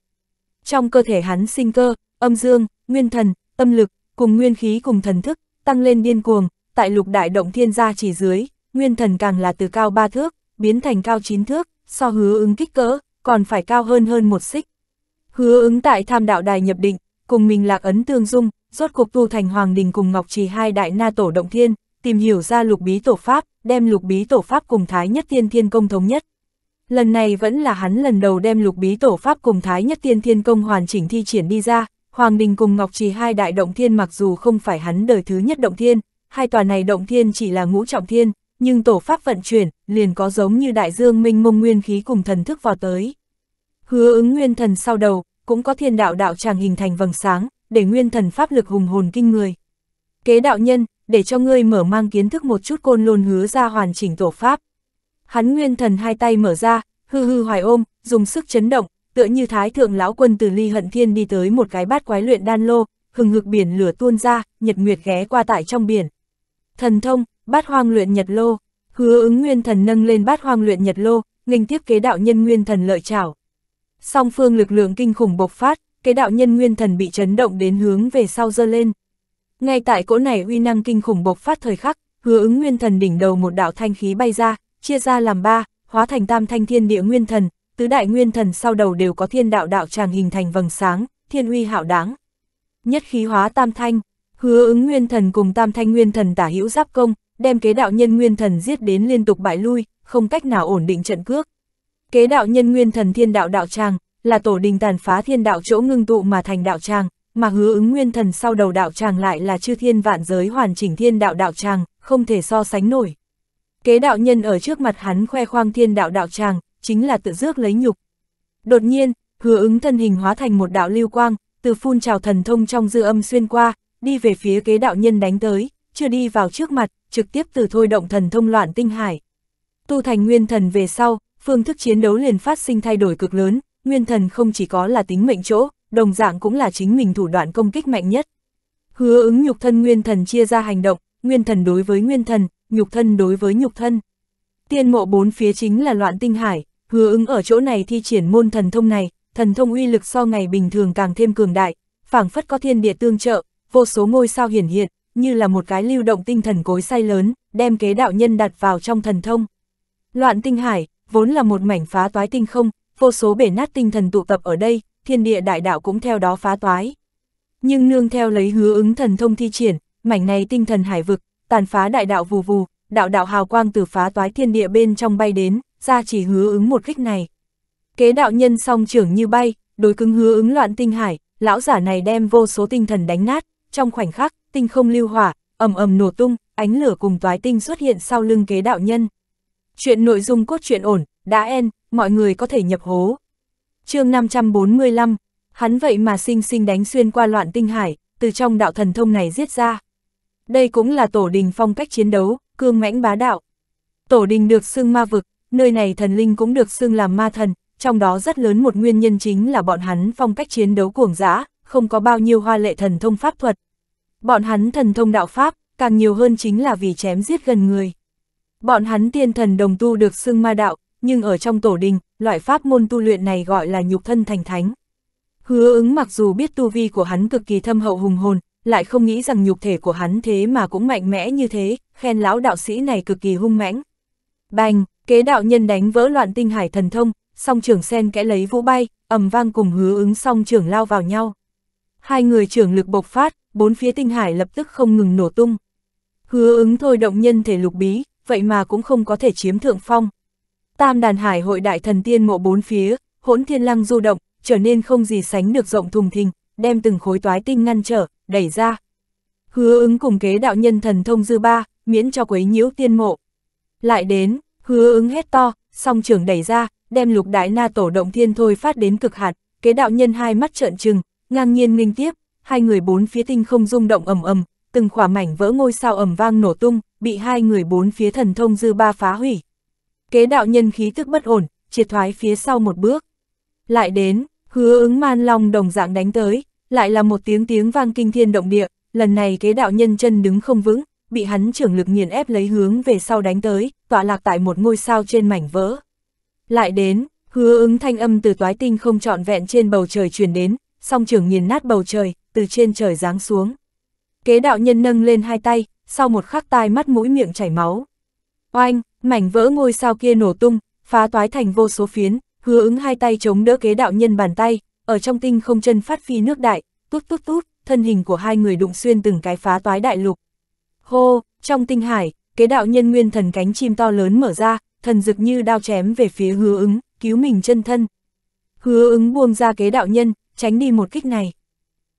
Trong cơ thể hắn sinh cơ, âm dương, nguyên thần, tâm lực, cùng nguyên khí cùng thần thức, tăng lên điên cuồng, tại lục đại động thiên gia chỉ dưới, nguyên thần càng là từ cao ba thước, biến thành cao chín thước, so hứa ứng kích cỡ, còn phải cao hơn hơn một xích. Hứa ứng tại tham đạo đài nhập định, cùng mình lạc ấn tương dung, rốt cuộc tu thành Hoàng Đình cùng Ngọc Trì hai đại na tổ động thiên, tìm hiểu ra lục bí tổ pháp, đem lục bí tổ pháp cùng Thái Nhất Tiên Thiên Công thống nhất. Lần này vẫn là hắn lần đầu đem lục bí tổ pháp cùng Thái Nhất Tiên Thiên Công hoàn chỉnh thi triển đi ra, Hoàng Đình cùng Ngọc Trì hai đại động thiên mặc dù không phải hắn đời thứ nhất động thiên, hai tòa này động thiên chỉ là ngũ trọng thiên, nhưng tổ pháp vận chuyển, liền có giống như đại dương minh mông nguyên khí cùng thần thức vào tới. Hứa ứng nguyên thần sau đầu, cũng có thiên đạo đạo tràng hình thành vầng sáng, để nguyên thần pháp lực hùng hồn kinh người. Kế đạo nhân, để cho ngươi mở mang kiến thức một chút côn lôn hứa ra hoàn chỉnh tổ pháp. Hắn nguyên thần hai tay mở ra, hư hư hoài ôm, dùng sức chấn động, tựa như thái thượng lão quân từ ly hận thiên đi tới một cái bát quái luyện đan lô, hừng hực biển lửa tuôn ra, nhật nguyệt ghé qua tại trong biển. Thần thông, bát hoang luyện nhật lô, hứa ứng nguyên thần nâng lên bát hoang luyện nhật lô, nghênh tiếp kế đạo nhân nguyên thần lợi trảo song phương lực lượng kinh khủng bộc phát, cái đạo nhân nguyên thần bị chấn động đến hướng về sau dơ lên. Ngay tại cỗ này uy năng kinh khủng bộc phát thời khắc, hứa ứng nguyên thần đỉnh đầu một đạo thanh khí bay ra, chia ra làm ba, hóa thành tam thanh thiên địa nguyên thần, tứ đại nguyên thần sau đầu đều có thiên đạo đạo tràng hình thành vầng sáng, thiên uy hạo đáng. Nhất khí hóa tam thanh, hứa ứng nguyên thần cùng tam thanh nguyên thần tả hữu giáp công, đem kế đạo nhân nguyên thần giết đến liên tục bại lui, không cách nào ổn định trận cước. Kế đạo nhân nguyên thần thiên đạo đạo tràng, là tổ đình tàn phá thiên đạo chỗ ngưng tụ mà thành đạo tràng, mà hứa ứng nguyên thần sau đầu đạo tràng lại là chư thiên vạn giới hoàn chỉnh thiên đạo đạo tràng, không thể so sánh nổi. Kế đạo nhân ở trước mặt hắn khoe khoang thiên đạo đạo tràng, chính là tự dước lấy nhục. Đột nhiên, hứa ứng thân hình hóa thành một đạo lưu quang, từ phun trào thần thông trong dư âm xuyên qua, đi về phía kế đạo nhân đánh tới, chưa đi vào trước mặt, trực tiếp từ thôi động thần thông loạn tinh hải. Tu thành nguyên thần về sau, phương thức chiến đấu liền phát sinh thay đổi cực lớn, nguyên thần không chỉ có là tính mệnh chỗ, đồng dạng cũng là chính mình thủ đoạn công kích mạnh nhất. Hứa ứng nhục thân nguyên thần chia ra hành động, nguyên thần đối với nguyên thần, nhục thân đối với nhục thân. Tiên mộ bốn phía chính là loạn tinh hải, hứa ứng ở chỗ này thi triển môn thần thông này, thần thông uy lực so ngày bình thường càng thêm cường đại, phảng phất có thiên địa tương trợ, vô số ngôi sao hiển hiện, như là một cái lưu động tinh thần cối say lớn, đem kế đạo nhân đặt vào trong thần thông. Loạn tinh hải, vốn là một mảnh phá toái tinh không, vô số bể nát tinh thần tụ tập ở đây, thiên địa đại đạo cũng theo đó phá toái. Nhưng nương theo lấy hứa ứng thần thông thi triển, mảnh này tinh thần hải vực, tàn phá đại đạo vù vù, đạo đạo hào quang từ phá toái thiên địa bên trong bay đến, ra chỉ hứa ứng một kích này. Kế đạo nhân song trưởng như bay, đối cứng hứa ứng loạn tinh hải, lão giả này đem vô số tinh thần đánh nát, trong khoảnh khắc, tinh không lưu hỏa, ầm ầm nổ tung, ánh lửa cùng toái tinh xuất hiện sau lưng kế đạo nhân. Chuyện nội dung cốt truyện ổn, đã en, mọi người có thể nhập hố. chương 545, hắn vậy mà sinh sinh đánh xuyên qua loạn tinh hải, từ trong đạo thần thông này giết ra. Đây cũng là tổ đình phong cách chiến đấu, cương mãnh bá đạo. Tổ đình được xưng ma vực, nơi này thần linh cũng được xưng làm ma thần, trong đó rất lớn một nguyên nhân chính là bọn hắn phong cách chiến đấu cuồng dã, không có bao nhiêu hoa lệ thần thông pháp thuật. Bọn hắn thần thông đạo pháp, càng nhiều hơn chính là vì chém giết gần người. Bọn hắn tiên thần đồng tu được xưng ma đạo, nhưng ở trong tổ đình, loại pháp môn tu luyện này gọi là nhục thân thành thánh. Hứa ứng mặc dù biết tu vi của hắn cực kỳ thâm hậu hùng hồn, lại không nghĩ rằng nhục thể của hắn thế mà cũng mạnh mẽ như thế, khen lão đạo sĩ này cực kỳ hung mãnh. Bành, kế đạo nhân đánh vỡ loạn tinh hải thần thông, song trưởng sen kẽ lấy vũ bay, ầm vang cùng hứa ứng song trưởng lao vào nhau. Hai người trưởng lực bộc phát, bốn phía tinh hải lập tức không ngừng nổ tung. Hứa ứng thôi động nhân thể lục bí, vậy mà cũng không có thể chiếm thượng phong. Tam đàn hải hội đại thần tiên mộ bốn phía, hỗn thiên lăng du động, trở nên không gì sánh được rộng thùng thình, đem từng khối toái tinh ngăn trở, đẩy ra. Hứa ứng cùng kế đạo nhân thần thông dư ba, miễn cho quấy nhiễu tiên mộ. Lại đến, hứa ứng hết to, song trưởng đẩy ra, đem lục đại na tổ động thiên thôi phát đến cực hạn, kế đạo nhân hai mắt trợn trừng, ngang nhiên nghênh tiếp, hai người bốn phía tinh không rung động ầm ầm, từng khỏa mảnh vỡ ngôi sao ẩm vang nổ tung, bị hai người bốn phía thần thông dư ba phá hủy. Kế đạo nhân khí tức bất ổn, triệt thoái phía sau một bước. Lại đến, hứa ứng man long đồng dạng đánh tới, lại là một tiếng tiếng vang kinh thiên động địa, lần này kế đạo nhân chân đứng không vững, bị hắn trưởng lực nghiền ép lấy hướng về sau đánh tới, tọa lạc tại một ngôi sao trên mảnh vỡ. Lại đến, hứa ứng thanh âm từ toái tinh không trọn vẹn trên bầu trời truyền đến, song trưởng nghiền nát bầu trời, từ trên trời giáng xuống. Kế đạo nhân nâng lên hai tay, sau một khắc tai mắt mũi miệng chảy máu. Oanh, mảnh vỡ ngôi sao kia nổ tung, phá toái thành vô số phiến, hứa ứng hai tay chống đỡ kế đạo nhân bàn tay, ở trong tinh không chân phát phi nước đại, tút tút tút, thân hình của hai người đụng xuyên từng cái phá toái đại lục. Hô, trong tinh hải, kế đạo nhân nguyên thần cánh chim to lớn mở ra, thần dực như đao chém về phía hứa ứng, cứu mình chân thân. Hứa ứng buông ra kế đạo nhân, tránh đi một kích này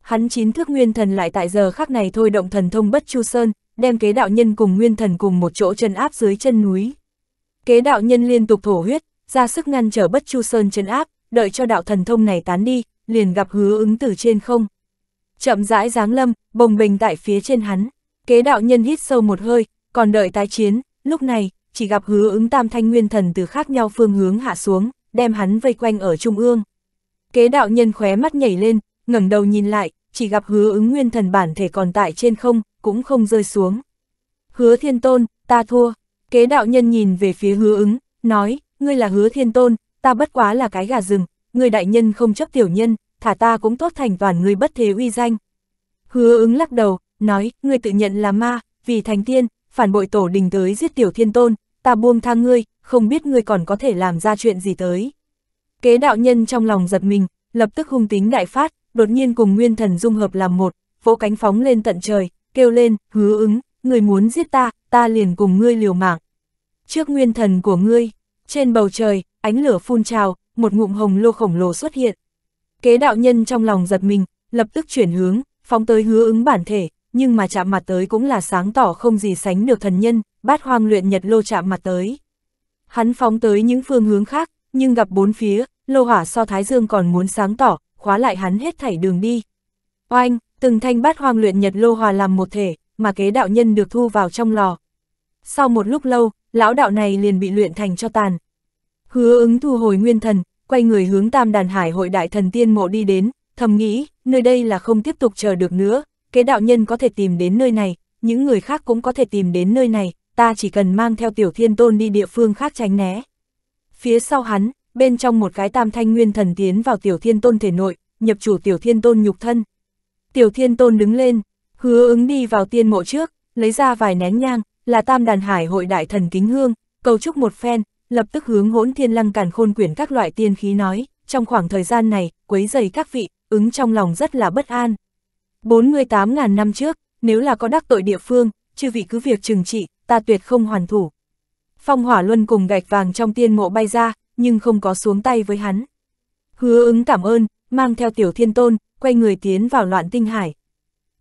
hắn chín thước nguyên thần lại tại giờ khắc này thôi động thần thông bất chu sơn, đem kế đạo nhân cùng nguyên thần cùng một chỗ chân áp dưới chân núi. Kế đạo nhân liên tục thổ huyết, ra sức ngăn trở bất chu sơn chân áp, đợi cho đạo thần thông này tán đi, liền gặp hứa ứng từ trên không. Chậm rãi giáng lâm, bồng bềnh tại phía trên hắn, kế đạo nhân hít sâu một hơi, còn đợi tái chiến, lúc này, chỉ gặp hứa ứng tam thanh nguyên thần từ khác nhau phương hướng hạ xuống, đem hắn vây quanh ở trung ương. Kế đạo nhân khóe mắt nhảy lên, ngẩng đầu nhìn lại, chỉ gặp hứa ứng nguyên thần bản thể còn tại trên không, cũng không rơi xuống. Hứa thiên tôn, ta thua, kế đạo nhân nhìn về phía hứa ứng, nói, ngươi là hứa thiên tôn, ta bất quá là cái gà rừng, ngươi đại nhân không chấp tiểu nhân, thả ta cũng tốt thành toàn ngươi bất thế uy danh. Hứa ứng lắc đầu, nói, ngươi tự nhận là ma, vì thành tiên, phản bội tổ đình tới giết tiểu thiên tôn, ta buông tha ngươi, không biết ngươi còn có thể làm ra chuyện gì tới. Kế đạo nhân trong lòng giật mình, lập tức hung tính đại phát, đột nhiên cùng nguyên thần dung hợp làm một, vỗ cánh phóng lên tận trời, kêu lên, hứa ứng, người muốn giết ta, ta liền cùng ngươi liều mạng. Trước nguyên thần của ngươi, trên bầu trời, ánh lửa phun trào, một ngụm hồng lô khổng lồ xuất hiện. Kế đạo nhân trong lòng giật mình, lập tức chuyển hướng, phóng tới hứa ứng bản thể, nhưng mà chạm mặt tới cũng là sáng tỏ không gì sánh được thần nhân, bát hoang luyện nhật lô chạm mặt tới. Hắn phóng tới những phương hướng khác, nhưng gặp bốn phía, lô hỏa so thái dương còn muốn sáng tỏ, khóa lại hắn hết thảy đường đi. Oanh, từng thanh bát hoang luyện nhật lô hòa làm một thể, mà kế đạo nhân được thu vào trong lò. Sau một lúc lâu, lão đạo này liền bị luyện thành cho tàn. Hứa ứng thu hồi nguyên thần, quay người hướng tam đàn hải hội đại thần tiên mộ đi đến, thầm nghĩ, nơi đây là không tiếp tục chờ được nữa, kế đạo nhân có thể tìm đến nơi này, những người khác cũng có thể tìm đến nơi này, ta chỉ cần mang theo tiểu thiên tôn đi địa phương khác tránh né. Phía sau hắn, bên trong một cái tam thanh nguyên thần tiến vào tiểu thiên tôn thể nội, nhập chủ tiểu thiên tôn nhục thân. Tiểu thiên tôn đứng lên, hứa ứng đi vào tiên mộ trước, lấy ra vài nén nhang, là tam đàn hải hội đại thần kính hương, cầu chúc một phen, lập tức hướng hỗn thiên lăng càn khôn quyển các loại tiên khí nói, trong khoảng thời gian này, quấy dày các vị, ứng trong lòng rất là bất an. 48.000 năm trước, nếu là có đắc tội địa phương, chư vị cứ việc trừng trị, ta tuyệt không hoàn thủ. Phong hỏa luân cùng gạch vàng trong tiên mộ bay ra, nhưng không có xuống tay với hắn. Hứa ứng cảm ơn, mang theo tiểu thiên tôn, quay người tiến vào loạn tinh hải.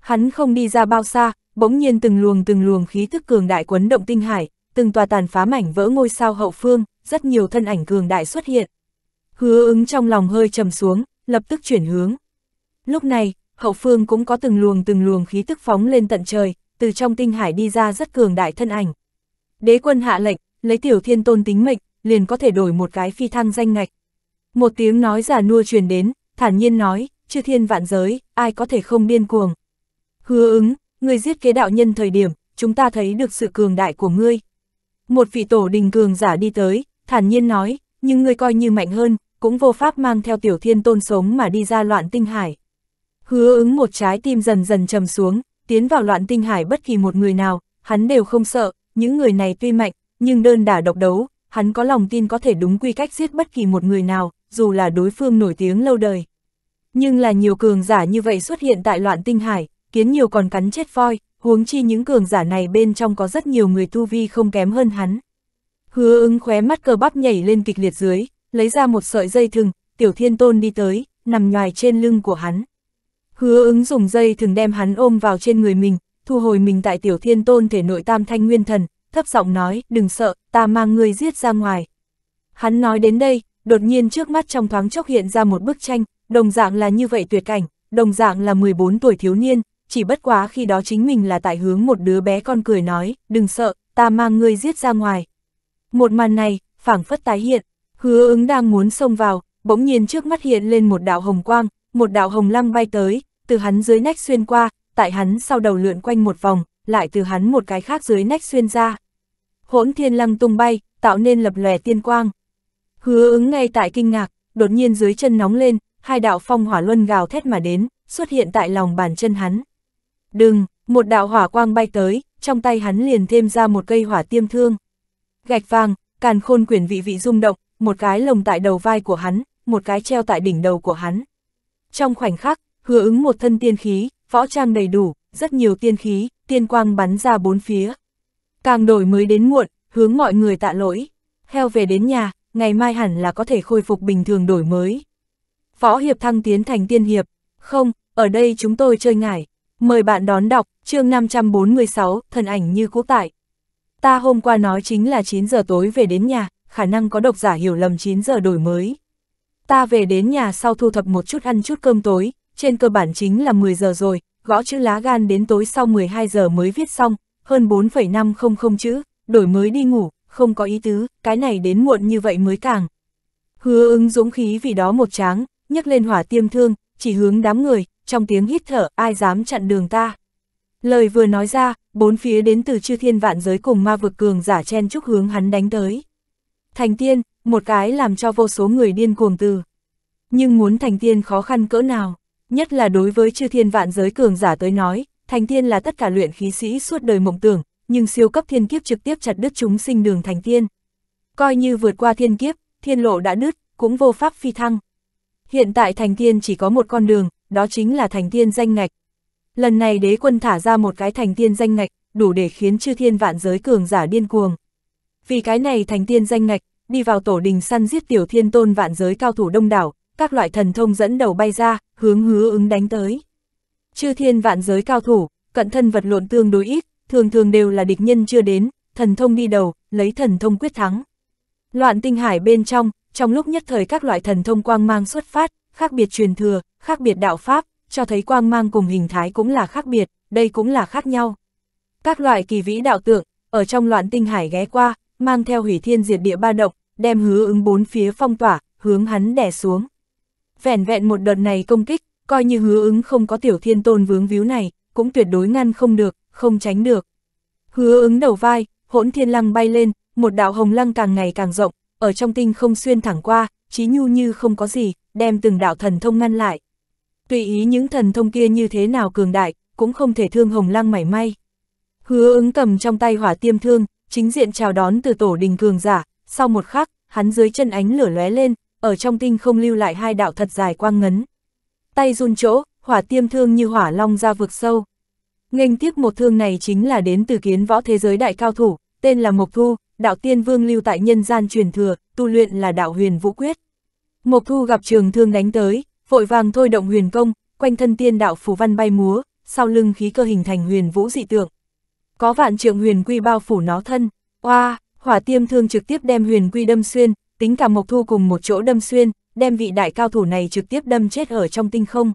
Hắn không đi ra bao xa, bỗng nhiên từng luồng từng luồng khí thức cường đại quấn động tinh hải, từng tòa tàn phá mảnh vỡ ngôi sao hậu phương, rất nhiều thân ảnh cường đại xuất hiện. Hứa ứng trong lòng hơi trầm xuống, lập tức chuyển hướng. Lúc này, hậu phương cũng có từng luồng từng luồng khí tức phóng lên tận trời, từ trong tinh hải đi ra rất cường đại thân ảnh. Đế quân hạ lệnh, lấy tiểu thiên tôn tính mệnh, liền có thể đổi một cái phi thăng danh ngạch. Một tiếng nói giả nua truyền đến, thản nhiên nói, chư thiên vạn giới, ai có thể không điên cuồng. Hứa ứng, người giết kế đạo nhân thời điểm, chúng ta thấy được sự cường đại của ngươi. Một vị tổ đình cường giả đi tới, thản nhiên nói, nhưng ngươi coi như mạnh hơn, cũng vô pháp mang theo tiểu thiên tôn sống mà đi ra loạn tinh hải. Hứa ứng một trái tim dần dần trầm xuống, tiến vào loạn tinh hải bất kỳ một người nào, hắn đều không sợ, những người này tuy mạnh, nhưng đơn đả độc đấu, hắn có lòng tin có thể đúng quy cách giết bất kỳ một người nào, dù là đối phương nổi tiếng lâu đời. Nhưng là nhiều cường giả như vậy xuất hiện tại loạn tinh hải, kiến nhiều còn cắn chết voi, huống chi những cường giả này bên trong có rất nhiều người tu vi không kém hơn hắn. Hứa ứng khóe mắt cơ bắp nhảy lên kịch liệt dưới, lấy ra một sợi dây thừng, tiểu thiên tôn đi tới, nằm nhoài trên lưng của hắn. Hứa ứng dùng dây thừng đem hắn ôm vào trên người mình, thu hồi mình tại tiểu thiên tôn thể nội tam thanh nguyên thần, thấp giọng nói, đừng sợ, ta mang người giết ra ngoài. Hắn nói đến đây, đột nhiên trước mắt trong thoáng chốc hiện ra một bức tranh, đồng dạng là như vậy tuyệt cảnh, đồng dạng là 14 tuổi thiếu niên, chỉ bất quá khi đó chính mình là tại hướng một đứa bé con cười nói, đừng sợ, ta mang người giết ra ngoài. Một màn này, phảng phất tái hiện, hứa ứng đang muốn xông vào, bỗng nhiên trước mắt hiện lên một đạo hồng quang, một đạo hồng lăng bay tới, từ hắn dưới nách xuyên qua, tại hắn sau đầu lượn quanh một vòng, lại từ hắn một cái khác dưới nách xuyên ra hỗn thiên lăng tung bay, tạo nên lập lòe tiên quang. Hứa ứng ngay tại kinh ngạc, đột nhiên dưới chân nóng lên, hai đạo phong hỏa luân gào thét mà đến, xuất hiện tại lòng bàn chân hắn. Đừng, một đạo hỏa quang bay tới, trong tay hắn liền thêm ra một cây hỏa tiêm thương. Gạch vàng, càn khôn quyển vị vị rung động, một cái lồng tại đầu vai của hắn, một cái treo tại đỉnh đầu của hắn. Trong khoảnh khắc, hứa ứng một thân tiên khí, võ trang đầy đủ, rất nhiều tiên khí, tiên quang bắn ra bốn phía. Càng đổi mới đến muộn, hướng mọi người tạ lỗi. Heo về đến nhà, ngày mai hẳn là có thể khôi phục bình thường đổi mới. Võ Hiệp thăng tiến thành tiên hiệp. Không, ở đây chúng tôi chơi ngải. Mời bạn đón đọc, chương 546, thần ảnh như cũ tại. Ta hôm qua nói chính là 9 giờ tối về đến nhà, khả năng có độc giả hiểu lầm 9 giờ đổi mới. Ta về đến nhà sau thu thập một chút ăn chút cơm tối, trên cơ bản chính là 10 giờ rồi, gõ chữ lá gan đến tối sau 12 giờ mới viết xong, hơn 4,500 chữ, đổi mới đi ngủ, không có ý tứ, cái này đến muộn như vậy mới càng. Hứa ứng dũng khí vì đó một tráng, nhấc lên hỏa tiêm thương, chỉ hướng đám người, trong tiếng hít thở, ai dám chặn đường ta. Lời vừa nói ra, bốn phía đến từ chư thiên vạn giới cùng ma vực cường giả chen chúc hướng hắn đánh tới. Thành tiên, một cái làm cho vô số người điên cuồng từ. Nhưng muốn thành tiên khó khăn cỡ nào, nhất là đối với chư thiên vạn giới cường giả tới nói, Thành tiên là tất cả luyện khí sĩ suốt đời mộng tưởng, nhưng siêu cấp thiên kiếp trực tiếp chặt đứt chúng sinh đường thành tiên. Coi như vượt qua thiên kiếp, thiên lộ đã đứt cũng vô pháp phi thăng. Hiện tại thành tiên chỉ có một con đường, đó chính là thành tiên danh ngạch. Lần này đế quân thả ra một cái thành tiên danh ngạch, đủ để khiến chư thiên vạn giới cường giả điên cuồng. Vì cái này thành tiên danh ngạch, đi vào tổ đình săn giết tiểu thiên tôn vạn giới cao thủ đông đảo, các loại thần thông dẫn đầu bay ra, hướng hứa ứng đánh tới. Chư thiên vạn giới cao thủ, cận thân vật lộn tương đối ít, thường thường đều là địch nhân chưa đến, thần thông đi đầu, lấy thần thông quyết thắng. Loạn tinh hải bên trong, trong lúc nhất thời các loại thần thông quang mang xuất phát, khác biệt truyền thừa, khác biệt đạo pháp, cho thấy quang mang cùng hình thái cũng là khác biệt, đây cũng là khác nhau. Các loại kỳ vĩ đạo tượng, ở trong loạn tinh hải ghé qua, mang theo hủy thiên diệt địa ba động, đem hứa ứng bốn phía phong tỏa, hướng hắn đè xuống. Vẻn vẹn một đợt này công kích, coi như hứa ứng không có tiểu thiên tôn vướng víu này, cũng tuyệt đối ngăn không được, không tránh được. Hứa ứng đầu vai, hỗn thiên lăng bay lên, một đạo hồng lăng càng ngày càng rộng, ở trong tinh không xuyên thẳng qua, trí nhu như không có gì, đem từng đạo thần thông ngăn lại. Tùy ý những thần thông kia như thế nào cường đại, cũng không thể thương hồng lăng mảy may. Hứa ứng cầm trong tay hỏa tiêm thương, chính diện chào đón từ tổ đình cường giả, sau một khắc, hắn dưới chân ánh lửa lóe lên, ở trong tinh không lưu lại hai đạo thật dài quang ngấn tay run chỗ, hỏa tiêm thương như hỏa long ra vực sâu. Nghênh tiếp một thương này chính là đến từ kiến võ thế giới đại cao thủ, tên là Mộc Thu, đạo tiên vương lưu tại nhân gian truyền thừa, tu luyện là đạo huyền vũ quyết. Mộc Thu gặp trường thương đánh tới, vội vàng thôi động huyền công, quanh thân tiên đạo phù văn bay múa, sau lưng khí cơ hình thành huyền vũ dị tượng. Có vạn trượng huyền quy bao phủ nó thân, oa, hỏa tiêm thương trực tiếp đem huyền quy đâm xuyên, tính cả Mộc Thu cùng một chỗ đâm xuyên, đem vị đại cao thủ này trực tiếp đâm chết ở trong tinh không.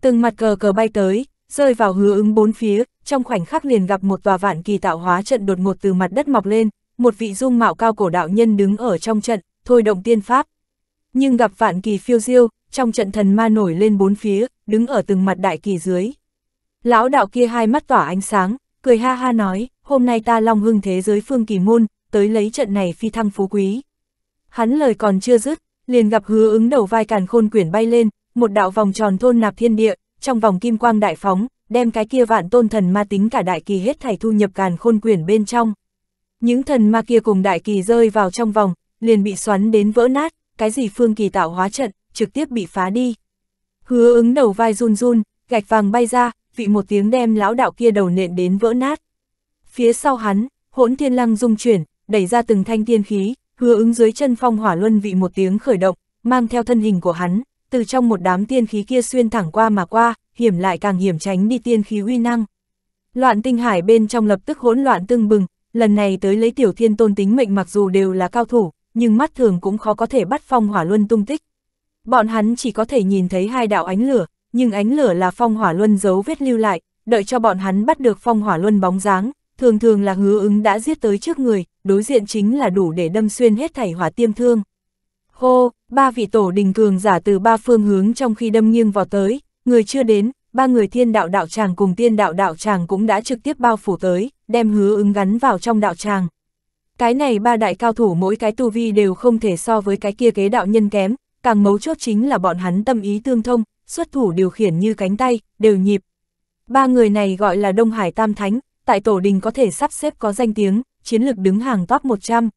Từng mặt cờ cờ bay tới, rơi vào hứa ứng bốn phía, trong khoảnh khắc liền gặp một tòa vạn kỳ tạo hóa trận đột ngột từ mặt đất mọc lên, một vị dung mạo cao cổ đạo nhân đứng ở trong trận, thôi động tiên pháp. Nhưng gặp vạn kỳ phiêu diêu, trong trận thần ma nổi lên bốn phía, đứng ở từng mặt đại kỳ dưới. Lão đạo kia hai mắt tỏa ánh sáng, cười ha ha nói, hôm nay ta long hưng thế giới phương kỳ môn, tới lấy trận này phi thăng phú quý. Hắn lời còn chưa dứt, liền gặp hứa ứng đầu vai càn khôn quyển bay lên, một đạo vòng tròn thôn nạp thiên địa, trong vòng kim quang đại phóng, đem cái kia vạn tôn thần ma tính cả đại kỳ hết thảy thu nhập càn khôn quyển bên trong. Những thần ma kia cùng đại kỳ rơi vào trong vòng, liền bị xoắn đến vỡ nát, cái gì phương kỳ tạo hóa trận, trực tiếp bị phá đi. Hứa ứng đầu vai run run, gạch vàng bay ra, vị một tiếng đem lão đạo kia đầu nện đến vỡ nát. Phía sau hắn, hỗn thiên lăng dung chuyển, đẩy ra từng thanh tiên khí, Hứa ứng dưới chân phong hỏa luân vị một tiếng khởi động, mang theo thân hình của hắn, từ trong một đám tiên khí kia xuyên thẳng qua mà qua, hiểm lại càng hiểm tránh đi tiên khí uy năng. Loạn tinh hải bên trong lập tức hỗn loạn tương bừng, lần này tới lấy tiểu thiên tôn tính mệnh mặc dù đều là cao thủ, nhưng mắt thường cũng khó có thể bắt phong hỏa luân tung tích. Bọn hắn chỉ có thể nhìn thấy hai đạo ánh lửa, nhưng ánh lửa là phong hỏa luân dấu vết lưu lại, đợi cho bọn hắn bắt được phong hỏa luân bóng dáng, thường thường là hứa ứng đã giết tới trước người, đối diện chính là đủ để đâm xuyên hết thảy hỏa tiêm thương. Hô, ba vị tổ đình cường giả từ ba phương hướng trong khi đâm nghiêng vào tới, người chưa đến, ba người thiên đạo đạo tràng cùng tiên đạo đạo tràng cũng đã trực tiếp bao phủ tới, đem hứa ứng gắn vào trong đạo tràng. Cái này ba đại cao thủ mỗi cái tu vi đều không thể so với cái kia kế đạo nhân kém, càng mấu chốt chính là bọn hắn tâm ý tương thông, xuất thủ điều khiển như cánh tay, đều nhịp. Ba người này gọi là Đông Hải Tam Thánh, tại tổ đình có thể sắp xếp có danh tiếng, chiến lược đứng hàng top 100.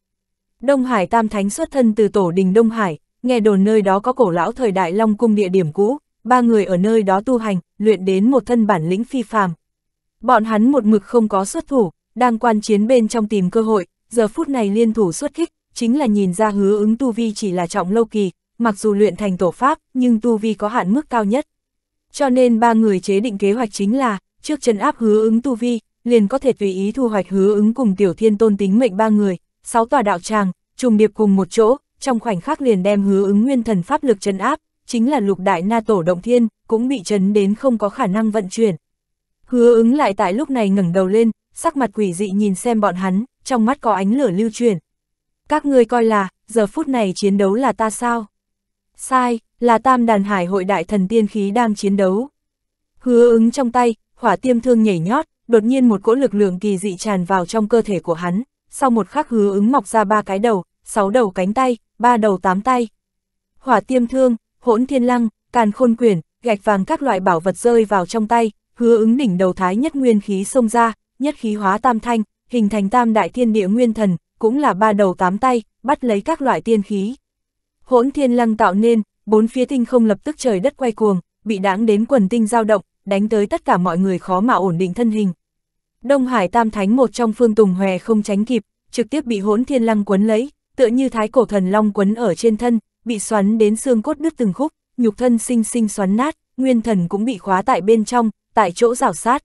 Đông Hải Tam Thánh xuất thân từ tổ đình Đông Hải, nghe đồn nơi đó có cổ lão thời đại Long Cung địa điểm cũ, ba người ở nơi đó tu hành, luyện đến một thân bản lĩnh phi phàm. Bọn hắn một mực không có xuất thủ, đang quan chiến bên trong tìm cơ hội, giờ phút này liên thủ xuất kích, chính là nhìn ra hứa ứng tu vi chỉ là trọng lâu kỳ, mặc dù luyện thành tổ pháp, nhưng tu vi có hạn mức cao nhất. Cho nên ba người chế định kế hoạch chính là, trước chân áp hứa ứng tu vi, liền có thể tùy ý thu hoạch hứa ứng cùng tiểu thiên tôn tính mệnh ba người, sáu tòa đạo tràng, trùng điệp cùng một chỗ, trong khoảnh khắc liền đem hứa ứng nguyên thần pháp lực chấn áp, chính là lục đại na tổ động thiên, cũng bị chấn đến không có khả năng vận chuyển. Hứa ứng lại tại lúc này ngẩng đầu lên, sắc mặt quỷ dị nhìn xem bọn hắn, trong mắt có ánh lửa lưu truyền. Các ngươi coi là, giờ phút này chiến đấu là ta sao? Sai, là tam đàn hải hội đại thần tiên khí đang chiến đấu. Hứa ứng trong tay, hỏa tiêm thương nhảy nhót, đột nhiên một cỗ lực lượng kỳ dị tràn vào trong cơ thể của hắn, sau một khắc hứa ứng mọc ra ba cái đầu, sáu đầu cánh tay, ba đầu tám tay. Hỏa tiêm thương, hỗn thiên lăng, càn khôn quyển, gạch vàng các loại bảo vật rơi vào trong tay, hứa ứng đỉnh đầu thái nhất nguyên khí xông ra, nhất khí hóa tam thanh, hình thành tam đại thiên địa nguyên thần, cũng là ba đầu tám tay, bắt lấy các loại tiên khí. Hỗn thiên lăng tạo nên, bốn phía tinh không lập tức trời đất quay cuồng, bị đáng đến quần tinh dao động, đánh tới tất cả mọi người khó mà ổn định thân hình. Đông Hải Tam Thánh một trong phương Tùng Hòe không tránh kịp, trực tiếp bị hỗn thiên lăng quấn lấy, tựa như thái cổ thần long quấn ở trên thân, bị xoắn đến xương cốt đứt từng khúc, nhục thân sinh sinh xoắn nát, nguyên thần cũng bị khóa tại bên trong, tại chỗ rào sát.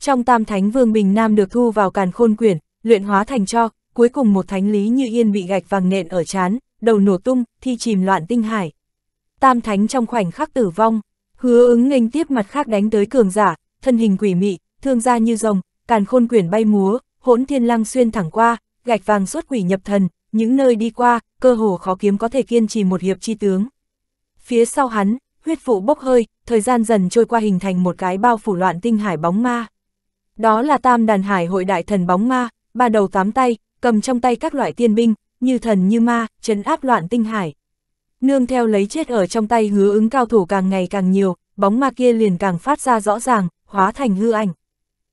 Trong Tam Thánh Vương Bình Nam được thu vào càn khôn quyển, luyện hóa thành cho, cuối cùng một thánh lý như yên bị gạch vàng nện ở chán, đầu nổ tung, thi chìm loạn tinh hải. Tam Thánh trong khoảnh khắc tử vong, Hứa ứng nghênh tiếp mặt khác đánh tới cường giả, thân hình quỷ mị, thương gia như rồng, càn khôn quyển bay múa, hỗn thiên lăng xuyên thẳng qua, gạch vàng suốt quỷ nhập thần, những nơi đi qua, cơ hồ khó kiếm có thể kiên trì một hiệp chi tướng. Phía sau hắn, huyết vụ bốc hơi, thời gian dần trôi qua hình thành một cái bao phủ loạn tinh hải bóng ma. Đó là tam đàn hải hội đại thần bóng ma, ba đầu tám tay, cầm trong tay các loại tiên binh, như thần như ma, trấn áp loạn tinh hải. Nương theo lấy chết ở trong tay hứa ứng cao thủ càng ngày càng nhiều, bóng ma kia liền càng phát ra rõ ràng, hóa thành hư ảnh.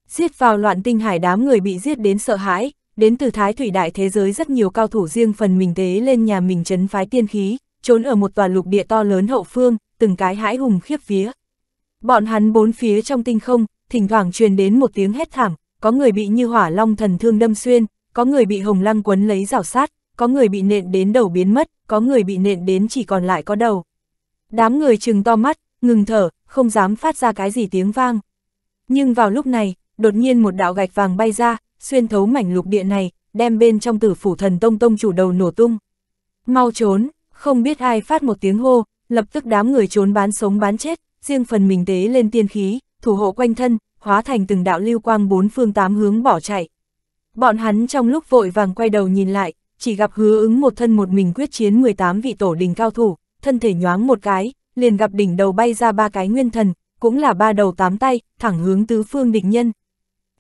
Giết vào loạn tinh hải đám người bị giết đến sợ hãi, đến từ thái thủy đại thế giới rất nhiều cao thủ riêng phần mình tế lên nhà mình chấn phái tiên khí, trốn ở một tòa lục địa to lớn hậu phương, từng cái hãi hùng khiếp vía. Bọn hắn bốn phía trong tinh không, thỉnh thoảng truyền đến một tiếng hét thảm, có người bị như hỏa long thần thương đâm xuyên, có người bị hồng lăng quấn lấy rào sát, có người bị nện đến đầu biến mất, có người bị nện đến chỉ còn lại có đầu. Đám người chừng to mắt, ngừng thở, không dám phát ra cái gì tiếng vang. Nhưng vào lúc này, đột nhiên một đạo gạch vàng bay ra, xuyên thấu mảnh lục địa này, đem bên trong tử phủ thần tông tông chủ đầu nổ tung. Mau trốn, không biết ai phát một tiếng hô, lập tức đám người trốn bán sống bán chết, riêng phần mình tế lên tiên khí, thủ hộ quanh thân, hóa thành từng đạo lưu quang bốn phương tám hướng bỏ chạy. Bọn hắn trong lúc vội vàng quay đầu nhìn lại, chỉ gặp hứa ứng một thân một mình quyết chiến 18 vị tổ đình cao thủ, thân thể nhoáng một cái, liền gặp đỉnh đầu bay ra ba cái nguyên thần, cũng là ba đầu tám tay, thẳng hướng tứ phương địch nhân.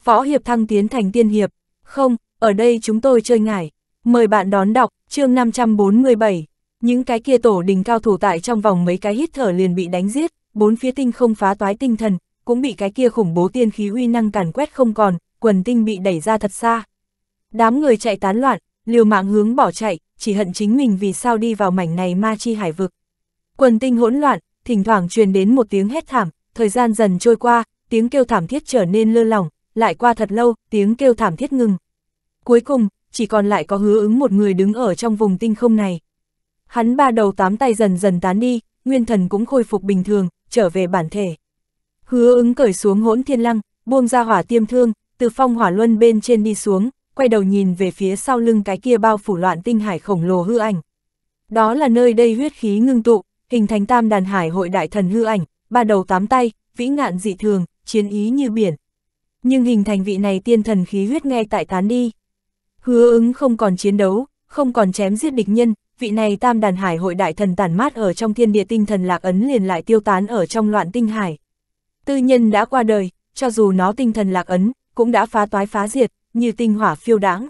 Võ hiệp thăng tiến thành tiên hiệp, không, ở đây chúng tôi chơi ngải. Mời bạn đón đọc, chương 547, những cái kia tổ đình cao thủ tại trong vòng mấy cái hít thở liền bị đánh giết, bốn phía tinh không phá toái tinh thần, cũng bị cái kia khủng bố tiên khí uy năng càn quét không còn, quần tinh bị đẩy ra thật xa. Đám người chạy tán loạn, liều mạng hướng bỏ chạy, chỉ hận chính mình vì sao đi vào mảnh này ma chi hải vực. Quần tinh hỗn loạn, thỉnh thoảng truyền đến một tiếng hét thảm, thời gian dần trôi qua, tiếng kêu thảm thiết trở nên lơ lỏng, lại qua thật lâu, tiếng kêu thảm thiết ngừng. Cuối cùng, chỉ còn lại có hứa ứng một người đứng ở trong vùng tinh không này. Hắn ba đầu tám tay dần dần tán đi, nguyên thần cũng khôi phục bình thường, trở về bản thể. Hứa ứng cởi xuống hỗn thiên lăng, buông ra hỏa tiêm thương, từ phong hỏa luân bên trên đi xuống, quay đầu nhìn về phía sau lưng cái kia bao phủ loạn tinh hải khổng lồ hư ảnh. Đó là nơi đây huyết khí ngưng tụ, hình thành tam đàn hải hội đại thần hư ảnh, ba đầu tám tay, vĩ ngạn dị thường, chiến ý như biển. Nhưng hình thành vị này tiên thần khí huyết nghe tại tán đi. Hứa ứng không còn chiến đấu, không còn chém giết địch nhân, vị này tam đàn hải hội đại thần tản mát ở trong thiên địa tinh thần lạc ấn liền lại tiêu tán ở trong loạn tinh hải. Tư nhân đã qua đời, cho dù nó tinh thần lạc ấn, cũng đã phá toái phá diệt, như tinh hỏa phiêu đáng.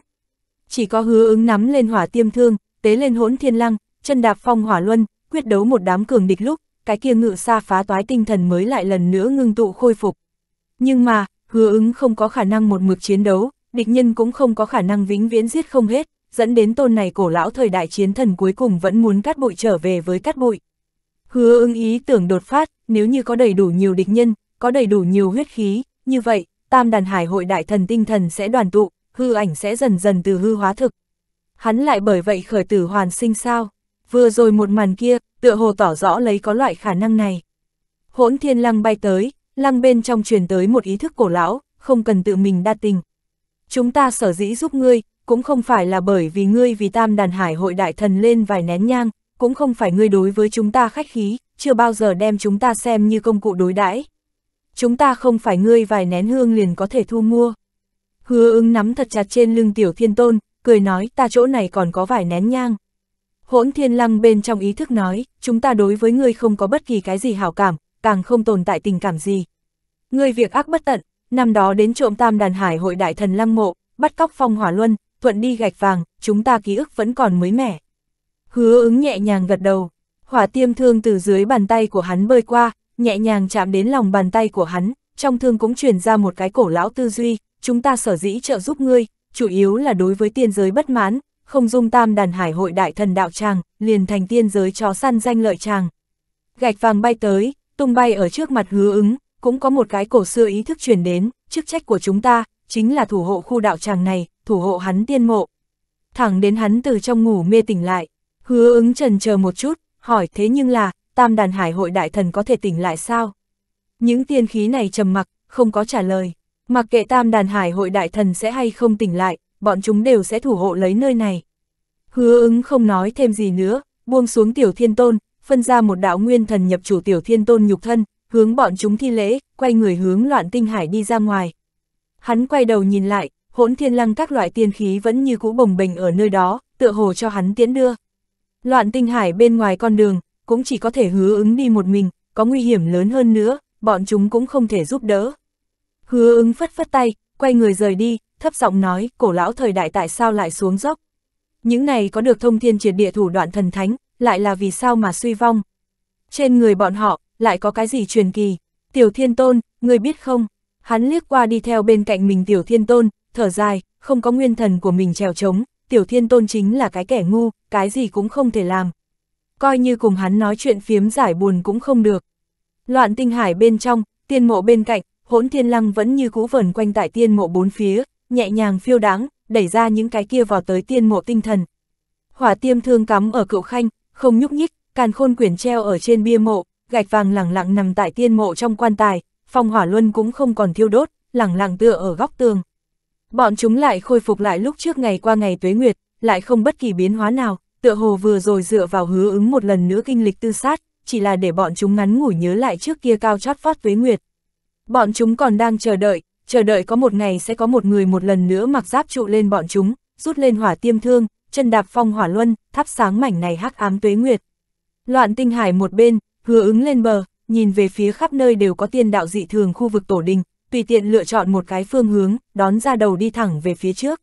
Chỉ có hứa ứng nắm lên hỏa tiêm thương, tế lên hỗn thiên lăng, chân đạp phong hỏa luân, quyết đấu một đám cường địch lúc, cái kia ngự xa phá toái tinh thần mới lại lần nữa ngưng tụ khôi phục. Nhưng mà, hứa ứng không có khả năng một mực chiến đấu, địch nhân cũng không có khả năng vĩnh viễn giết không hết, dẫn đến tôn này cổ lão thời đại chiến thần cuối cùng vẫn muốn cắt bụi trở về với cắt bụi. Hứa ứng ý tưởng đột phát, nếu như có đầy đủ nhiều địch nhân, có đầy đủ nhiều huyết khí, như vậy, tam đàn hải hội đại thần tinh thần sẽ đoàn tụ, hư ảnh sẽ dần dần từ hư hóa thực. Hắn lại bởi vậy khởi tử hoàn sinh sao? Vừa rồi một màn kia, tựa hồ tỏ rõ lấy có loại khả năng này. Hỗn thiên lăng bay tới, lăng bên trong truyền tới một ý thức cổ lão, không cần tự mình đa tình. Chúng ta sở dĩ giúp ngươi, cũng không phải là bởi vì ngươi vì tam đàn hải hội đại thần lên vài nén nhang, cũng không phải ngươi đối với chúng ta khách khí, chưa bao giờ đem chúng ta xem như công cụ đối đãi chúng ta không phải ngươi vài nén hương liền có thể thu mua. Hứa ứng nắm thật chặt trên lưng tiểu thiên tôn, cười nói ta chỗ này còn có vài nén nhang. Hỗn thiên lăng bên trong ý thức nói, chúng ta đối với ngươi không có bất kỳ cái gì hảo cảm, càng không tồn tại tình cảm gì. Ngươi việc ác bất tận, năm đó đến trộm tam đàn hải hội đại thần lăng mộ, bắt cóc phong hỏa luân, thuận đi gạch vàng, chúng ta ký ức vẫn còn mới mẻ. Hứa ứng nhẹ nhàng gật đầu, hỏa tiêm thương từ dưới bàn tay của hắn bơi qua, nhẹ nhàng chạm đến lòng bàn tay của hắn, trong thương cũng truyền ra một cái cổ lão tư duy, chúng ta sở dĩ trợ giúp ngươi, chủ yếu là đối với tiên giới bất mãn, không dung tam đàn hải hội đại thần đạo tràng, liền thành tiên giới chó săn danh lợi tràng. Gạch vàng bay tới, tung bay ở trước mặt hứa ứng, cũng có một cái cổ xưa ý thức truyền đến, chức trách của chúng ta, chính là thủ hộ khu đạo tràng này, thủ hộ hắn tiên mộ. Thẳng đến hắn từ trong ngủ mê tỉnh lại, hứa ứng trần chờ một chút, hỏi thế nhưng là, tam đàn hải hội đại thần có thể tỉnh lại sao? Những tiên khí này trầm mặc, không có trả lời. Mặc kệ tam đàn hải hội đại thần sẽ hay không tỉnh lại, bọn chúng đều sẽ thủ hộ lấy nơi này. Hứa ứng không nói thêm gì nữa, buông xuống tiểu thiên tôn, phân ra một đạo nguyên thần nhập chủ tiểu thiên tôn nhục thân, hướng bọn chúng thi lễ, quay người hướng loạn tinh hải đi ra ngoài. Hắn quay đầu nhìn lại, hỗn thiên lăng các loại tiên khí vẫn như cũ bồng bềnh ở nơi đó, tựa hồ cho hắn tiến đưa. Loạn tinh hải bên ngoài con đường, cũng chỉ có thể hứa ứng đi một mình, có nguy hiểm lớn hơn nữa, bọn chúng cũng không thể giúp đỡ. Hứa ứng phất phất tay, quay người rời đi, thấp giọng nói, cổ lão thời đại tại sao lại xuống dốc. Những này có được thông thiên triệt địa thủ đoạn thần thánh, lại là vì sao mà suy vong. Trên người bọn họ, lại có cái gì truyền kỳ. Tiểu thiên tôn, người biết không? Hắn liếc qua đi theo bên cạnh mình tiểu thiên tôn, thở dài, không có nguyên thần của mình trèo trống, tiểu thiên tôn chính là cái kẻ ngu, cái gì cũng không thể làm, coi như cùng hắn nói chuyện phiếm giải buồn cũng không được. Loạn tinh hải bên trong, tiên mộ bên cạnh, hỗn thiên lăng vẫn như cũ vẩn quanh tại tiên mộ bốn phía, nhẹ nhàng phiêu đáng, đẩy ra những cái kia vào tới tiên mộ tinh thần. Hỏa tiêm thương cắm ở cựu khanh, không nhúc nhích, càn khôn quyển treo ở trên bia mộ, gạch vàng lẳng lặng nằm tại tiên mộ trong quan tài, phong hỏa luân cũng không còn thiêu đốt, lẳng lặng tựa ở góc tường. Bọn chúng lại khôi phục lại lúc trước ngày qua ngày tuế nguyệt, lại không bất kỳ biến hóa nào tựa hồ vừa rồi dựa vào hứa ứng một lần nữa kinh lịch tư sát, chỉ là để bọn chúng ngắn ngủi nhớ lại trước kia cao chót phát với nguyệt. Bọn chúng còn đang chờ đợi, chờ đợi có một ngày sẽ có một người một lần nữa mặc giáp trụ lên bọn chúng, rút lên hỏa tiêm thương, chân đạp phong hỏa luân, thắp sáng mảnh này hắc ám tuế nguyệt. Loạn tinh hải một bên, hứa ứng lên bờ, nhìn về phía khắp nơi đều có tiên đạo dị thường khu vực tổ đình, tùy tiện lựa chọn một cái phương hướng, đón ra đầu đi thẳng về phía trước.